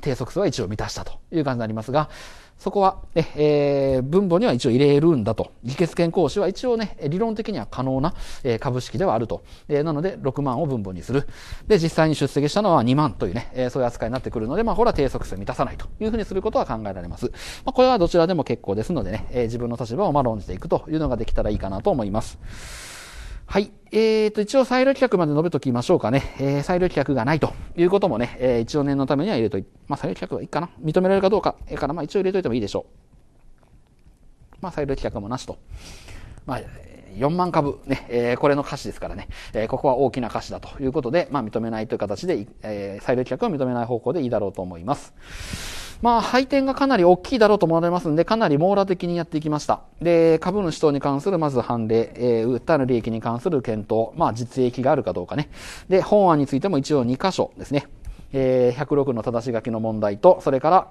低速数は一応満たしたという感じになりますが、そこは、ね、えー、分母には一応入れるんだと。議決権行使は一応ね、理論的には可能な、え株式ではあると。えー、なので、6万を分母にする。で、実際に出席したのは2万というね、えー、そういう扱いになってくるので、まあ、これは低速数満たさないというふうにすることは考えられます。まあ、これはどちらでも結構ですのでね、えー、自分の立場をま論じていくというのができたらいいかなと思います。はい。えーと、一応、裁量規格まで述べときましょうかね。えー、裁量規格がないということもね、えー、一応念のためには入れといて、まあ、裁量規格はいいかな。認められるかどうか、えー、から、まあ、一応入れといてもいいでしょう。まあ、裁量規格もなしと。まあ、4万株、ね、えー、これの歌詞ですからね、えー、ここは大きな歌詞だということで、まあ、認めないという形で、えー、裁量規格を認めない方向でいいだろうと思います。まあ、配点がかなり大きいだろうと思われますので、かなり網羅的にやっていきました。で、株主等に関するまず判例、えー、売ったの利益に関する検討、まあ、実益があるかどうかね。で、本案についても一応2箇所ですね。えー、106の正し書きの問題と、それから、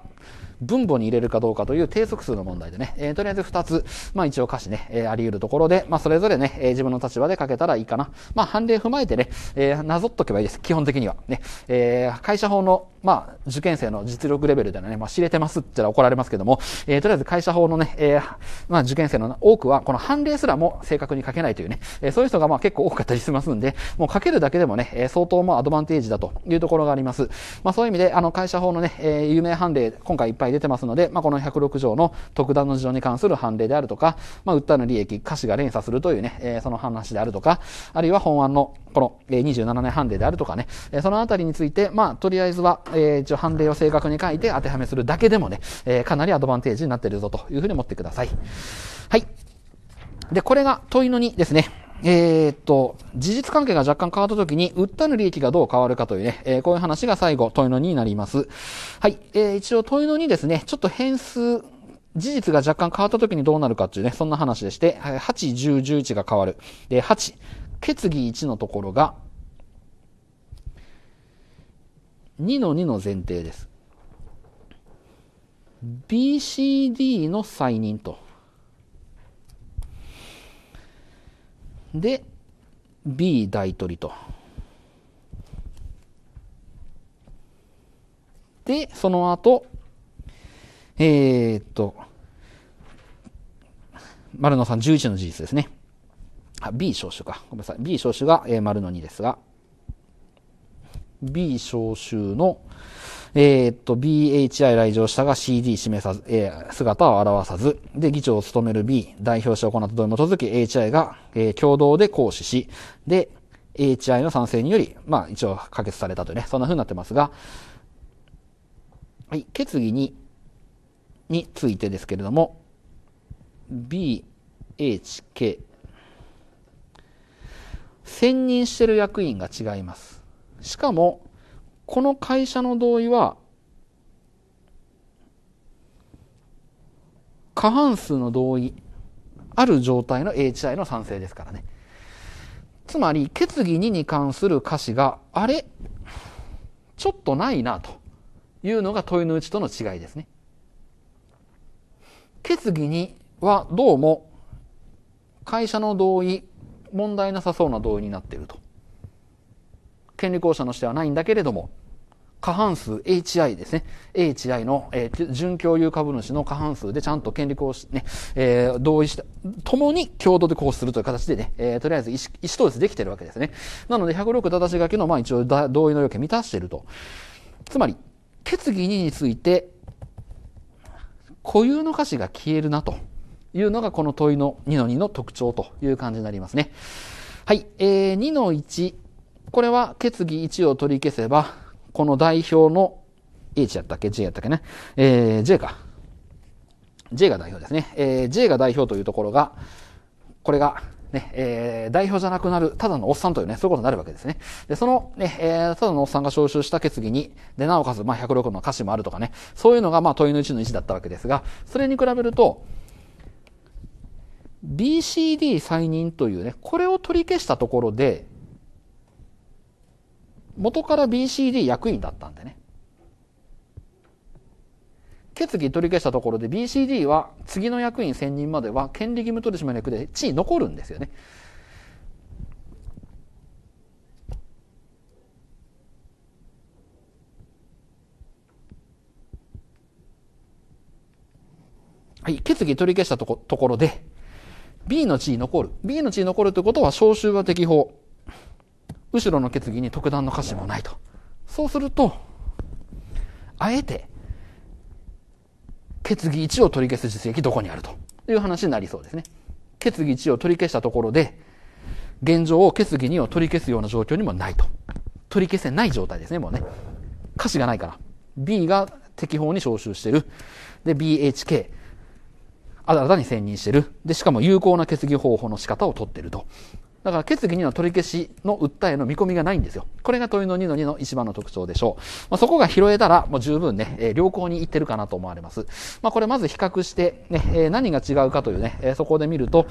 分母に入れるかどうかという定則数の問題でね、えー、とりあえず2つ、まあ一応歌詞ね、えー、あり得るところで、まあそれぞれね、えー、自分の立場で書けたらいいかな。まあ判例踏まえてね、えー、なぞっとけばいいです。基本的には。ね、えー、会社法の、まあ受験生の実力レベルでね、まあ知れてますって言ったら怒られますけども、えー、とりあえず会社法のね、えー、まあ受験生の多くはこの判例すらも正確に書けないというね、えー、そういう人がまあ結構多かったりしますんで、もう書けるだけでもね、えー、相当もアドバンテージだというところがあります。まあそういう意味で、あの会社法のね、えー、有名判例、今回いっぱいい出てますので、まあ、この106条の特段の事情に関する判例であるとか、まあ、訴えの利益、歌詞が連鎖するというね、えー、その話であるとか、あるいは本案のこの、えー、27年判例であるとかね、えー、そのあたりについて、まあ、とりあえずは、えー、一応判例を正確に書いて当てはめするだけでもね、えー、かなりアドバンテージになっているぞというふうに思ってください。はい。で、これが問いの2ですね。えー、っと、事実関係が若干変わった時に、売ったの利益がどう変わるかというね、えー、こういう話が最後、問いの2になります。はい。えー、一応問いの2ですね、ちょっと変数、事実が若干変わった時にどうなるかっていうね、そんな話でして、8、10、11が変わる。で、8、決議1のところが、2の2の前提です。BCD の再任と。で、B 大取りと。で、その後、えー、っと、丸野さん11の事実ですね。あ、B 消臭か。ごめんなさい。B 消臭が、えー、丸の2ですが、B 消臭の、えー、っと、BHI 来場者が CD 示さず、えー、姿を現さず、で、議長を務める B、代表者を行った同意に基づき HI が、えー、共同で行使し、で、HI の賛成により、まあ、一応可決されたとね、そんな風になってますが、はい、決議に、についてですけれども、B、H、K、選任してる役員が違います。しかも、この会社の同意は、過半数の同意ある状態の HI の賛成ですからね。つまり、決議2に関する歌詞が、あれちょっとないな、というのが問いのうちとの違いですね。決議2はどうも、会社の同意、問題なさそうな同意になっていると。権利行使の指定はないんだけれども、過半数 HI ですね。HI の、えー、準共有株主の過半数でちゃんと権利行使、ね、えー、同意した、共に共同で行使するという形でね、えー、とりあえず意思意思統一できてるわけですね。なので、106たし書きの、まあ一応同意の要件満たしていると。つまり、決議2について、固有の歌詞が消えるなというのが、この問いの2の2の特徴という感じになりますね。はい、えー、2の1。これは決議1を取り消せば、この代表の H やったっけ ?J やったっけね。えー、J か。J が代表ですね。えー、J が代表というところが、これが、ね、えー、代表じゃなくなる、ただのおっさんというね、そういうことになるわけですね。で、その、ね、えー、ただのおっさんが招集した決議に、で、なおかつ、まあ、106の歌詞もあるとかね、そういうのが、まあ、問いの1の1だったわけですが、それに比べると、BCD 再任というね、これを取り消したところで、元から BCD 役員だったんでね。決議取り消したところで BCD は次の役員選任までは権利義務取締役で地位残るんですよね。はい、決議取り消したとこところで B の地位残る。B の地位残るということは招集は適法。後ろの決議に特段の歌詞もないと。そうすると、あえて、決議1を取り消す実績どこにあるという話になりそうですね。決議1を取り消したところで、現状を決議2を取り消すような状況にもないと。取り消せない状態ですね、もうね。歌詞がないから。B が適法に招集してる。で、BHK。新たに選任してる。で、しかも有効な決議方法の仕方を取ってると。だから決議にの取り消しの訴えの見込みがないんですよ。これが問いの2の2の一番の特徴でしょう。まあ、そこが拾えたらもう十分ね、えー、良好にいってるかなと思われます。まあ、これまず比較してね、ねえー、何が違うかというね、えー、そこで見ると、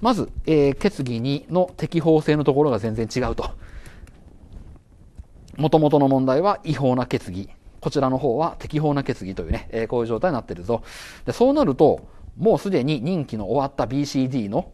まず、えー、決議2の適法性のところが全然違うと。もともとの問題は違法な決議。こちらの方は適法な決議というね、えー、こういう状態になってるぞ。でそうなると、もうすでに任期の終わった BCD の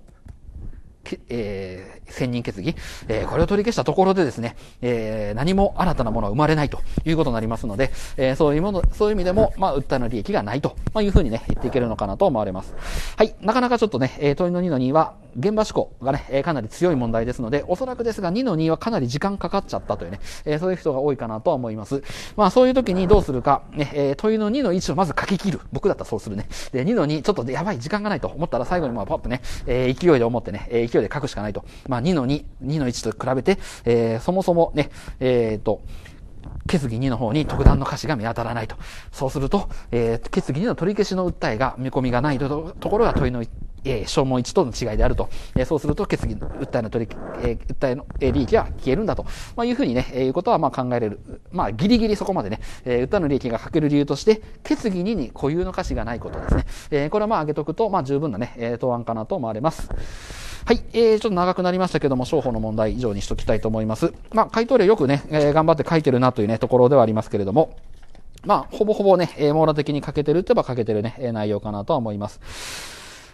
えー、専任決議、えー、これを取り消したところでですね、えー、何も新たなものは生まれないということになりますので、えー、そういうもの、そういう意味でも、まあ、訴えの利益がないと、まあ、いうふうにね、言っていけるのかなと思われます。はい、なかなかちょっとね、えー、問いの2の2は、現場志向がね、えー、かなり強い問題ですので、おそらくですが、2の2はかなり時間かかっちゃったというね、えー、そういう人が多いかなとは思います。まあ、そういう時にどうするか、ね、えー、問いの2の1をまず書き切る。僕だったらそうするね。で、2の2、ちょっとやばい、時間がないと思ったら、最後にまあ、パッとね、えー、勢いで思ってね、えー、勢いで書くしかないと。まあ、2の2、2の1と比べて、えー、そもそもね、えっ、ー、と、決議2の方に特段の歌詞が見当たらないと。そうすると、えー、決議2の取り消しの訴えが見込みがないところが問いの、えー、証文1との違いであると。えー、そうすると、決議の訴えの取り、えー、訴えの、えー、利益は消えるんだと。まあ、いうふうにね、えー、いうことはまあ考えれる。まあ、ギリギリそこまでね、えー、訴えの利益が欠ける理由として、決議2に固有の歌詞がないことですね。えー、これはまあ挙げとくと、まあ十分なね、えー、答案かなと思われます。はい、えー、ちょっと長くなりましたけども、商法の問題以上にしときたいと思います。まあ、回答例よくね、えー、頑張って書いてるなというね、ところではありますけれども、まあ、ほぼほぼね、えー、網羅的に書けてるて言えば書けてるね、えー、内容かなとは思います。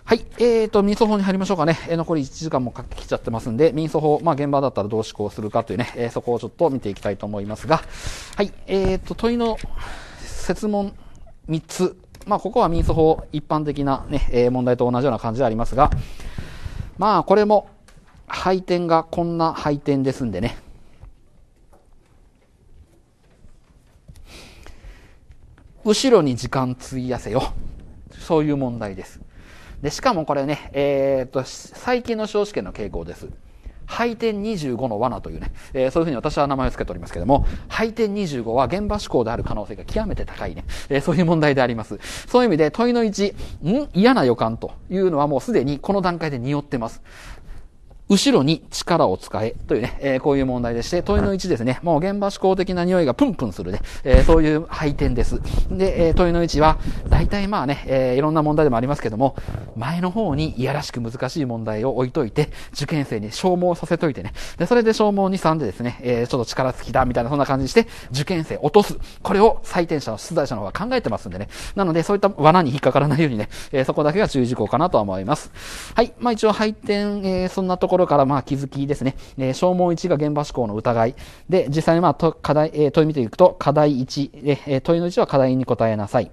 はい。えーと、民訴法に入りましょうかね。えー、残り1時間も書ききちゃってますんで、民訴法、まあ現場だったらどう施行するかというね、えー、そこをちょっと見ていきたいと思いますが、はい。えーと、問いの設問3つ。まあここは民訴法一般的なね、えー、問題と同じような感じでありますが、まあこれも配点がこんな配点ですんでね。後ろに時間費やせよ。そういう問題です。で、しかもこれね、えー、っと、最近の司法圏の傾向です。配点25の罠というね、えー、そういうふうに私は名前を付けておりますけども、配点25は現場思考である可能性が極めて高いね、えー、そういう問題であります。そういう意味で問いの1、ん嫌な予感というのはもうすでにこの段階で匂ってます。後ろに力を使えというね、えー、こういう問題でして、問いの1ですね、もう現場思考的な匂いがプンプンするね、えー、そういう配点です。で、えー、問いの1は、大体まあね、えいろんな問題でもありますけども、前の方にいやらしく難しい問題を置いといて、受験生に消耗させといてね、で、それで消耗2、3でですね、えちょっと力尽きだみたいなそんな感じにして、受験生落とす。これを採点者の出題者の方が考えてますんでね。なので、そういった罠に引っかからないようにね、えそこだけが注意事項かなとは思います。はい。まあ一応配点、えそんなところろからまあ気づきですね、えー、耗1が現場思考の疑い。で、実際にまあと課題、えー、問い見ていくと、課題1、えー、問いの1は課題に答えなさい。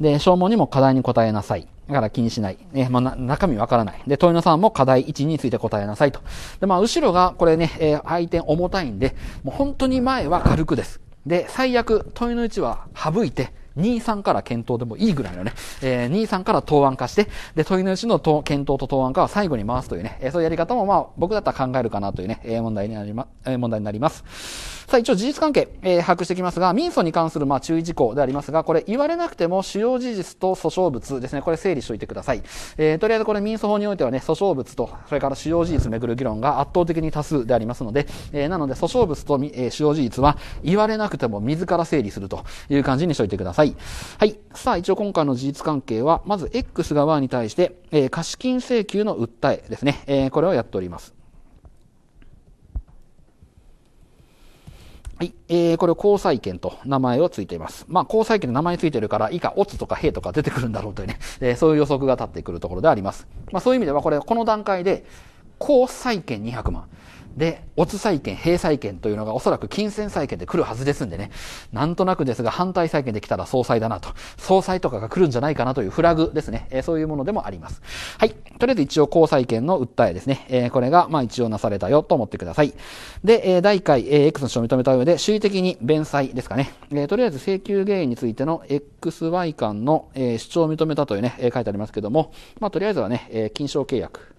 で、消耗にも課題に答えなさい。だから気にしない。えまあ、中身わからない。で、問いの3も課題1について答えなさいと。で、まあ、後ろがこれね、えー、相手重たいんで、もう本当に前は軽くです。で、最悪、問いの1は省いて、23から検討でもいいぐらいのね、えー、23から答案化して、で、問いの主の検討と答案化は最後に回すというね、えー、そういうやり方もまあ僕だったら考えるかなというね、えー、問題になりま、えー、問題になります。さあ、一応事実関係、えー、把握していきますが、民訴に関するまあ注意事項でありますが、これ言われなくても主要事実と訴訟物ですね、これ整理しておいてください。えー、とりあえずこれ民訴法においてはね、訴訟物と、それから主要事実をめぐる議論が圧倒的に多数でありますので、えー、なので訴訟物と、えー、主要事実は言われなくても自ら整理するという感じにしておいてください。はい。さあ、一応今回の事実関係は、まず X が Y に対して、えー、貸金請求の訴えですね、えー、これをやっております。はい。えー、これ交際権と名前をついています。まあ、交際権の名前についてるから、以下、オツとか兵とか出てくるんだろうというね、[LAUGHS] えー、そういう予測が立ってくるところであります。まあ、そういう意味では、これ、この段階で、交際権200万。で、オツ債権、閉債権というのがおそらく金銭債権で来るはずですんでね、なんとなくですが反対債権で来たら総裁だなと、総裁とかが来るんじゃないかなというフラグですね、えー、そういうものでもあります。はい。とりあえず一応、交債権の訴えですね、えー、これが、まあ一応なされたよと思ってください。で、えー、第1回、えー、X の書を認めた上で、主意的に弁済ですかね、えー、とりあえず請求原因についての XY 間の、えー、主張を認めたというね、えー、書いてありますけども、まあとりあえずはね、えー、金賞契約、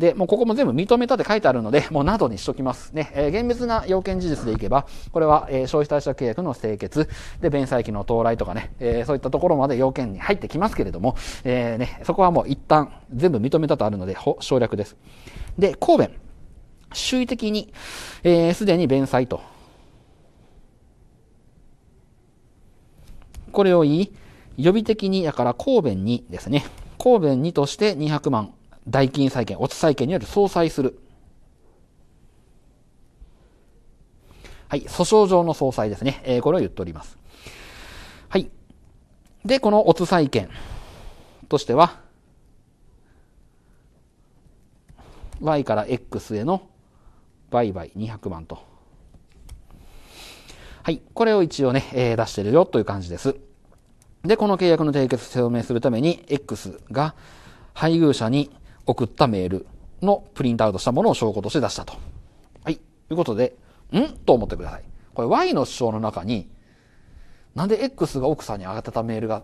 で、もうここも全部認めたって書いてあるので、[LAUGHS] もうなどにしときます。ね、えー、厳密な要件事実でいけば、これは、えー、消費対策契約の締結、で、弁済期の到来とかね、えー、そういったところまで要件に入ってきますけれども、えー、ね、そこはもう一旦全部認めたとあるので、ほ、省略です。で、公弁。周囲的に、えー、で、に弁済と。これを言い、予備的に、だから公弁にですね、公弁にとして200万代金債権、オツ債権による相殺する。はい、訴訟上の相殺ですね。えー、これを言っております。はい。で、このオツ債権としては、y から x への売買200万と。はい。これを一応ね、えー、出してるよという感じです。で、この契約の締結を証明するために、X が配偶者に送ったメールのプリントアウトしたものを証拠として出したと。はい。ということで、んと思ってください。これ Y の主張の中に、なんで X が奥さんに上がってたメールが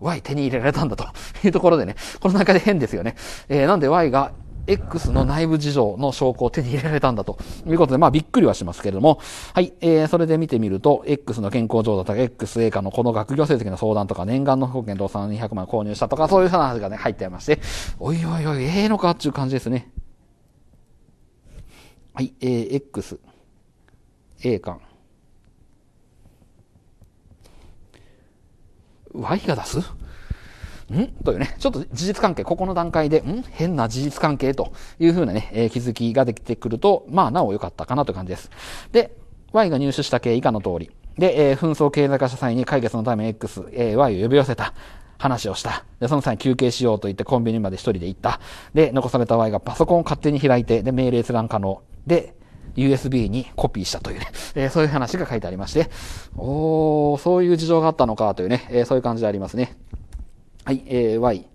Y 手に入れられたんだというところでね、この中で変ですよね。えー、なんで Y が X の内部事情の証拠を手に入れられたんだということで、まあびっくりはしますけれども、はい、えー、それで見てみると、X の健康状態とか、X a 画のこの学業成績の相談とか、念願の保険動産200万購入したとか、そういう話がね、入ってまして、おいおいおい、ええー、のかっていう感じですね。はい、えー、X、A 館。Y が出すんというね、ちょっと事実関係、ここの段階で、ん変な事実関係というふうなね、えー、気づきができてくると、まあ、なお良かったかなという感じです。で、Y が入手した経以下の通り。で、えー、紛争経済化した際に解決のため X、Y を呼び寄せた。話をした。で、その際休憩しようと言ってコンビニまで一人で行った。で、残された Y がパソコンを勝手に開いて、で、命令閲覧可能。で、USB にコピーしたというね、えー、そういう話が書いてありまして、おー、そういう事情があったのかというね、えー、そういう感じでありますね。はい、えー、y。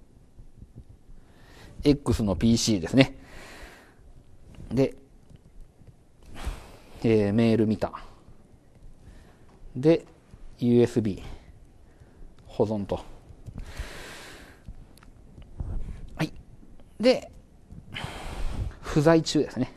x の PC ですね。で、えー、メール見た。で、USB 保存と。はい。で、不在中ですね。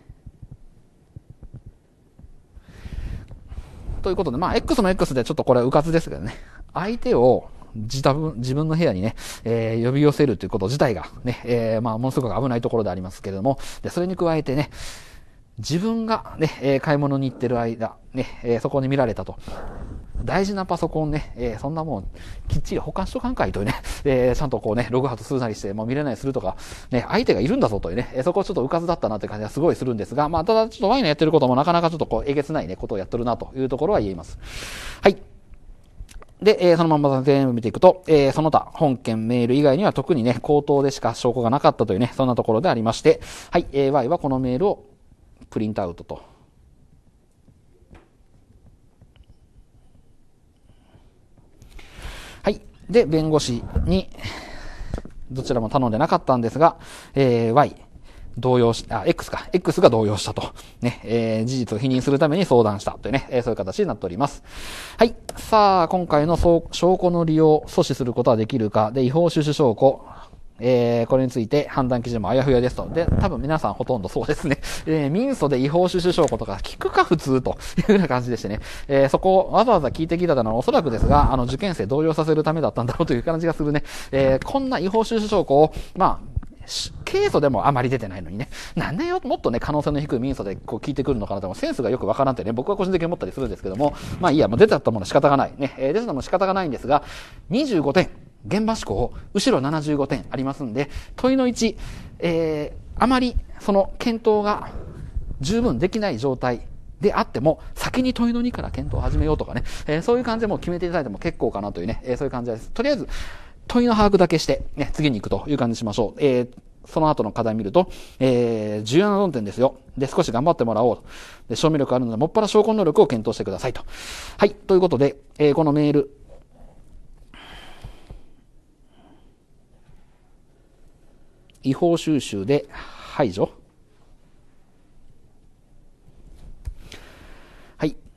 ということで、まあ、X の X でちょっとこれはうかつですけどね。相手を自分自分の部屋にね、えー、呼び寄せるということ自体がね、えー、まあ、ものすごく危ないところでありますけれども、でそれに加えてね、自分がね、え買い物に行ってる間、ね、えそこに見られたと。大事なパソコンね、えー、そんなもん、きっちり保管しとかんかいというね、えー、ちゃんとこうね、ログハウトするなりして、もう見れないするとか、ね、相手がいるんだぞというね、えー、そこはちょっと浮かずだったなって感じがすごいするんですが、まあ、ただちょっとワインのやってることもなかなかちょっとこう、えげつないね、ことをやってるなというところは言えます。はい。で、えー、そのまま全部見ていくと、えー、その他、本件メール以外には特にね、口頭でしか証拠がなかったというね、そんなところでありまして、はい、え Y はこのメールをプリントアウトと。はい。で、弁護士に、どちらも頼んでなかったんですが、えー、Y、動揺し、あ、X か。X が動揺したと。ね、えー、事実を否認するために相談したというね、えー、そういう形になっております。はい。さあ、今回の証拠の利用を阻止することはできるか。で、違法収集証拠。えー、これについて判断基準もあやふやですと。で、多分皆さんほとんどそうですね。えー、民訴で違法収集証拠とか聞くか普通というような感じでしてね。えー、そこをわざわざ聞いてきたのはおそらくですが、あの受験生動揺させるためだったんだろうという感じがするね。えー、こんな違法収集証拠を、まあ、ケイスでもあまり出てないのにね、なんだよ、もっとね、可能性の低い民訴でこう聞いてくるのかなと、センスがよくわからんってね、僕は個人的に思ったりするんですけども、まあいいや、もう出ちゃったもの仕方がない。ね、えー、出ちたもの仕方がないんですが、25点、現場思考、後ろ75点ありますんで、問いの1、えー、あまりその検討が十分できない状態であっても、先に問いの2から検討を始めようとかね、えー、そういう感じでもう決めていただいても結構かなというね、えー、そういう感じです。とりあえず、問いの把握だけして、ね、次に行くという感じしましょう。えー、その後の課題見ると、えー、重要な論点ですよ。で、少し頑張ってもらおうと。で、証明力あるので、もっぱら証拠能力を検討してくださいと。はい、ということで、えー、このメール、違法収集で排除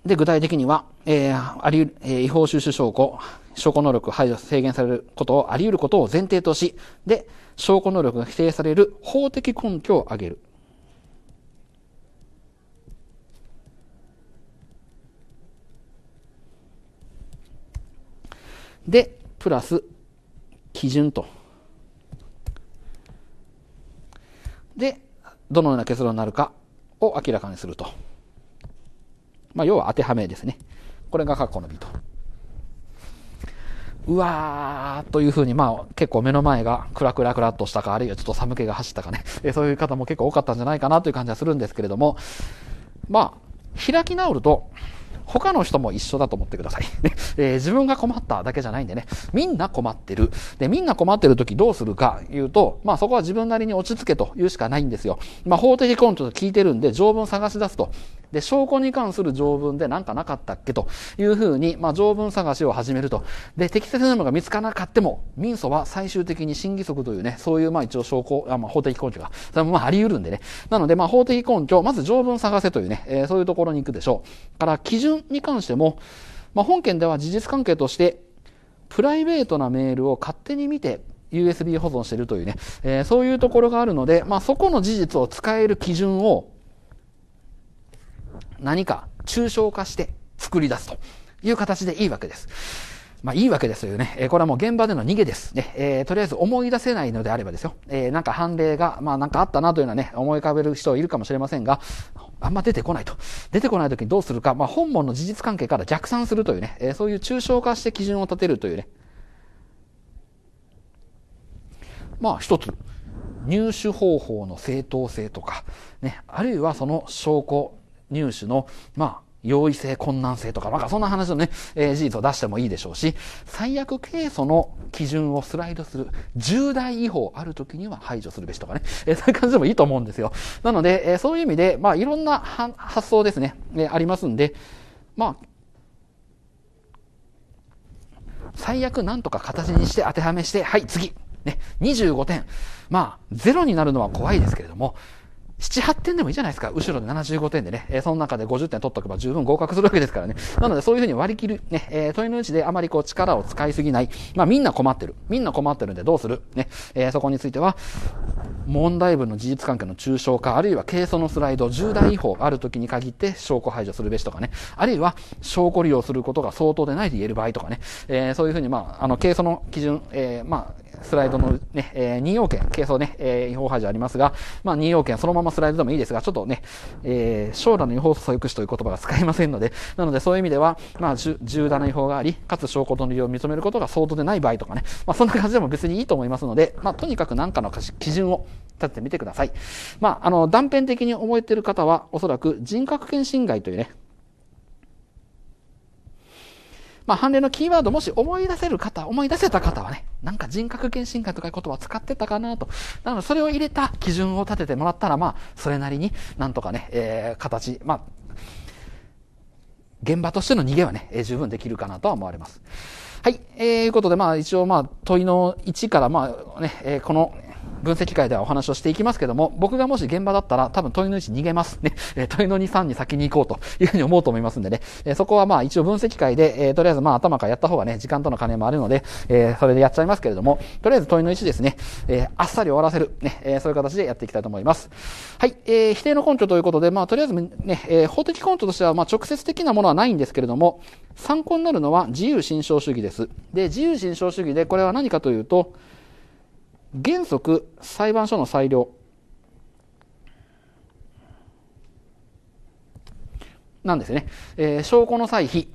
で、具体的には、えー、あり、えー、違法収集証拠、証拠能力排除、制限されることを、あり得ることを前提とし、で、証拠能力が否定される法的根拠を挙げる。で、プラス、基準と。で、どのような結論になるかを明らかにすると。まあ、要は当てはめですね。これが過去の美と。うわーというふうに、まあ、結構目の前がクラクラクラっとしたか、あるいはちょっと寒気が走ったかね、[LAUGHS] えそういう方も結構多かったんじゃないかなという感じはするんですけれども、まあ、開き直ると、他の人も一緒だと思ってください。[LAUGHS] えー、自分が困っただけじゃないんでね、みんな困ってる。で、みんな困ってる時どうするか言うと、まあそこは自分なりに落ち着けと言うしかないんですよ。まあ法的根拠と聞いてるんで条文探し出すとで、証拠に関する条文で何かなかったっけというふうに、まあ、条文探しを始めると。で、適切なのが見つからなかっても、民訴は最終的に審議則というね、そういう、まあ、一応証拠、あまあ、法的根拠が、それもまあ、あり得るんでね。なので、まあ、法的根拠、まず条文探せというね、えー、そういうところに行くでしょう。から、基準に関しても、まあ、本件では事実関係として、プライベートなメールを勝手に見て USB 保存してるというね、えー、そういうところがあるので、まあ、そこの事実を使える基準を何か抽象化して作り出すという形でいいわけです。まあいいわけですというね、えー、これはもう現場での逃げですね。えー、とりあえず思い出せないのであればですよ。えー、なんか判例が、まあなんかあったなというのはね、思い浮かべる人いるかもしれませんが、あんま出てこないと。出てこない時にどうするか、まあ本文の事実関係から逆算するというね、えー、そういう抽象化して基準を立てるというね。まあ一つ、入手方法の正当性とか、ね、あるいはその証拠、入手の、まあ、容易性、困難性とか、なんかそんな話をね、えー、事実を出してもいいでしょうし、最悪ケースの基準をスライドする、重大違法ある時には排除するべしとかね、えー、そういう感じでもいいと思うんですよ。なので、えー、そういう意味で、まあいろんな発想ですね、えー、ありますんで、まあ、最悪なんとか形にして当てはめして、はい、次ね、25点。まあ、ゼロになるのは怖いですけれども、78点でもいいじゃないですか。後ろで75点でね、えー、その中で50点取っとけば十分合格するわけですからね。[LAUGHS] なのでそういうふうに割り切る、ね、えー、問いのうちであまりこう力を使いすぎない。まあみんな困ってる。みんな困ってるんでどうするね、えー、そこについては、問題文の事実関係の抽象化、あるいは係争のスライド、重大違法ある時に限って証拠排除するべしとかね、あるいは証拠利用することが相当でないと言える場合とかね、えー、そういうふうにまあ、あの、係争の基準、えー、まあ、スライドのね、えー、用権係争ね、えー、違法排除ありますが、まあ用権そのままスライドでもいいですが、ちょっとね、えー、将来の違法素抑止という言葉が使いませんので、なのでそういう意味では、まあ重大な違法があり、かつ証拠との利用を認めることが相当でない場合とかね、まあそんな感じでも別にいいと思いますので、まあとにかく何かの基準を立ててみてください。まあ、あの、断片的に覚えている方は、おそらく人格権侵害というね、まあ、判例のキーワード、もし思い出せる方、思い出せた方はね、なんか人格検診会とかいう言葉使ってたかなと。なので、それを入れた基準を立ててもらったら、まあ、それなりになんとかね、えー、形、まあ、現場としての逃げはね、えー、十分できるかなとは思われます。はい。えー、いうことで、まあ、一応、まあ、問いの1から、まあ、ね、えー、この、分析会ではお話をしていきますけども、僕がもし現場だったら多分問いの1逃げます。ね。[LAUGHS] え問いの2、3に先に行こうというふうに思うと思いますんでね。えそこはまあ一応分析会で、えとりあえずまあ頭からやった方がね、時間との兼ねもあるので、えそれでやっちゃいますけれども、とりあえず問いの1ですね、えあっさり終わらせる。ね。えそういう形でやっていきたいと思います。はい。え否定の根拠ということで、まあとりあえずね、え法的根拠としてはまあ直接的なものはないんですけれども、参考になるのは自由心象主義です。で、自由心象主義で、これは何かというと、原則裁判所の裁量なんですね、えー、証拠の歳費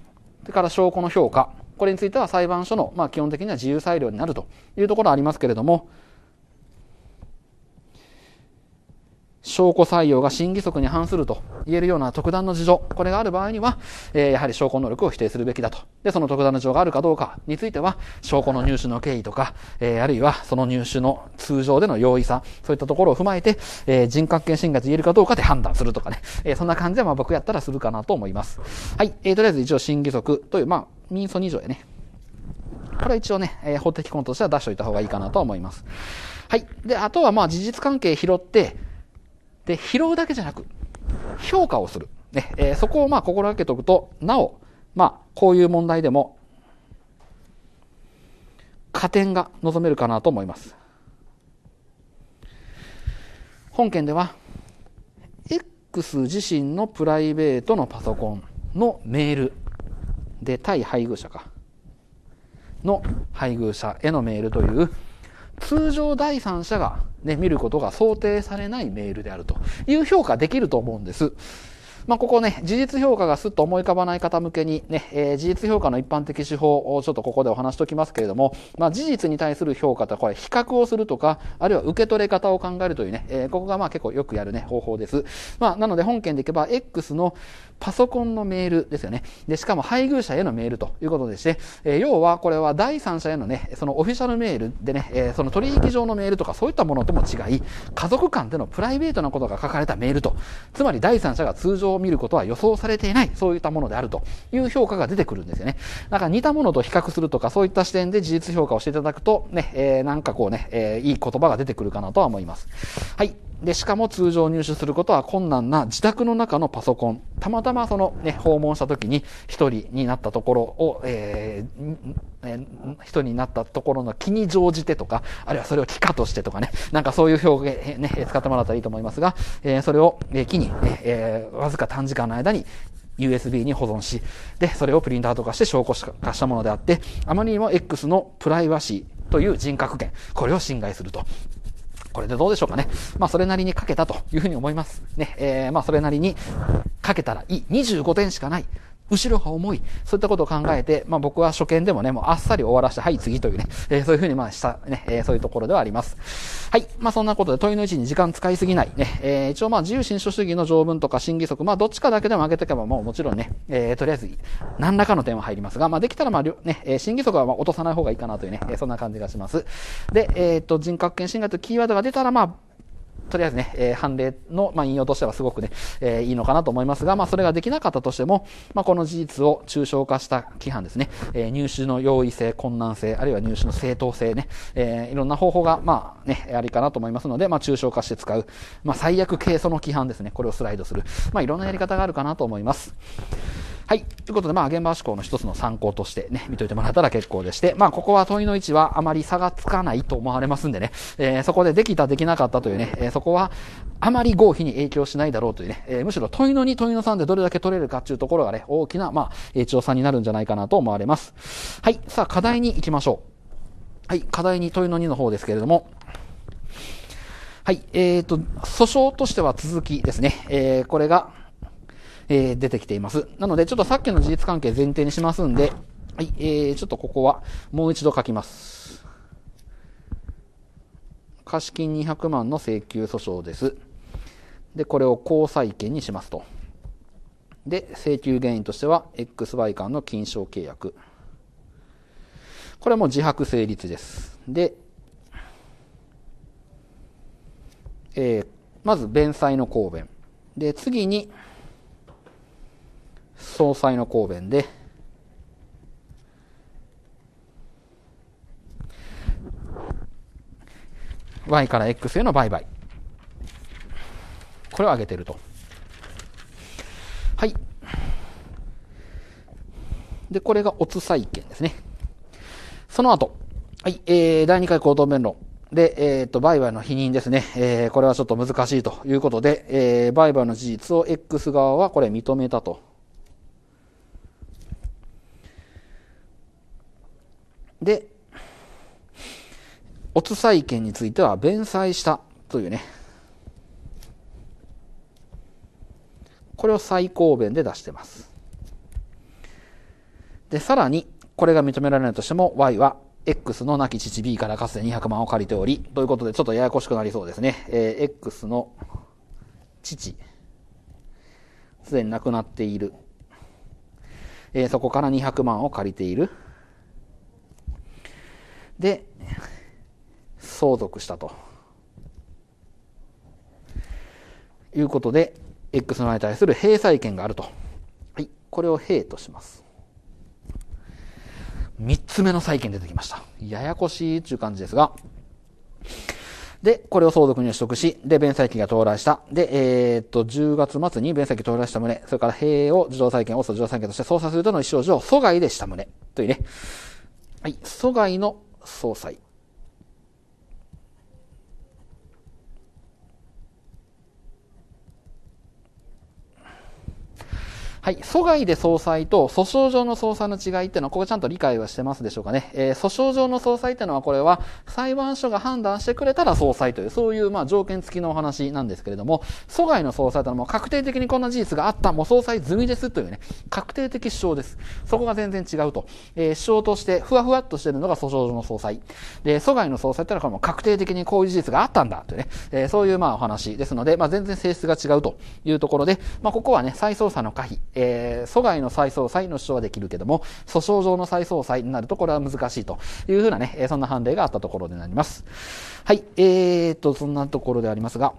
それから証拠の評価これについては裁判所の、まあ、基本的には自由裁量になるというところありますけれども、証拠採用が審議則に反すると言えるような特段の事情、これがある場合には、えー、やはり証拠能力を否定するべきだと。で、その特段の事情があるかどうかについては、証拠の入手の経緯とか、えー、あるいはその入手の通常での容易さ、そういったところを踏まえて、えー、人格権侵害と言えるかどうかで判断するとかね、えー、そんな感じでまあ僕やったらするかなと思います。はい、えー、とりあえず一応審議則という、まあ、民訴2条やね。これは一応ね、えー、法的根としては出しておいた方がいいかなと思います。はい。で、あとはまあ事実関係拾って、で、拾うだけじゃなく、評価をする。ね、えー、そこをまあ心がけておくと、なお、まあ、こういう問題でも、加点が望めるかなと思います。本件では、X 自身のプライベートのパソコンのメールで対配偶者か、の配偶者へのメールという通常第三者が、ね、見ることが想定されないメールであるという評価できると思うんです。まあ、ここね、事実評価がすっと思い浮かばない方向けにね、えー、事実評価の一般的手法をちょっとここでお話しときますけれども、まあ、事実に対する評価とこれ比較をするとか、あるいは受け取れ方を考えるというね、えー、ここがま結構よくやるね、方法です。まあ、なので本件でいけば、X のパソコンのメールですよね。で、しかも配偶者へのメールということでして、えー、要はこれは第三者へのね、そのオフィシャルメールでね、えー、その取引上のメールとかそういったものとも違い、家族間でのプライベートなことが書かれたメールと、つまり第三者が通常見ることは予想されていない、そういったものであるという評価が出てくるんですよね。だから似たものと比較するとか、そういった視点で事実評価をしていただくと、ね、えー、なんかこうね、えー、いい言葉が出てくるかなとは思います。はい。で、しかも通常入手することは困難な自宅の中のパソコン。たまたまそのね、訪問した時に一人になったところを、えー、人になったところの気に乗じてとか、あるいはそれを気化としてとかね、なんかそういう表現、ね、使ってもらったらいいと思いますが、えー、それを木に、えー、わずか短時間の間に USB に保存し、で、それをプリンターとかして証拠化したものであって、あまりにも X のプライバシーという人格権、これを侵害すると。これでどうでしょうかね。まあ、それなりに書けたというふうに思います。ね、えー、まあ、それなりに書けたらいい。25点しかない。後ろが重い。そういったことを考えて、まあ僕は初見でもね、もうあっさり終わらして、はい、次というね、[LAUGHS] えー、そういうふうにまあしたね、えー、そういうところではあります。はい。まあそんなことで問いの位置に時間使いすぎないね。えー、一応まあ自由新書主義の条文とか新義則、まあどっちかだけでも上げておけばもうもちろんね、えー、とりあえず何らかの点は入りますが、まあできたらまあ、ね、えー、則はまあ落とさない方がいいかなというね、えそんな感じがします。で、えっ、ー、と人格権侵害とキーワードが出たらまあ、とりあえずね、えー、判例の、まあ、引用としてはすごくね、えー、いいのかなと思いますが、まあ、それができなかったとしても、まあ、この事実を抽象化した規範ですね、えー、入手の容易性、困難性、あるいは入手の正当性ね、えー、いろんな方法が、まあ、ね、ありかなと思いますので、まあ、抽象化して使う、まあ、最悪軽素の規範ですね、これをスライドする、まあ、いろんなやり方があるかなと思います。はい。ということで、まあ、現場思考の一つの参考としてね、見といてもらったら結構でして、まあ、ここは問いの位置はあまり差がつかないと思われますんでね、えー、そこでできた、できなかったというね、えー、そこはあまり合否に影響しないだろうというね、えー、むしろ問いの2、問いの3でどれだけ取れるかっていうところがね、大きな、まあ、調査になるんじゃないかなと思われます。はい。さあ、課題に行きましょう。はい。課題に問いの2の方ですけれども、はい。えっ、ー、と、訴訟としては続きですね。えー、これが、えー、出てきています。なので、ちょっとさっきの事実関係前提にしますんで、はい、えー、ちょっとここはもう一度書きます。貸金200万の請求訴訟です。で、これを交際権にしますと。で、請求原因としては、X y 間の金賞契約。これも自白成立です。で、えー、まず弁済の公弁。で、次に、総裁の答弁で、Y から X への売買。これを挙げていると。はい。で、これがオツ債権ですね。その後、はい、えー、第2回口頭弁論。で、えっ、ー、と、売買の否認ですね。えー、これはちょっと難しいということで、えー、売買の事実を X 側はこれ認めたとで、オツ債権については弁済したというね、これを最高弁で出してます。で、さらに、これが認められないとしても、Y は X の亡き父 B からかつて200万を借りており、ということでちょっとややこしくなりそうですね。えー、X の父、すでに亡くなっている。えー、そこから200万を借りている。で相続したということで X の名に対する閉鎖権があると、はい、これを閉とします3つ目の債権出てきましたややこしいっていう感じですがで、これを相続に取得し、で、弁済期が到来した。で、えー、っと、10月末に弁済期到来した旨、それから閉を自動債権、オス自動債権として操作するとの意思表示を阻害でした旨。というね。はい、阻害の総裁はい。阻害で総裁と訴訟上の総裁の違いっていうのは、ここちゃんと理解はしてますでしょうかね。えー、訴訟上の総裁っていうのは、これは裁判所が判断してくれたら総裁という、そういう、まあ、条件付きのお話なんですけれども、阻害の総裁というのはもう確定的にこんな事実があった、もう総裁済みですというね、確定的主張です。そこが全然違うと。えー、主張として、ふわふわっとしてるのが訴訟上の総裁。で、阻害の総裁っていうのは、これも確定的にこういう事実があったんだというね、えー、そういう、まあ、お話ですので、まあ、全然性質が違うというところで、まあ、ここはね、再捜査の可否、えー、疎外の再総裁の主張はできるけども、訴訟上の再総裁になるとこれは難しいというふうなね、そんな判例があったところでなります。はい、えー、っと、そんなところでありますが、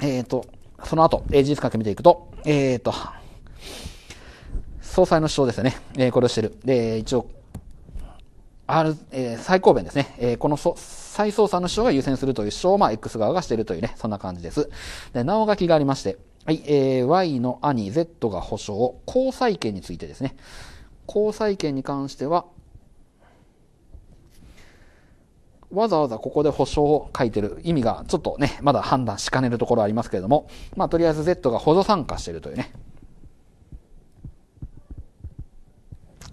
えー、っと、その後、事実関係見ていくと、えー、っと、総裁の主張ですよね。えー、これをしてる。で、一応、R、えー、最高弁ですね。えー、この再捜査の主張が優先するという主張を、まあ、X 側がしているというね、そんな感じです。で、直書きがありまして、はい、えー、Y の兄 Z が保証、交際権についてですね。交際権に関しては、わざわざここで保証を書いてる意味がちょっとね、まだ判断しかねるところありますけれども、まあとりあえず Z が補助参加してるというね。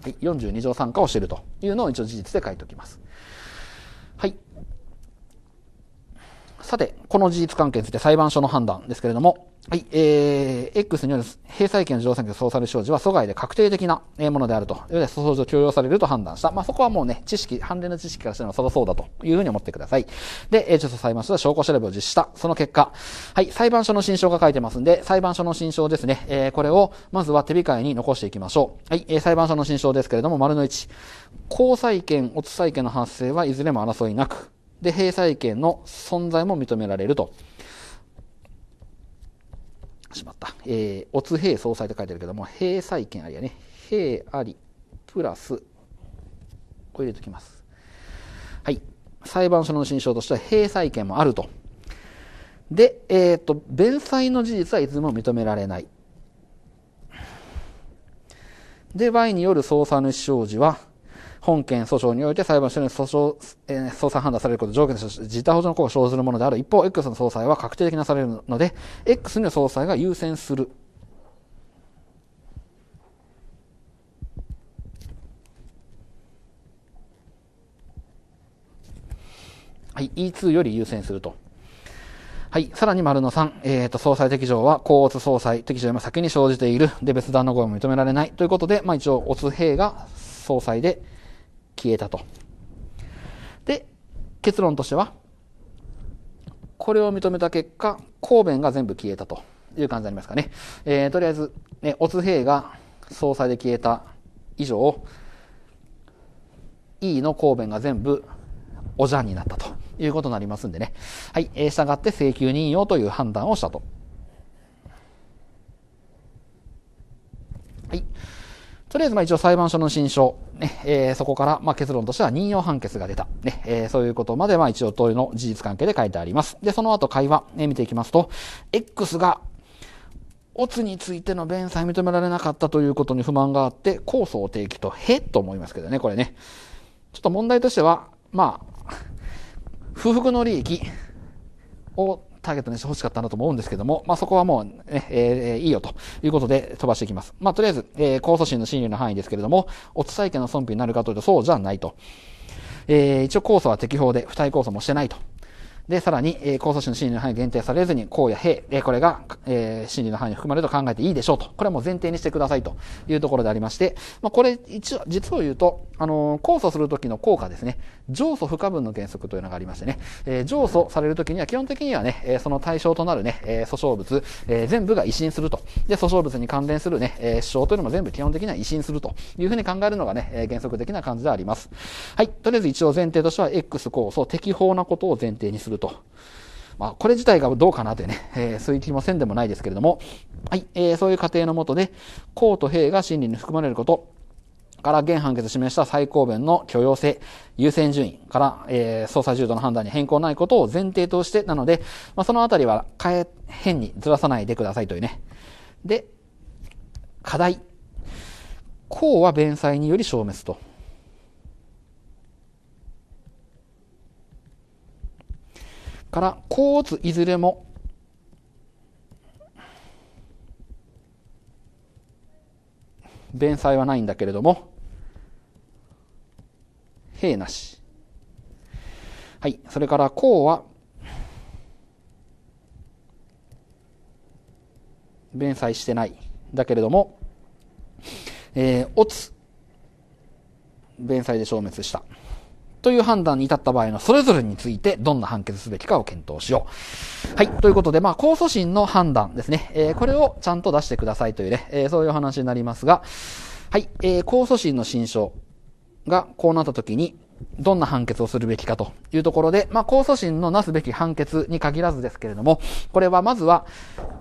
はい、42条参加をしているというのを一応事実で書いておきます。はい。さて、この事実関係について裁判所の判断ですけれども、はい、えー、X による閉鎖権の乗船機とソーサルは阻害で確定的なものであると。いうので、訴訟上許容されると判断した。まあ、そこはもうね、知識、判例の知識からしてら、そろそうだというふうに思ってください。で、えー、ちょっと裁判所で証拠調べを実施した。その結果、はい、裁判所の新証が書いてますんで、裁判所の新証ですね、えー、これを、まずは手控えに残していきましょう。はい、えー、裁判所の新証ですけれども、丸の1。交際権、乙裁権の発生はいずれも争いなく。で、閉鎖権の存在も認められると。しまった。えー、おつ兵総裁と書いてあるけども、兵債権ありやね。兵あり、プラス、これ入れときます。はい。裁判所の心証としては、兵債権もあると。で、えっ、ー、と、弁済の事実はいつも認められない。で、Y による捜査主障事は、本件訴訟において裁判所に訴訟、えー、捜査判断されること条件として自他保助の効果を生ずるものである。一方、X の総裁は確定的なされるので、X の総裁が優先する。はい、E2 より優先すると。はい。さらに丸の3。えっ、ー、と、総裁適上は、高圧総裁適上よりも先に生じている。で、別段の合意も認められない。ということで、まあ一応、オツ兵が総裁で、消えたと。で、結論としては、これを認めた結果、公弁が全部消えたという感じになりますかね。えー、とりあえず、ね、オツ兵が総裁で消えた以上、E の公弁が全部おじゃんになったということになりますんでね。はい。えー、従って請求任用という判断をしたと。はい。とりあえず、まあ一応裁判所の新書ね、えー、そこから、まあ、結論としては任用判決が出た。ね、えー、そういうことまで、まあ、一応問いの事実関係で書いてあります。で、その後会話、ね、見ていきますと、X が、オツについての弁済認められなかったということに不満があって、控訴を提起と、へと思いますけどね、これね。ちょっと問題としては、まあ、不服の利益をターゲットにして欲しかったんだと思うんですけども、まあ、そこはもうね、ねえー、いいよということで飛ばしていきます。まあ、とりあえず、えー、控訴審の審理の範囲ですけれども、お伝え権の損費になるかというとそうじゃないと。えー、一応控訴は適法で、付帯控訴もしてないとで、さらに、えー、訴想の心理の範囲限定されずに、公や兵、えー、これが、えー、心理の範囲に含まれると考えていいでしょうと。これはもう前提にしてくださいというところでありまして、まあ、これ、一応、実を言うと、あのー、控訴するときの効果ですね、上訴不可分の原則というのがありましてね、えー、上訴されるときには、基本的にはね、えー、その対象となるね、えー、訴訟物、えー、全部が一新すると。で、訴訟物に関連するね、えー、主張というのも全部基本的には一新するというふうに考えるのがね、えー、原則的な感じであります。はい。とりあえず一応前提としては、X 控訴、適法なことを前提にするると。まあ、これ自体がどうかなというね、えー、そういう気もせんでもないですけれども、はい、えー、そういう過程のもとで、公と兵が真理に含まれること、から現判決を示した最高弁の許容性、優先順位から、えー、捜査重度の判断に変更ないことを前提として、なので、まあ、そのあたりは変え、変にずらさないでくださいというね。で、課題。公は弁済により消滅と。から、うついずれも、弁済はないんだけれども、兵なし。はい。それから、こうは、弁済してない。だけれども、えー、つ、弁済で消滅した。という判断に至った場合のそれぞれについてどんな判決すべきかを検討しよう。はい。ということで、まあ、控訴審の判断ですね。えー、これをちゃんと出してくださいというね、えー、そういう話になりますが、はい。えー、控訴審の新書がこうなったときに、どんな判決をするべきかというところで、まあ、控訴審のなすべき判決に限らずですけれども、これはまずは、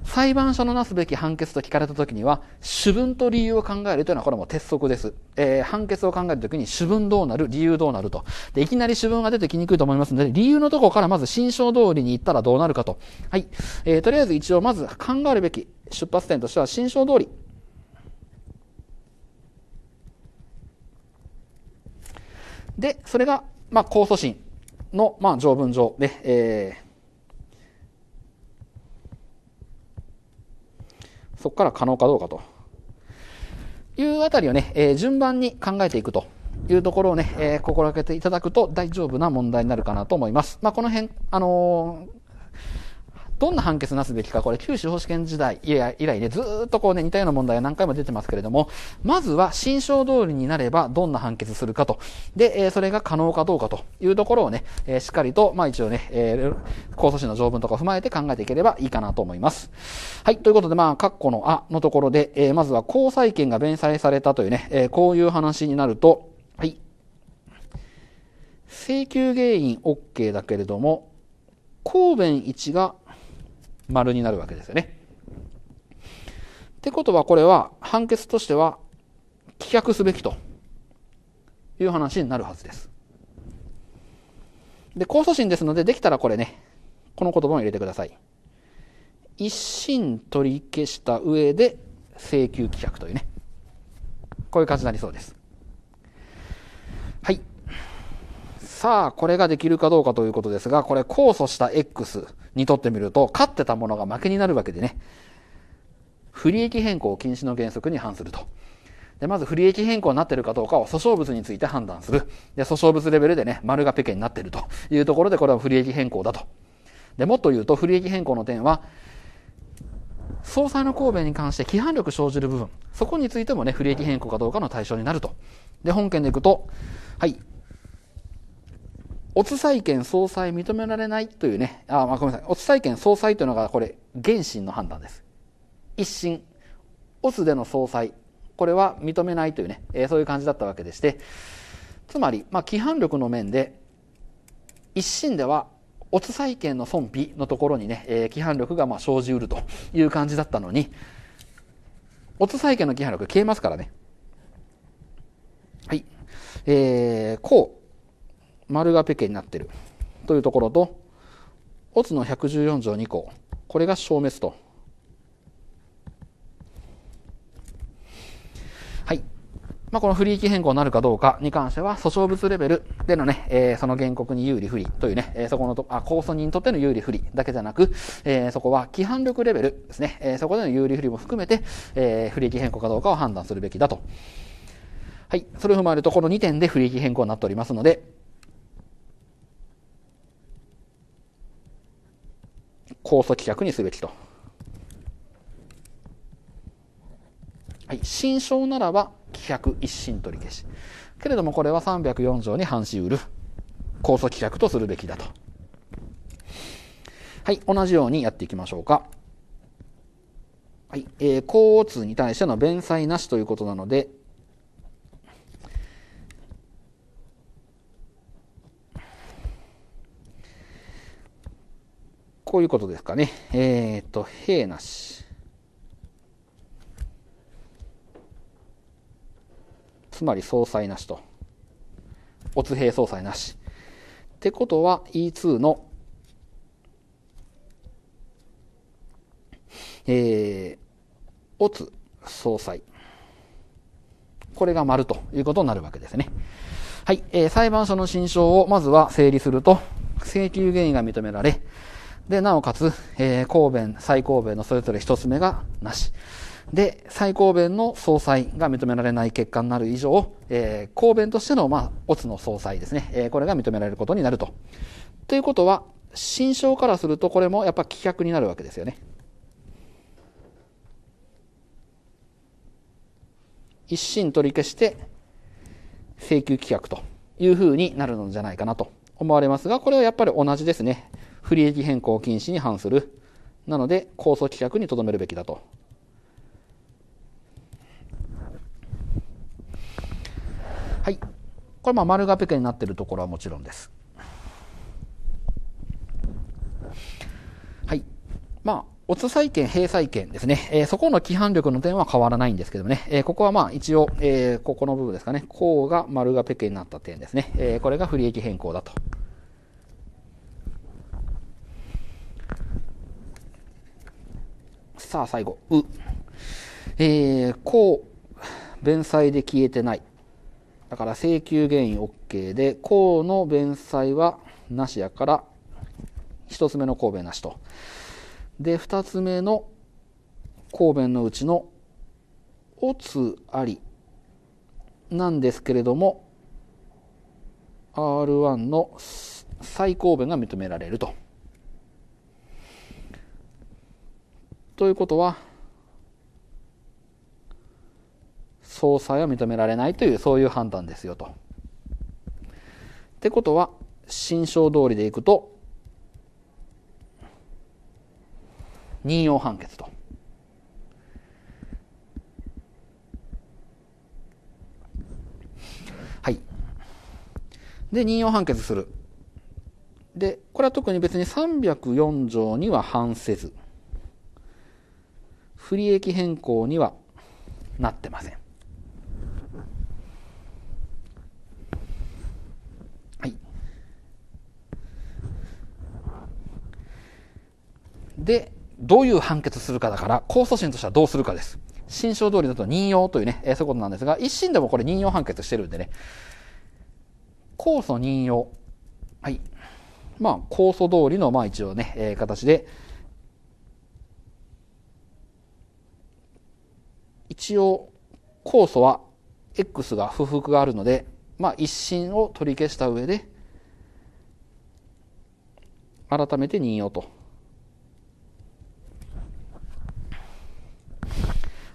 裁判所のなすべき判決と聞かれた時には、主文と理由を考えるというのはこれも鉄則です。えー、判決を考える時に主文どうなる、理由どうなると。で、いきなり主文が出てきにくいと思いますので、理由のところからまず新章通りに行ったらどうなるかと。はい。えー、とりあえず一応まず考えるべき出発点としては新章通り。で、それが、まあ、控訴審の、まあ、条文上で、えー、そこから可能かどうかというあたりをね、えー、順番に考えていくというところをね、えー、心がけていただくと大丈夫な問題になるかなと思います。まあ、この辺、あのーどんな判決なすべきか、これ旧司法試験時代以来でずっとこうね、似たような問題が何回も出てますけれども、まずは新章通りになればどんな判決するかと。で、えそれが可能かどうかというところをね、えしっかりと、まあ一応ね、えー、控訴審の条文とか踏まえて考えていければいいかなと思います。はい、ということで、まあ、括弧のあのところで、えー、まずは交際権が弁済されたというね、えー、こういう話になると、はい。請求原因 OK だけれども、公弁1が丸になるわけですよね。ってことはこれは判決としては棄却すべきという話になるはずです。で、控訴審ですので、できたらこれね、この言葉も入れてください。一審取り消した上で請求棄却というね、こういう感じになりそうです。はい。さあ、これができるかどうかということですが、これ、控訴した X にとってみると、勝ってたものが負けになるわけでね、不利益変更禁止の原則に反すると。で、まず不利益変更になってるかどうかを訴訟物について判断する。で、訴訟物レベルでね、丸がペケになってるというところで、これは不利益変更だと。で、もっと言うと、不利益変更の点は、総裁の神戸に関して規範力生じる部分、そこについてもね、不利益変更かどうかの対象になると。で、本件でいくと、はい、おつ債権総裁認められないというね、あ、まあ、ごめんなさい。おつ債権総裁というのがこれ、原審の判断です。一審、オスでの総裁、これは認めないというね、えー、そういう感じだったわけでして、つまり、まあ、規範力の面で、一審では、オツ債権の損否のところにね、えー、規範力がまあ生じうるという感じだったのに、オツ債権の規範力消えますからね。はい。えー、こう。丸がペケになってるというところと、オツの114条2項、これが消滅と。はい。まあ、この不利益変更になるかどうかに関しては、訴訟物レベルでのね、えー、その原告に有利不利というね、えー、そこのと、あ、控訴人にとっての有利不利だけじゃなく、えー、そこは規範力レベルですね、えー、そこでの有利不利も含めて、えー、不利益変更かどうかを判断するべきだと。はい。それを踏まえると、この2点で不利益変更になっておりますので、控訴棄却にすべきと。はい、新証ならば棄却一審取り消し。けれどもこれは304条に反しうる。控訴棄却とするべきだと。はい、同じようにやっていきましょうか。はい、えー、交通に対しての弁済なしということなので、こういうことですかね。えっ、と、兵なし。つまり総裁なしと。おつ兵総裁なし。ってことは E2 の、えー、おつ総裁。これが丸ということになるわけですね。はい。えー、裁判所の心証をまずは整理すると、請求原因が認められ、で、なおかつ、えー、公弁、最公弁のそれぞれ一つ目がなし。で、最公弁の総裁が認められない結果になる以上、えー、公弁としての、まあ、オツの総裁ですね、えー、これが認められることになると。ということは、新章からするとこれもやっぱ棄却になるわけですよね。一審取り消して請求棄却というふうになるのじゃないかなと思われますが、これはやっぱり同じですね。不利益変更禁止に反する。なので、控訴棄却にとどめるべきだと。はい。これ、まあ、丸がペケになっているところはもちろんです。はい。まあ、おつ債権、閉債権ですね。えー、そこの規範力の点は変わらないんですけどもね。えー、ここはまあ一応、えー、ここの部分ですかね。こうが丸がペケになった点ですね。えこれが不利益変更だと。さあ、最後。う。えー、こう、弁済で消えてない。だから請求原因 OK で、こうの弁済はなしやから、1つ目の公弁なしと。で、2つ目の公弁のうちの、おつありなんですけれども、R1 の最高弁が認められると。ということは、総裁は認められないという、そういう判断ですよと。ってことは、新章通りでいくと、任用判決と。はい。で、任用判決する。で、これは特に別に304条には反せず。不利益変更にはなってません。はい。で、どういう判決するかだから、控訴審としてはどうするかです。新章通りだと任用というね、えー、そういうことなんですが、一審でもこれ任用判決してるんでね、控訴任用。はい。まあ、控訴通りの、まあ一応ね、えー、形で、一応酵素は X が不服があるので、まあ、一審を取り消した上で改めて任用と。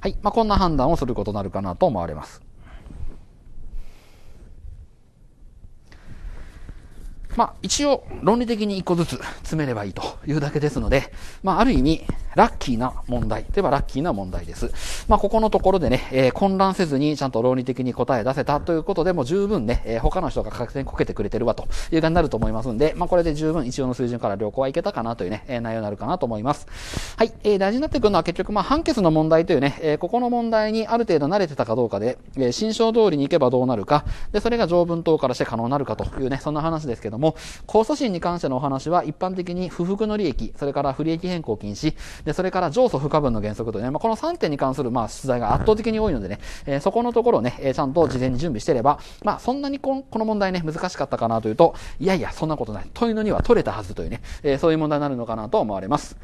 はい。まあ、こんな判断をすることになるかなと思われます。まあ、一応、論理的に一個ずつ詰めればいいというだけですので、まあ、ある意味、ラッキーな問題といえばラッキーな問題です。まあ、ここのところでね、えー、混乱せずにちゃんと論理的に答え出せたということでも十分ね、えー、他の人が確定にこけてくれてるわという感じになると思いますんで、まあ、これで十分一応の水準から旅行はいけたかなというね、えー、内容になるかなと思います。はい、えー、大事になってくるのは結局まあ判決の問題というね、えー、ここの問題にある程度慣れてたかどうかで、えー、新章通りに行けばどうなるか、で、それが条文等からして可能になるかというね、そんな話ですけども、控訴審に関してのお話は一般的に不服の利益、それから不利益変更禁止、で、それから上訴不可分の原則というね、まあ、この3点に関する、まあ、出題が圧倒的に多いのでね、えー、そこのところをね、えー、ちゃんと事前に準備してれば、まあ、そんなにこの問題ね、難しかったかなというと、いやいや、そんなことない。問いのには取れたはずというね、えー、そういう問題になるのかなと思われます。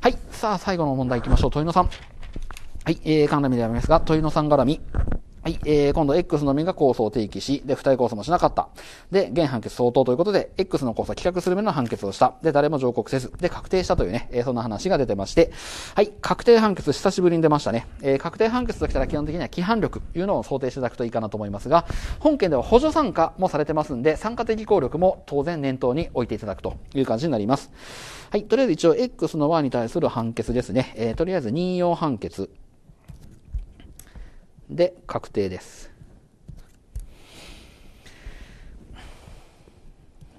はい。さあ、最後の問題行きましょう。問いのさん。はい。えー、関ミでありますが、問いのさん絡み。はい、えー、今度 X のみが構想を提起し、で、二対構想もしなかった。で、現判決相当ということで、X の構想を企画する目の判決をした。で、誰も上告せず、で、確定したというね、えー、そんな話が出てまして、はい、確定判決久しぶりに出ましたね。えー、確定判決ときたら基本的には規範力というのを想定していただくといいかなと思いますが、本件では補助参加もされてますんで、参加的効力も当然念頭に置いていただくという感じになります。はい、とりあえず一応 X の和に対する判決ですね。えー、とりあえず任用判決で確定です。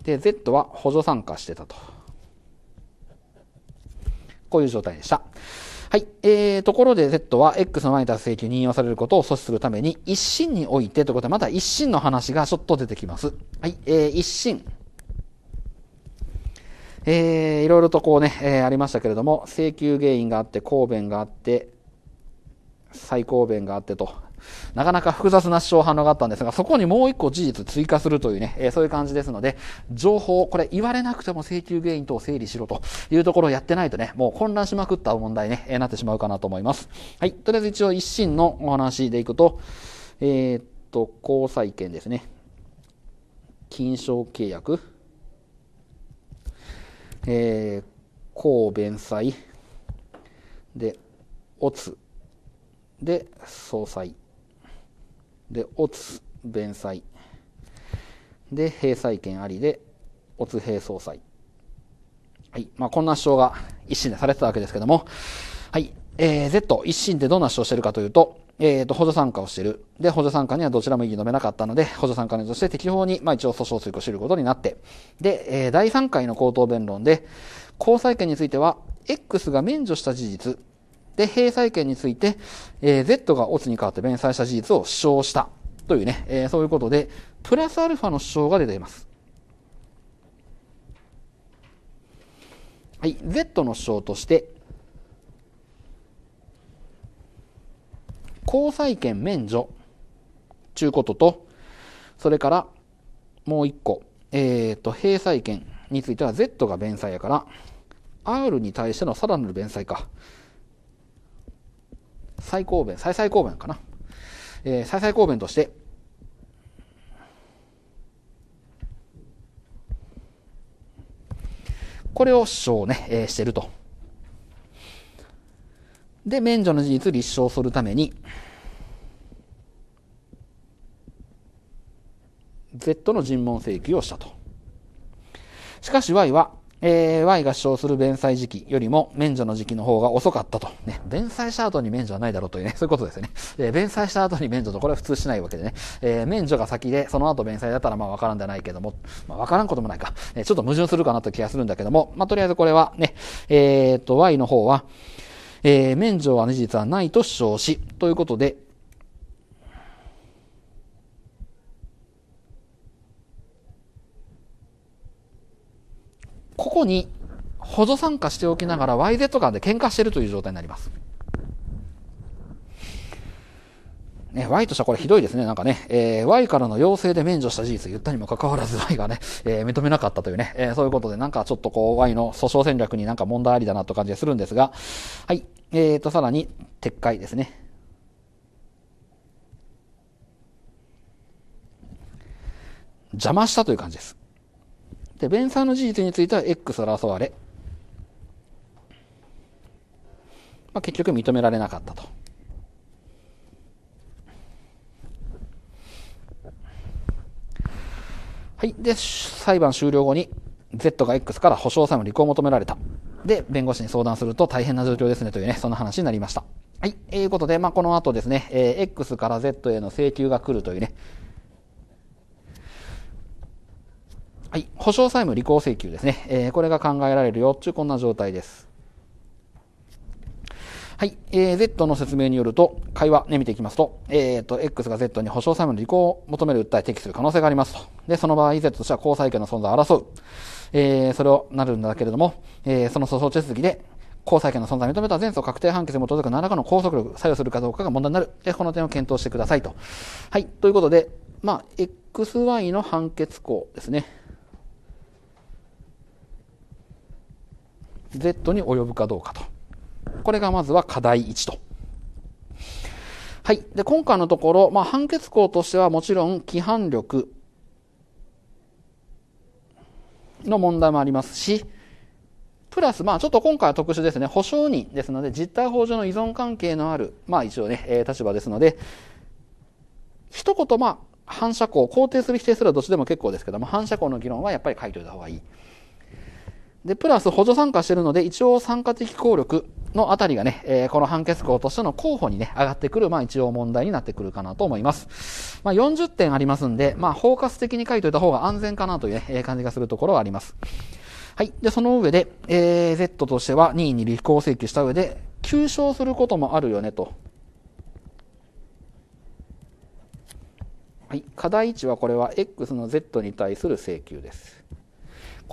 で、Z は補助参加してたと。こういう状態でした。はい。えー、ところで Z は X の前に立つ請求に引用されることを阻止するために、一審においてということで、また一審の話がちょっと出てきます。はい。えー、一審。えー、いろいろとこうね、えー、ありましたけれども、請求原因があって、抗弁があって、最高弁があってと、なかなか複雑な主張反応があったんですが、そこにもう一個事実追加するというね、えー、そういう感じですので、情報、これ言われなくても請求原因等を整理しろというところをやってないとね、もう混乱しまくった問題ね、えー、なってしまうかなと思います。はい、とりあえず一応一審のお話でいくと、えー、っと、交際権ですね。金賞契約、えー、公弁済、で、おつ、で、総裁。で、オツ、弁裁。で、閉裁権ありで、オツ閉総裁。はい。まあ、こんな主張が一審でされてたわけですけども、はい。えー、Z、一審でどんな主張してるかというと、えっ、ー、と、補助参加をしてる。で、補助参加にはどちらも異議述べなかったので、補助参加にとして適法に、まあ一応訴訟追加を知ることになって、で、えー、第3回の口頭弁論で、交際権については、X が免除した事実、で、閉債権について、えー、Z がオツに代わって弁済した事実を主張した。というね、えー、そういうことで、プラスアルファの主張が出ています。はい、Z の主張として、交際権免除、ちゅうことと、それから、もう一個、えっ、ー、と、閉鎖権については Z が弁済やから、R に対してのさらなる弁済か。最高弁、最最高弁かな。えー、最最高弁として、これを主張ね、えー、してると。で、免除の事実立証するために、Z の尋問請求をしたと。しかし Y は、えー、Y が主張する弁済時期よりも免除の時期の方が遅かったと。ね、弁済した後に免除はないだろうというね、[LAUGHS] そういうことですよね。えー、弁済した後に免除と、これは普通しないわけでね。えー、免除が先で、その後弁済だったらまあわからんじゃないけども、まあわからんこともないか。えちょっと矛盾するかなという気がするんだけども、まあとりあえずこれはね、えっと、Y の方は、え免除は事実はないと主張し、ということで、ここに補助参加しておきながら YZ 間で喧嘩してるという状態になります。ね、Y としてはこれひどいですね。なんかね、えー、Y からの要請で免除した事実言ったにもかかわらず Y がね、えー、認めなかったというね、えー、そういうことでなんかちょっとこう Y の訴訟戦略になんか問題ありだなと感じがするんですが、はい。えーと、さらに撤回ですね。邪魔したという感じです。で、弁済の事実については X 争われ、まあ、結局認められなかったと。はい。で、裁判終了後に、Z が X から保証債務履行を求められた。で、弁護士に相談すると大変な状況ですねというね、そんな話になりました。はい。と、えいうことで、まあ、この後ですね、えー、X から Z への請求が来るというね、はい、保証債務履行請求ですね、えー、これが考えられるよってうこんな状態です。はい、えー、Z の説明によると、会話ね、見ていきますと、えっ、ー、と、X が Z に保証債務の履行を求める訴え提起する可能性がありますと。で、その場合、Z としては交際権の存在を争う。えー、それをなるんだけれども、えー、その訴訟手続きで、交際権の存在を認めた前訴確定判決に基づく何らかの拘束力、作用するかどうかが問題になる。で、この点を検討してくださいと。はい、ということで、まあ、XY の判決項ですね。Z に及ぶかどうかと。これがまずは課題1と。はい。で、今回のところ、まあ、判決項としてはもちろん、規範力の問題もありますし、プラス、まあ、ちょっと今回は特殊ですね。保証人ですので、実態法上の依存関係のある、まあ、一応ね、えー、立場ですので、一言、まあ、反射光、肯定する否定するはどっちでも結構ですけども、反射光の議論はやっぱり書いておいた方がいい。で、プラス補助参加してるので、一応参加的効力のあたりがね、えー、この判決校としての候補にね、上がってくる、まあ一応問題になってくるかなと思います。まあ40点ありますんで、まあ包括的に書いといた方が安全かなというね、えー、感じがするところはあります。はい。で、その上で、えー、Z としては任意に履行請求した上で、求償することもあるよねと。はい。課題値はこれは X の Z に対する請求です。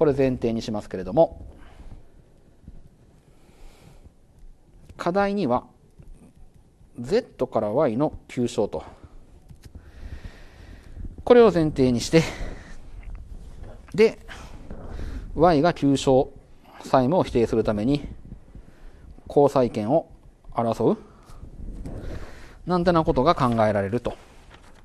これ前提にしますけれども課題には z から y の急所とこれを前提にしてで y が急所債務を否定するために交際権を争うなんてなことが考えられると。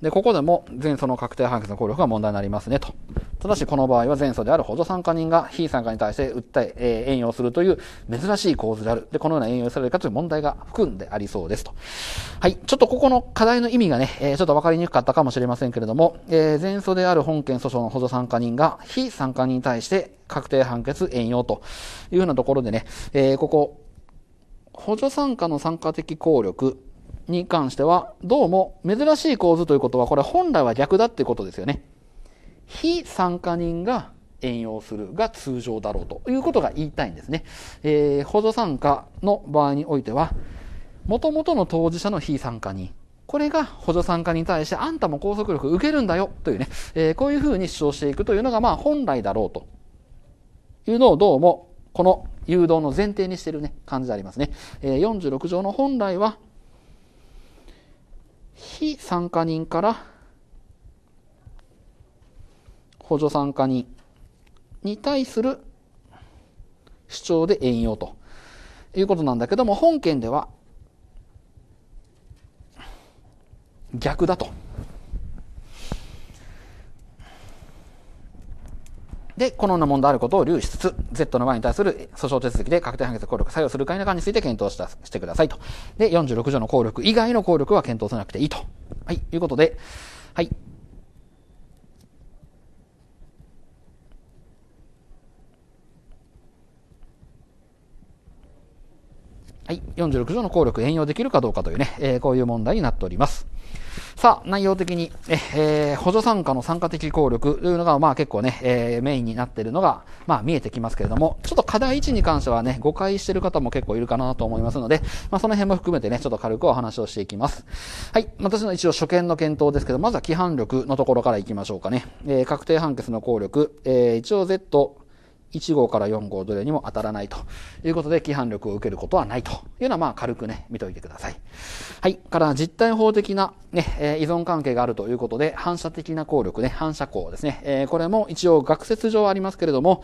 で、ここでも前訴の確定判決の効力が問題になりますねと。ただし、この場合は前訴である補助参加人が非参加に対して訴え、えー、援用するという珍しい構図である。で、このような援用されるかという問題が含んでありそうですと。はい。ちょっとここの課題の意味がね、えー、ちょっと分かりにくかったかもしれませんけれども、えー、前訴である本件訴訟の補助参加人が非参加人に対して確定判決援用というようなところでね、えー、ここ、補助参加の参加的効力、に関しては、どうも珍しい構図ということは、これ本来は逆だっていうことですよね。非参加人が援用するが通常だろうということが言いたいんですね。えー、補助参加の場合においては、元々の当事者の非参加人、これが補助参加に対して、あんたも拘束力受けるんだよというね、えー、こういうふうに主張していくというのが、まあ本来だろうというのをどうも、この誘導の前提にしているね、感じでありますね。えー、46条の本来は、非参加人から補助参加人に対する主張で援用ということなんだけども、本件では逆だと。で、このような問題あることを留意しつつ、Z の場合に対する訴訟手続きで確定判決効力作用するか否かについて検討したしてくださいと。で、46条の効力以外の効力は検討さなくていいと。はい、いうことで、はい。はい、46条の効力援用できるかどうかというね、えー、こういう問題になっております。さあ、内容的に、えー、補助参加の参加的効力というのが、まあ結構ね、えー、メインになっているのが、まあ見えてきますけれども、ちょっと課題1に関してはね、誤解している方も結構いるかなと思いますので、まあその辺も含めてね、ちょっと軽くお話をしていきます。はい、私の一応初見の検討ですけど、まずは規範力のところからいきましょうかね。えー、確定判決の効力、えー、一応 Z、1号から4号どれにも当たらないということで、規範力を受けることはないというのは、まあ、軽くね、見といてください。はい。から、実体法的な、ね、えー、依存関係があるということで、反射的な効力ね、反射光ですね。えー、これも一応学説上ありますけれども、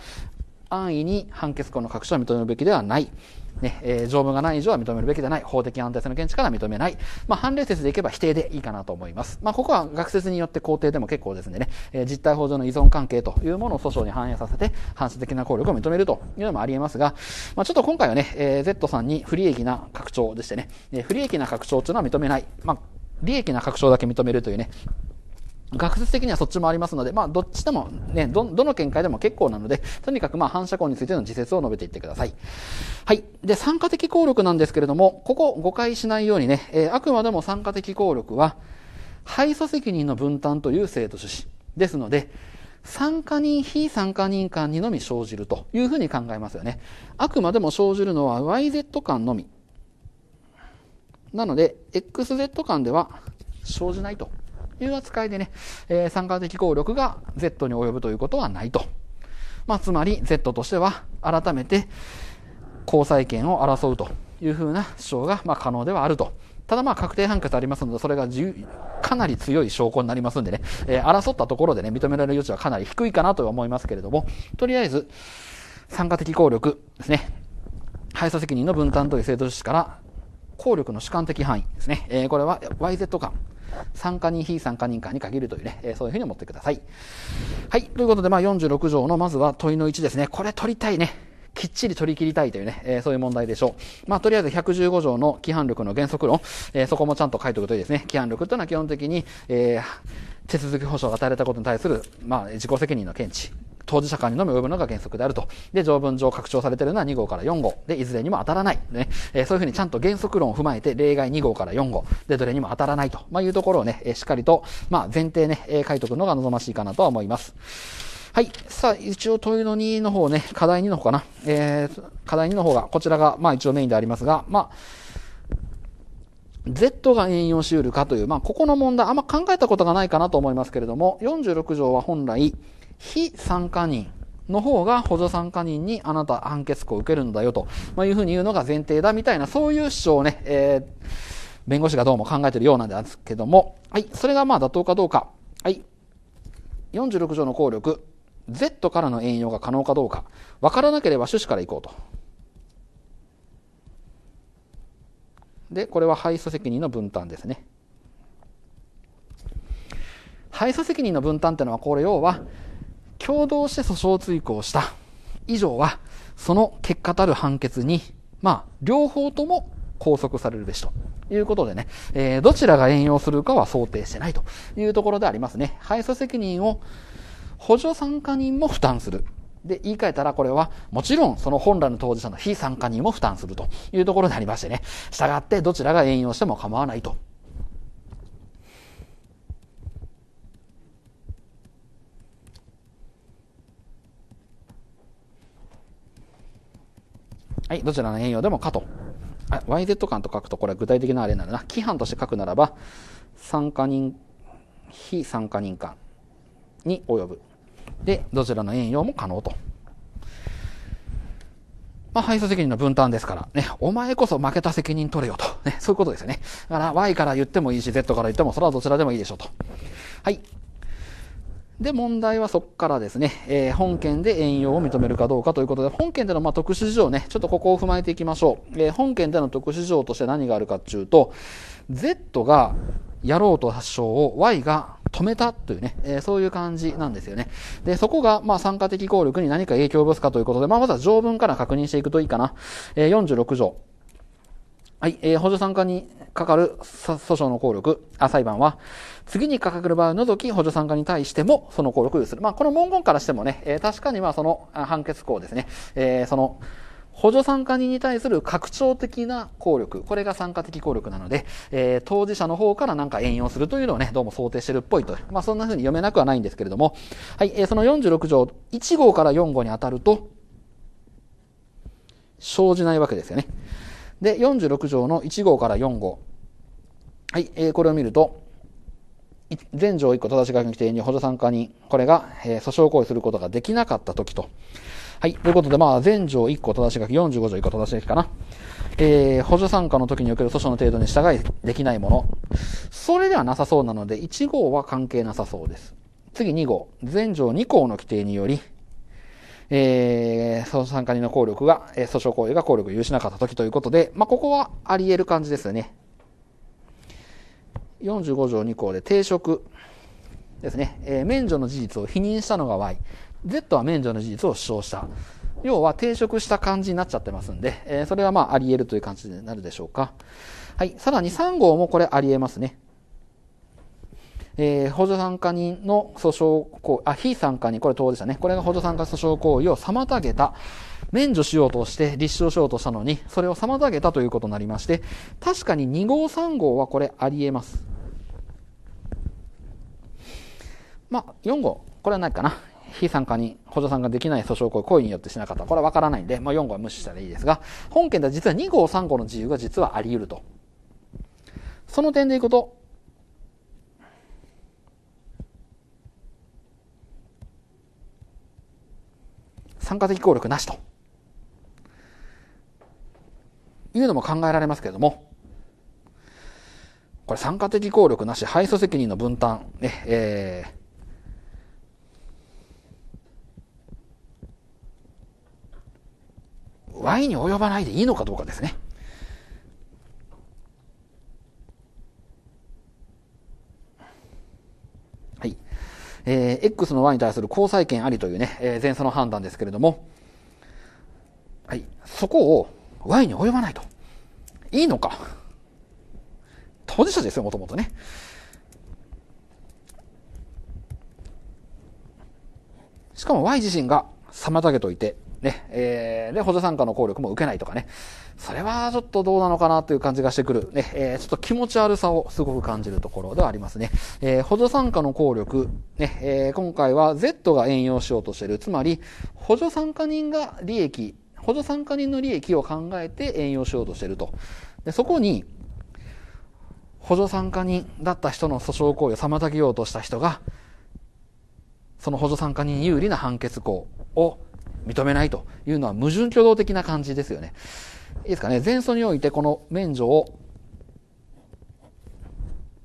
安易に判決項の確証を認めるべきではない。ね、えー、条文がない以上は認めるべきではない。法的安定性の見地から認めない。まあ、判例説でいけば否定でいいかなと思います。まあ、ここは学説によって肯定でも結構ですね、えー、実態法上の依存関係というものを訴訟に反映させて、反射的な効力を認めるというのもあり得ますが、まあ、ちょっと今回はね、えー、Z さんに不利益な拡張でしてね、え不利益な拡張というのは認めない。まあ、利益な拡張だけ認めるというね、学説的にはそっちもありますので、まあ、どっちでも、ね、ど、どの見解でも結構なので、とにかくまあ、反射光についての自説を述べていってください。はい。で、参加的効力なんですけれども、ここ誤解しないようにね、えー、あくまでも参加的効力は、配訴責任の分担という制度趣旨ですので、参加人、非参加人間にのみ生じるというふうに考えますよね。あくまでも生じるのは YZ 間のみ。なので、XZ 間では生じないと。いう扱いでね、えー、参加的効力が Z に及ぶということはないと。まあ、つまり Z としては改めて交際権を争うというふうな主張がまあ可能ではあると。ただまあ確定判決ありますので、それがかなり強い証拠になりますんでね、えー、争ったところでね、認められる余地はかなり低いかなとは思いますけれども、とりあえず、参加的効力ですね、敗訴責任の分担という制度趣旨から、効力の主観的範囲ですね、えー、これは YZ 間参加人、非参加人間に限るというね、えー、そういうふうに思ってください。はい。ということで、まあ、46条の、まずは問いの1ですね。これ取りたいね。きっちり取り切りたいというね、えー、そういう問題でしょう。まあ、とりあえず115条の規範力の原則論、えー、そこもちゃんと書いておくといいですね。規範力というのは基本的に、えー、手続き保障が与えられたことに対する、まあ、自己責任の検知当事者間にのみ及ぶのが原則であると。で、条文上拡張されているのは2号から4号。で、いずれにも当たらない。ね。えー、そういうふうにちゃんと原則論を踏まえて、例外2号から4号。で、どれにも当たらないと。まあ、いうところをね、えー、しっかりと、まあ、前提ね、えー、書いとくのが望ましいかなとは思います。はい。さあ、一応問いの2の方ね、課題2の方かな。えー、課題2の方が、こちらが、まあ一応メインでありますが、まあ、Z が引用し得るかという、まあここの問題、あんま考えたことがないかなと思いますけれども、46条は本来、非参加人の方が補助参加人にあなた判決を受けるんだよと、まいうふうに言うのが前提だみたいな、そういう主張をね、えー、弁護士がどうも考えてるようなんですけども、はい、それがまあ妥当かどうか、はい、46条の効力、Z からの援用が可能かどうか、わからなければ趣旨からいこうと。で、これは敗訴責任の分担ですね。敗訴責任の分担ってのは、これ要は、共同して訴訟追をした以上は、その結果たる判決に、まあ、両方とも拘束されるべしということでね、えー、どちらが援用するかは想定してないというところでありますね。敗訴責任を補助参加人も負担する。で、言い換えたらこれは、もちろんその本来の当事者の非参加人も負担するというところでありましてね。従ってどちらが援用しても構わないとはい、どちらの栄養でもかと。YZ 間と書くと、これは具体的なあれになるな。規範として書くならば、参加人、非参加人間に及ぶ。で、どちらの栄養も可能と。まあ、配送責任の分担ですから、ね、お前こそ負けた責任取れよと。ね、そういうことですよね。だから、Y から言ってもいいし、Z から言っても、それはどちらでもいいでしょうと。はい。で、問題はそこからですね、えー、本件で援用を認めるかどうかということで、本件でのま特殊事情ね、ちょっとここを踏まえていきましょう。えー、本件での特殊事情として何があるかっていうと、Z がやろうと発症を Y が止めたというね、えー、そういう感じなんですよね。で、そこが、まあ、参加的効力に何か影響を及ぼすかということで、まあ、まずは条文から確認していくといいかな。えー、46条。はい、えー、補助参加にかかる訴訟の効力、あ、裁判は、次にかかる場合を除き補助参加に対してもその効力を有する。まあ、この文言からしてもね、えー、確かにはその判決項ですね、えー、その、補助参加人に対する拡張的な効力、これが参加的効力なので、えー、当事者の方からなんか援用するというのをね、どうも想定してるっぽいとまあ、そんな風に読めなくはないんですけれども、はい、えー、その46条、1号から4号に当たると、生じないわけですよね。で、46条の1号から4号。はい、えー、これを見ると、全条1個正し書きの規定に補助参加に、これが、えー、訴訟行為することができなかった時と。はい。ということで、まあ、全条1個正し書き、45条1個正し書きかな。えー、補助参加の時における訴訟の程度に従いできないもの。それではなさそうなので、1号は関係なさそうです。次2号。全条2項の規定により、えー、その参加人の効力が、えー、訴訟行為が効力を有しなかった時ということで、まあ、ここはあり得る感じですよね。45条2項で抵触ですね、えー、免除の事実を否認したのが Y、Z は免除の事実を主張した。要は抵触した感じになっちゃってますんで、えー、それはまああり得るという感じになるでしょうか。はい。さらに3号もこれあり得ますね。えー、補助参加人の訴訟行為、あ、非参加人、これ当事者ね。これが補助参加訴訟行為を妨げた。免除しようとして立証しようとしたのに、それを妨げたということになりまして、確かに2号3号はこれあり得ます。まあ、4号、これはないかな。非参加に補助参加できない訴訟行為、行為によってしなかった。これはわからないんで、まあ4号は無視したらいいですが、本件では実は2号3号の自由が実はあり得ると。その点でいくと、参加的効力なしというのも考えられますけれども、これ参加的効力なし、配送責任の分担、ね、えー、Y に及ばないでいいのかどうかですね。えー、X の Y に対する交際権ありというね、えー、前奏の判断ですけれども、はい、そこを Y に及ばないと。いいのか。当事者ですよ、もともとね。しかも Y 自身が妨げといて、ね、えー、で、補助参加の効力も受けないとかね、それはちょっとどうなのかなという感じがしてくる、ね、えー、ちょっと気持ち悪さをすごく感じるところではありますね。えー、補助参加の効力、ね、えー、今回は Z が援用しようとしている、つまり、補助参加人が利益、補助参加人の利益を考えて援用しようとしていると。で、そこに、補助参加人だった人の訴訟行為を妨げようとした人が、その補助参加人有利な判決項を認めないというのは矛盾挙動的な感じですよね。いいですかね。前訴においてこの免除を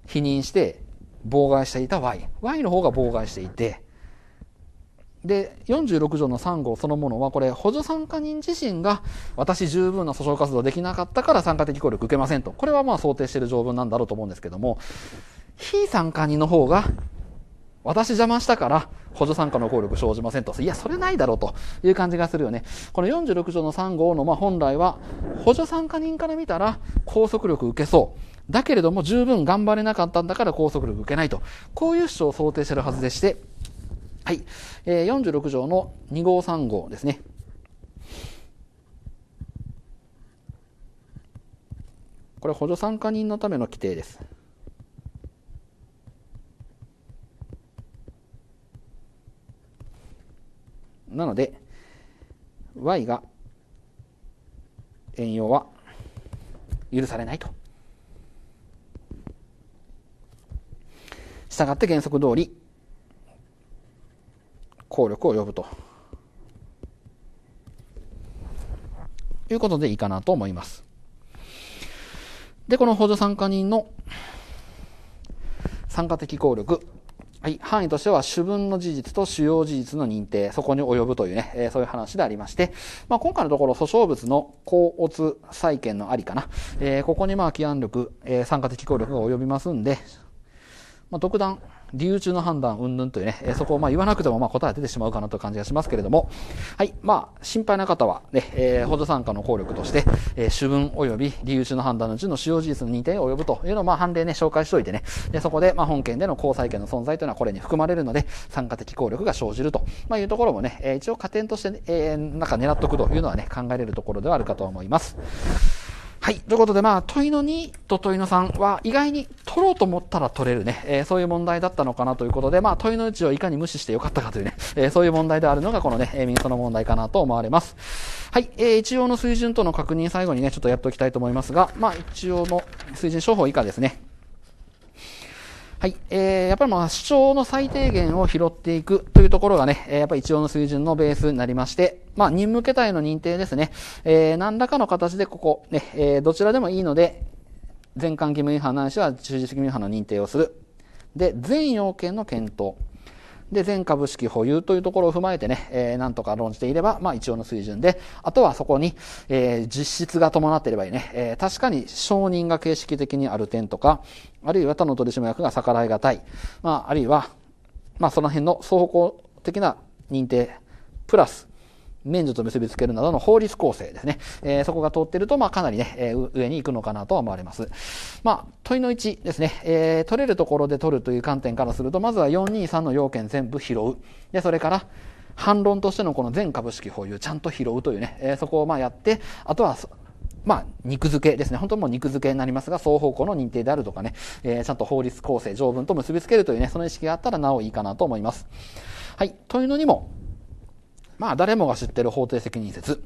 否認して妨害していた Y。Y の方が妨害していて、で、46条の3号そのものは、これ、補助参加人自身が、私十分な訴訟活動できなかったから参加的効力受けませんと。これはまあ想定している条文なんだろうと思うんですけども、非参加人の方が私邪魔したから補助参加の効力生じませんと。いや、それないだろうという感じがするよね。この46条の3号の、まあ、本来は、補助参加人から見たら拘束力受けそう。だけれども十分頑張れなかったんだから拘束力受けないと。こういう主張を想定してるはずでして、はい。えー、46条の2号3号ですね。これ補助参加人のための規定です。なので、y が遠用は許されないと。したがって原則通り、効力を呼ぶと。いうことでいいかなと思います。で、この補助参加人の参加的効力はい、範囲としては主文の事実と主要事実の認定、そこに及ぶというね、えー、そういう話でありまして、まあ、今回のところ訴訟物の高乙債権のありかな、えー、ここにまあ起案力、えー、参加的効力が及びますんで、まあ、独断、理由中の判断、うんぬんというね、えそこをまあ言わなくてもまあ答え出てしまうかなという感じがしますけれども、はい、まあ、心配な方はね、えー、補助参加の効力として、えー、主文及び理由中の判断のうちの主要事実の認定に及ぶというのをまあ判例ね、紹介しておいてね、でそこでまあ本件での交際権の存在というのはこれに含まれるので、参加的効力が生じると、まあ、いうところもね、え一応加点として、ね、えー、なんか狙っとくというのはね、考えれるところではあるかと思います。はい。ということで、まあ、問いの2と問いの3は意外に取ろうと思ったら取れるね、えー、そういう問題だったのかなということで、まあ、問いの1をいかに無視してよかったかというね、えー、そういう問題であるのがこのね、えー、ミントの問題かなと思われます。はい。えー、一応の水準との確認最後にね、ちょっとやっておきたいと思いますが、まあ、一応の水準商法以下ですね。はい。えー、やっぱりまあ主張の最低限を拾っていくというところがね、えやっぱり一応の水準のベースになりまして、まあ、任務形態の認定ですね。えー、何らかの形でここ、ね、えー、どちらでもいいので、全館義務違反ないしは中止義務違反の認定をする。で、全要件の検討。で、全株式保有というところを踏まえてね、えー、なんとか論じていれば、まあ一応の水準で、あとはそこに、えー、実質が伴っていればいいね。えー、確かに承認が形式的にある点とか、あるいは他の取締役が逆らいがたい。まあ、あるいは、まあその辺の総合的な認定、プラス、免除と結びつけるなどの法律構成ですね。えー、そこが通ってると、まあ、かなりね、えー、上に行くのかなとは思われます。まあ、問いの1ですね。えー、取れるところで取るという観点からすると、まずは423の要件全部拾う。で、それから、反論としてのこの全株式保有ちゃんと拾うというね、えー、そこをまあやって、あとは、まあ、肉付けですね。本当もう肉付けになりますが、双方向の認定であるとかね、えー、ちゃんと法律構成、条文と結びつけるというね、その意識があったらなおいいかなと思います。はい。というのにも、まあ、誰もが知ってる法定責任説。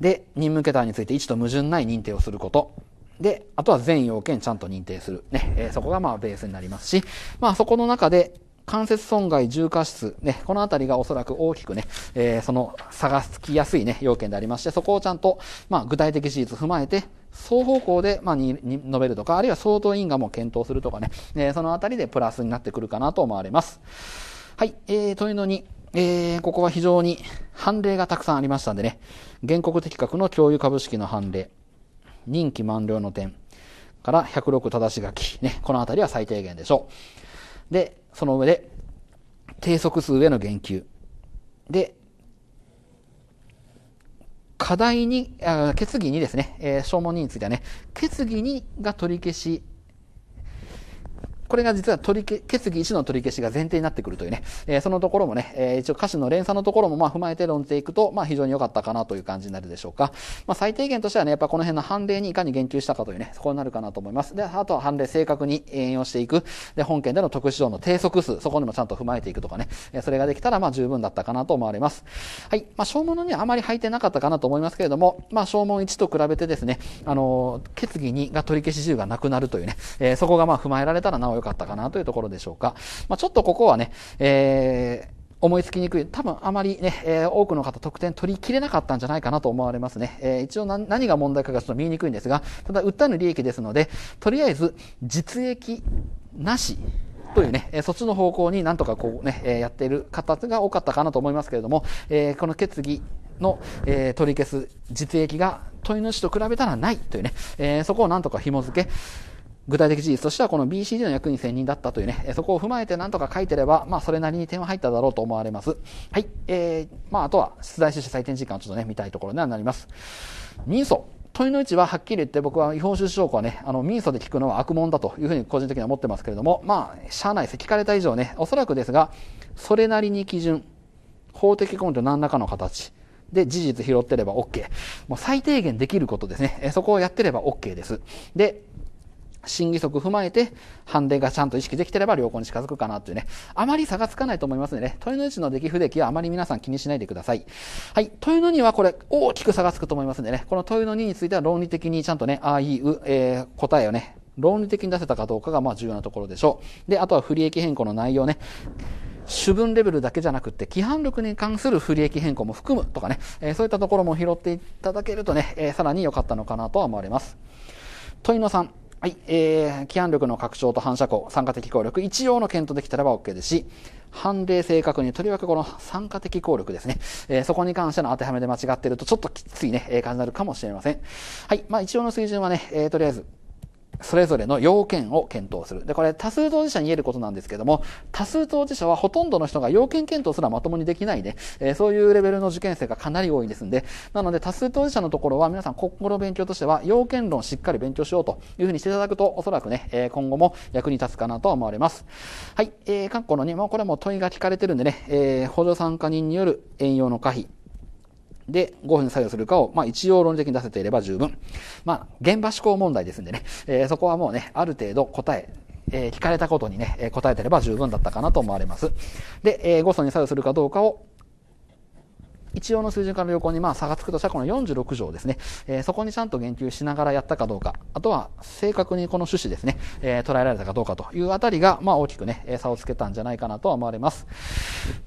で、任務桁について1と矛盾ない認定をすること。で、あとは全要件ちゃんと認定する。ね、えー、そこがまあベースになりますし、まあそこの中で、関節損害重過失、ね、このあたりがおそらく大きくね、えー、その差がつきやすいね、要件でありまして、そこをちゃんと、まあ具体的事実踏まえて、双方向で、まあ、にに述べるとか、あるいは相当因果も検討するとかね、えー、そのあたりでプラスになってくるかなと思われます。はい、えー、というのに、えー、ここは非常に判例がたくさんありましたんでね、原告的確の共有株式の判例、任期満了の点から106正し書き、ね、このあたりは最低限でしょう。で、その上で、低速数への言及。で、課題に、あ決議にですね、えー、証文についてはね、決議にが取り消しこれが実は取り消決議1の取り消しが前提になってくるというね、えー、そのところもね、えー、一応歌詞の連鎖のところもまあ踏まえて論じていくと、まあ非常に良かったかなという感じになるでしょうか。まあ最低限としてはね、やっぱこの辺の判例にいかに言及したかというね、そこになるかなと思います。で、あとは判例正確に援用していく。で、本件での特殊上の定則数、そこにもちゃんと踏まえていくとかね、えそれができたらまあ十分だったかなと思われます。はい。まあ、小物にはあまり入ってなかったかなと思いますけれども、まあ、小問1と比べてですね、あの、決議2が取り消し10がなくなるというね、えー、そこがまあ踏まえられたらなお良かったかなというところでしょうか。まあ、ちょっとここはね、えー、思いつきにくい。多分あまりね、えー、多くの方得点取りきれなかったんじゃないかなと思われますね。えー、一応何が問題かがちょっと見えにくいんですが、ただ訴えの利益ですので、とりあえず実益なしというね、えそっちの方向になんとかこうね、えやっている方が多かったかなと思いますけれども、えー、この決議の、えー、取り消す実益が問い主と比べたらないというね、えー、そこをなんとか紐付け、具体的事実としてはこの BCD の役員選任だったというね、そこを踏まえて何とか書いてれば、まあそれなりに点は入っただろうと思われます。はい。えー、まああとは出題趣旨採点時間をちょっとね、見たいところにはなります。人相。問いの位置ははっきり言って僕は違法収支証拠はね、あの、民訴で聞くのは悪問だというふうに個人的には思ってますけれども、まあ、社内で聞かれた以上ね、おそらくですが、それなりに基準、法的根拠何らかの形、で、事実拾ってれば OK。もう最低限できることですね。そこをやってれば OK です。で、審議則踏まえて、判例がちゃんと意識できてれば良好に近づくかなというね。あまり差がつかないと思いますのでね、問いの位置の出来不出来はあまり皆さん気にしないでください。はい。問いの2はこれ、大きく差がつくと思いますんでね、この問いの2については論理的にちゃんとね、ああいう、えー、答えをね、論理的に出せたかどうかがまあ重要なところでしょう。で、あとは不利益変更の内容ね。主文レベルだけじゃなくて、規範力に関する不利益変更も含むとかね、えー、そういったところも拾っていただけるとね、えー、さらに良かったのかなとは思われます。問いの3。はい、えー、規範力の拡張と反射光、酸化的効力、一応の検討できたらば OK ですし、判例正確に、とりわけこの酸化的効力ですね。えー、そこに関しての当てはめで間違ってると、ちょっときついね、えー、感じになるかもしれません。はい、まあ一応の水準はね、えー、とりあえず、それぞれの要件を検討する。で、これ多数当事者に言えることなんですけども、多数当事者はほとんどの人が要件検討すらまともにできないで、えー、そういうレベルの受験生がかなり多いですんで、なので多数当事者のところは皆さん国語の勉強としては要件論しっかり勉強しようというふうにしていただくと、おそらくね、えー、今後も役に立つかなと思われます。はい、えー、括弧の2、もうこれも問いが聞かれてるんでね、えー、補助参加人による援用の可否。で、5分に作用するかを、まあ、一応論理的に出せていれば十分。まあ、現場思考問題ですんでね、えー、そこはもうね、ある程度答え、えー、聞かれたことにね、え答えてれば十分だったかなと思われます。で、えー、誤に作用するかどうかを、一応の水準化の横にまあ差がつくとしたらこの46条ですね、えー、そこにちゃんと言及しながらやったかどうか、あとは正確にこの趣旨ですね、えー、捉えられたかどうかというあたりが、まあ大きくね、差をつけたんじゃないかなとは思われます。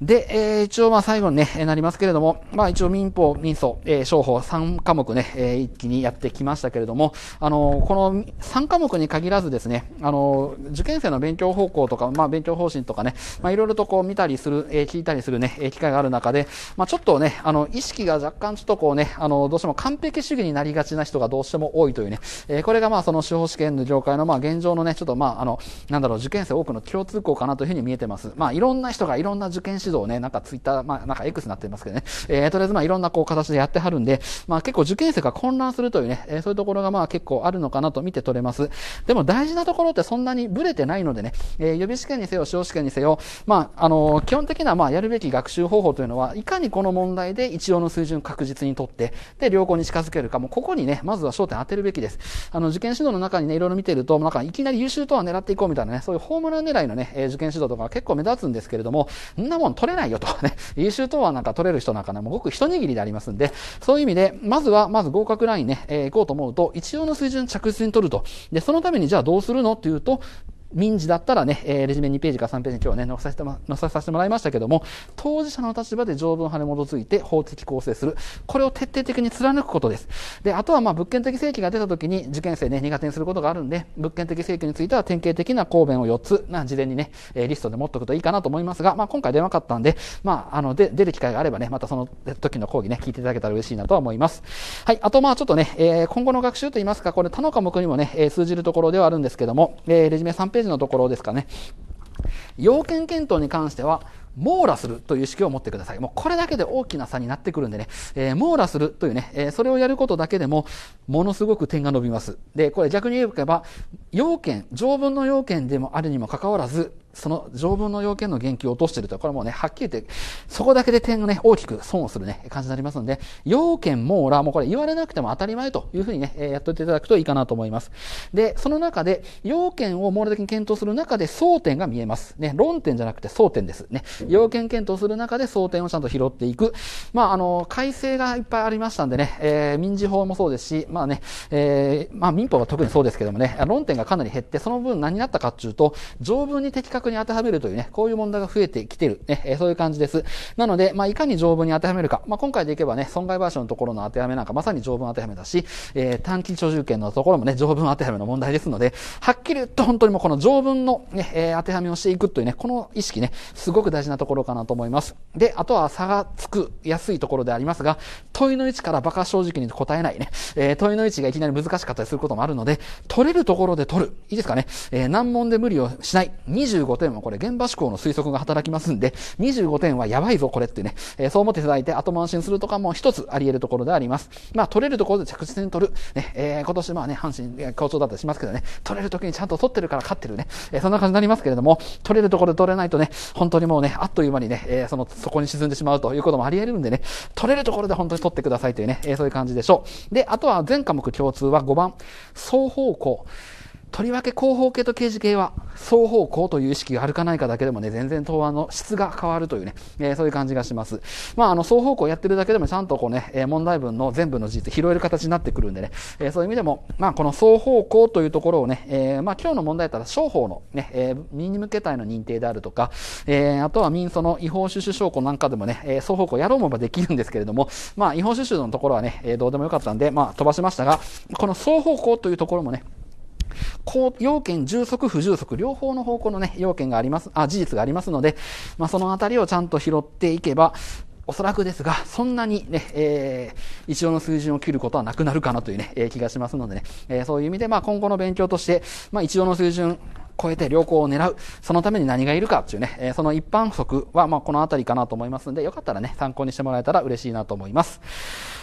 で、えー、一応まあ最後にね、なりますけれども、まあ一応民法、民訴、えー、商法3科目ね、えー、一気にやってきましたけれども、あのー、この3科目に限らずですね、あのー、受験生の勉強方向とか、まあ勉強方針とかね、まあいろいろとこう見たりする、えー、聞いたりするね、機会がある中で、まあちょっとね、あの、意識が若干ちょっとこうね、あの、どうしても完璧主義になりがちな人がどうしても多いというね、えー、これがまあその司法試験の業界のまあ現状のね、ちょっとまああの、なんだろう、受験生多くの共通項かなというふうに見えてます。まあいろんな人がいろんな受験指導をね、なんかツイッター、まあなんか X になってますけどね、えー、とりあえずまあいろんなこう形でやってはるんで、まあ結構受験生が混乱するというね、えー、そういうところがまあ結構あるのかなと見て取れます。でも大事なところってそんなにブレてないのでね、えー、予備試験にせよ、司法試験にせよ、まああの、基本的なまあやるべき学習方法というのは、いかにこの問題題で一応の水準確実にとって、で、良好に近づけるか、もうここにね、まずは焦点当てるべきです。あの、受験指導の中にね、いろいろ見てると、なんかいきなり優秀とは狙っていこうみたいなね、そういうホームラン狙いのね、受験指導とか結構目立つんですけれども、んなもん取れないよと [LAUGHS] ね、優秀とはなんか取れる人なんかね、もうごく一握りでありますんで、そういう意味で、まずは、まず合格ラインね、えー、行こうと思うと、一応の水準着実に取ると。で、そのためにじゃあどうするのっていうと、民事だったらね、えー、レジュメ2ページか3ページに今日はね、載せさせても載せさせてもらいましたけども、当事者の立場で条文派に基づいて法的構成する。これを徹底的に貫くことです。で、あとはまあ物件的請求が出た時に受験生ね、苦手にすることがあるんで、物件的請求については典型的な答弁を4つ、まあ事前にね、えー、リストで持っておくといいかなと思いますが、まあ今回出なかったんで、まああの、で、出る機会があればね、またその時の講義ね、聞いていただけたら嬉しいなとは思います。はい、あとまあちょっとね、えー、今後の学習といいますか、これ他の科目にもね、えー、通じるところではあるんですけども、えー、レジュメ3ページージのところですかね。要件検討に関しては、網羅するという意識を持ってください。もうこれだけで大きな差になってくるんでね、えー、網羅するというね、えー、それをやることだけでも、ものすごく点が伸びます。で、これ逆に言えば、要件、条文の要件でもあるにもかかわらず、その条文の要件の言及を落としていると、これもうね、はっきり言って、そこだけで点がね、大きく損をするね、感じになりますので、要件もらもうこれ言われなくても当たり前というふうにね、やっといていただくといいかなと思います。で、その中で、要件を網羅的に検討する中で争点が見えます。ね、論点じゃなくて争点です。ね、要件検討する中で争点をちゃんと拾っていく。まあ、あの、改正がいっぱいありましたんでね、えー、民事法もそうですし、まあね、えー、まあ民法は特にそうですけどもね、論点がかなり減って、その分何になったかっていうと、条文に的確格に当てはめるというね、こういう問題が増えてきてる、ね、えそういう感じです。なので、まあ、いかに条文に当てはめるか、まあ、今回でいけばね、損害賠償のところの当てはめなんかまさに条文当てはめだし、えー、短期居住権のところもね、条文当てはめの問題ですので、はっきり言うと本当にもうこの条文のね、えー、当てはめをしていくというね、この意識ね、すごく大事なところかなと思います。で、あとは差がつく、安いところでありますが、問いの位置から馬鹿正直に答えないね、えー、問いの位置がいきなり難しかったりすることもあるので、取れるところで取る。いいですかね。えー、難問で無理をしない。25 25点はこれ現場志向の推測が働きますんで、25点はやばいぞこれってね、えー、そう思っていただいて後回しにするとかも一つあり得るところであります。まあ取れるところで着実に取る。ね、えー、今年まあね、阪神好調だったりしますけどね、取れる時にちゃんと取ってるから勝ってるね、えー、そんな感じになりますけれども、取れるところで取れないとね、本当にもうね、あっという間にね、えー、その、そこに沈んでしまうということもあり得るんでね、取れるところで本当に取ってくださいというね、えー、そういう感じでしょう。で、あとは全科目共通は5番、双方向。とりわけ広報系と刑事系は双方向という意識があるかないかだけでもね、全然答案の質が変わるというね、えー、そういう感じがします。まあ、あの、双方向やってるだけでもちゃんとこうね、え問題文の全部の事実拾える形になってくるんでね、えー、そういう意味でも、まあ、この双方向というところをね、えー、まあ、今日の問題だったら双方のね、え民に向けたいの認定であるとか、えあとは民その違法収集証拠なんかでもね、え双方向やろうもばできるんですけれども、まあ、違法収集のところはね、えどうでもよかったんで、まあ、飛ばしましたが、この双方向というところもね、こう、要件、充足、不充足、両方の方向のね、要件があります、あ、事実がありますので、まあ、そのあたりをちゃんと拾っていけば、おそらくですが、そんなにね、えー、一応の水準を切ることはなくなるかなというね、えー、気がしますのでね、えー、そういう意味で、まあ、今後の勉強として、まあ、一応の水準、超えて良好を狙う。そのために何がいるかっていうね、えー、その一般則は、まあ、このあたりかなと思いますんで、よかったらね、参考にしてもらえたら嬉しいなと思います。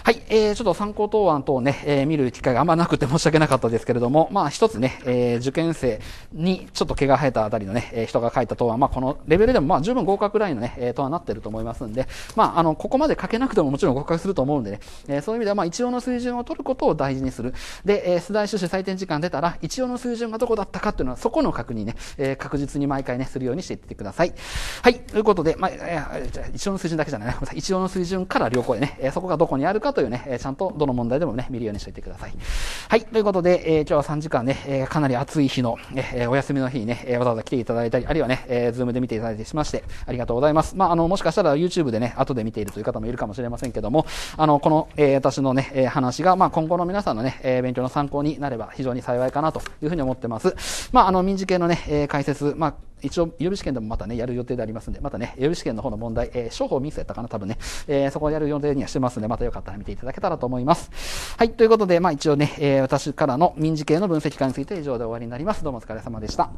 はい、えー、ちょっと参考答案等をね、えー、見る機会があんまなくて申し訳なかったですけれども、まあ一つね、えー、受験生にちょっと毛が生えたあたりのね、えー、人が書いた答案、まあこのレベルでもまあ十分合格ラインのね、えー、答案になってると思いますんで、まああの、ここまで書けなくてももちろん合格すると思うんでね、えー、そういう意味ではまあ一応の水準を取ることを大事にする。で、えー、出題趣旨採点時間出たら、一応の水準がどこだったかっていうのは、そこの確認ね、えー、確実に毎回ね、するようにしていってください。はい、ということで、まあ、えー、一応の水準だけじゃない、一応の水準から両方でね、えー、そこがどこにあるかかというね、ちゃんとどの問題でもね、見るようにしておいてください。はい、ということで、えー、今日は3時間ね、えー、かなり暑い日の、えー、お休みの日にね、わざわざ来ていただいたり、あるいはね、えー、ズームで見ていただいてしまして、ありがとうございます。まあ、あの、もしかしたら YouTube でね、後で見ているという方もいるかもしれませんけども、あの、この、えー、私のね、話が、まあ、今後の皆さんのね、えー、勉強の参考になれば非常に幸いかなというふうに思ってます。まあ、あの、民事系のね、えー、解説、まあ、一応、予備試験でもまたね、やる予定でありますんで、またね、予備試験の方の問題、えー、商法ミスやったかな、多分ね、[LAUGHS] えー、そこをやる予定にはしてますんで、またよかったら見ていただけたらと思います。はい、ということで、まあ一応ね、えー、私からの民事系の分析会について以上で終わりになります。どうもお疲れ様でした。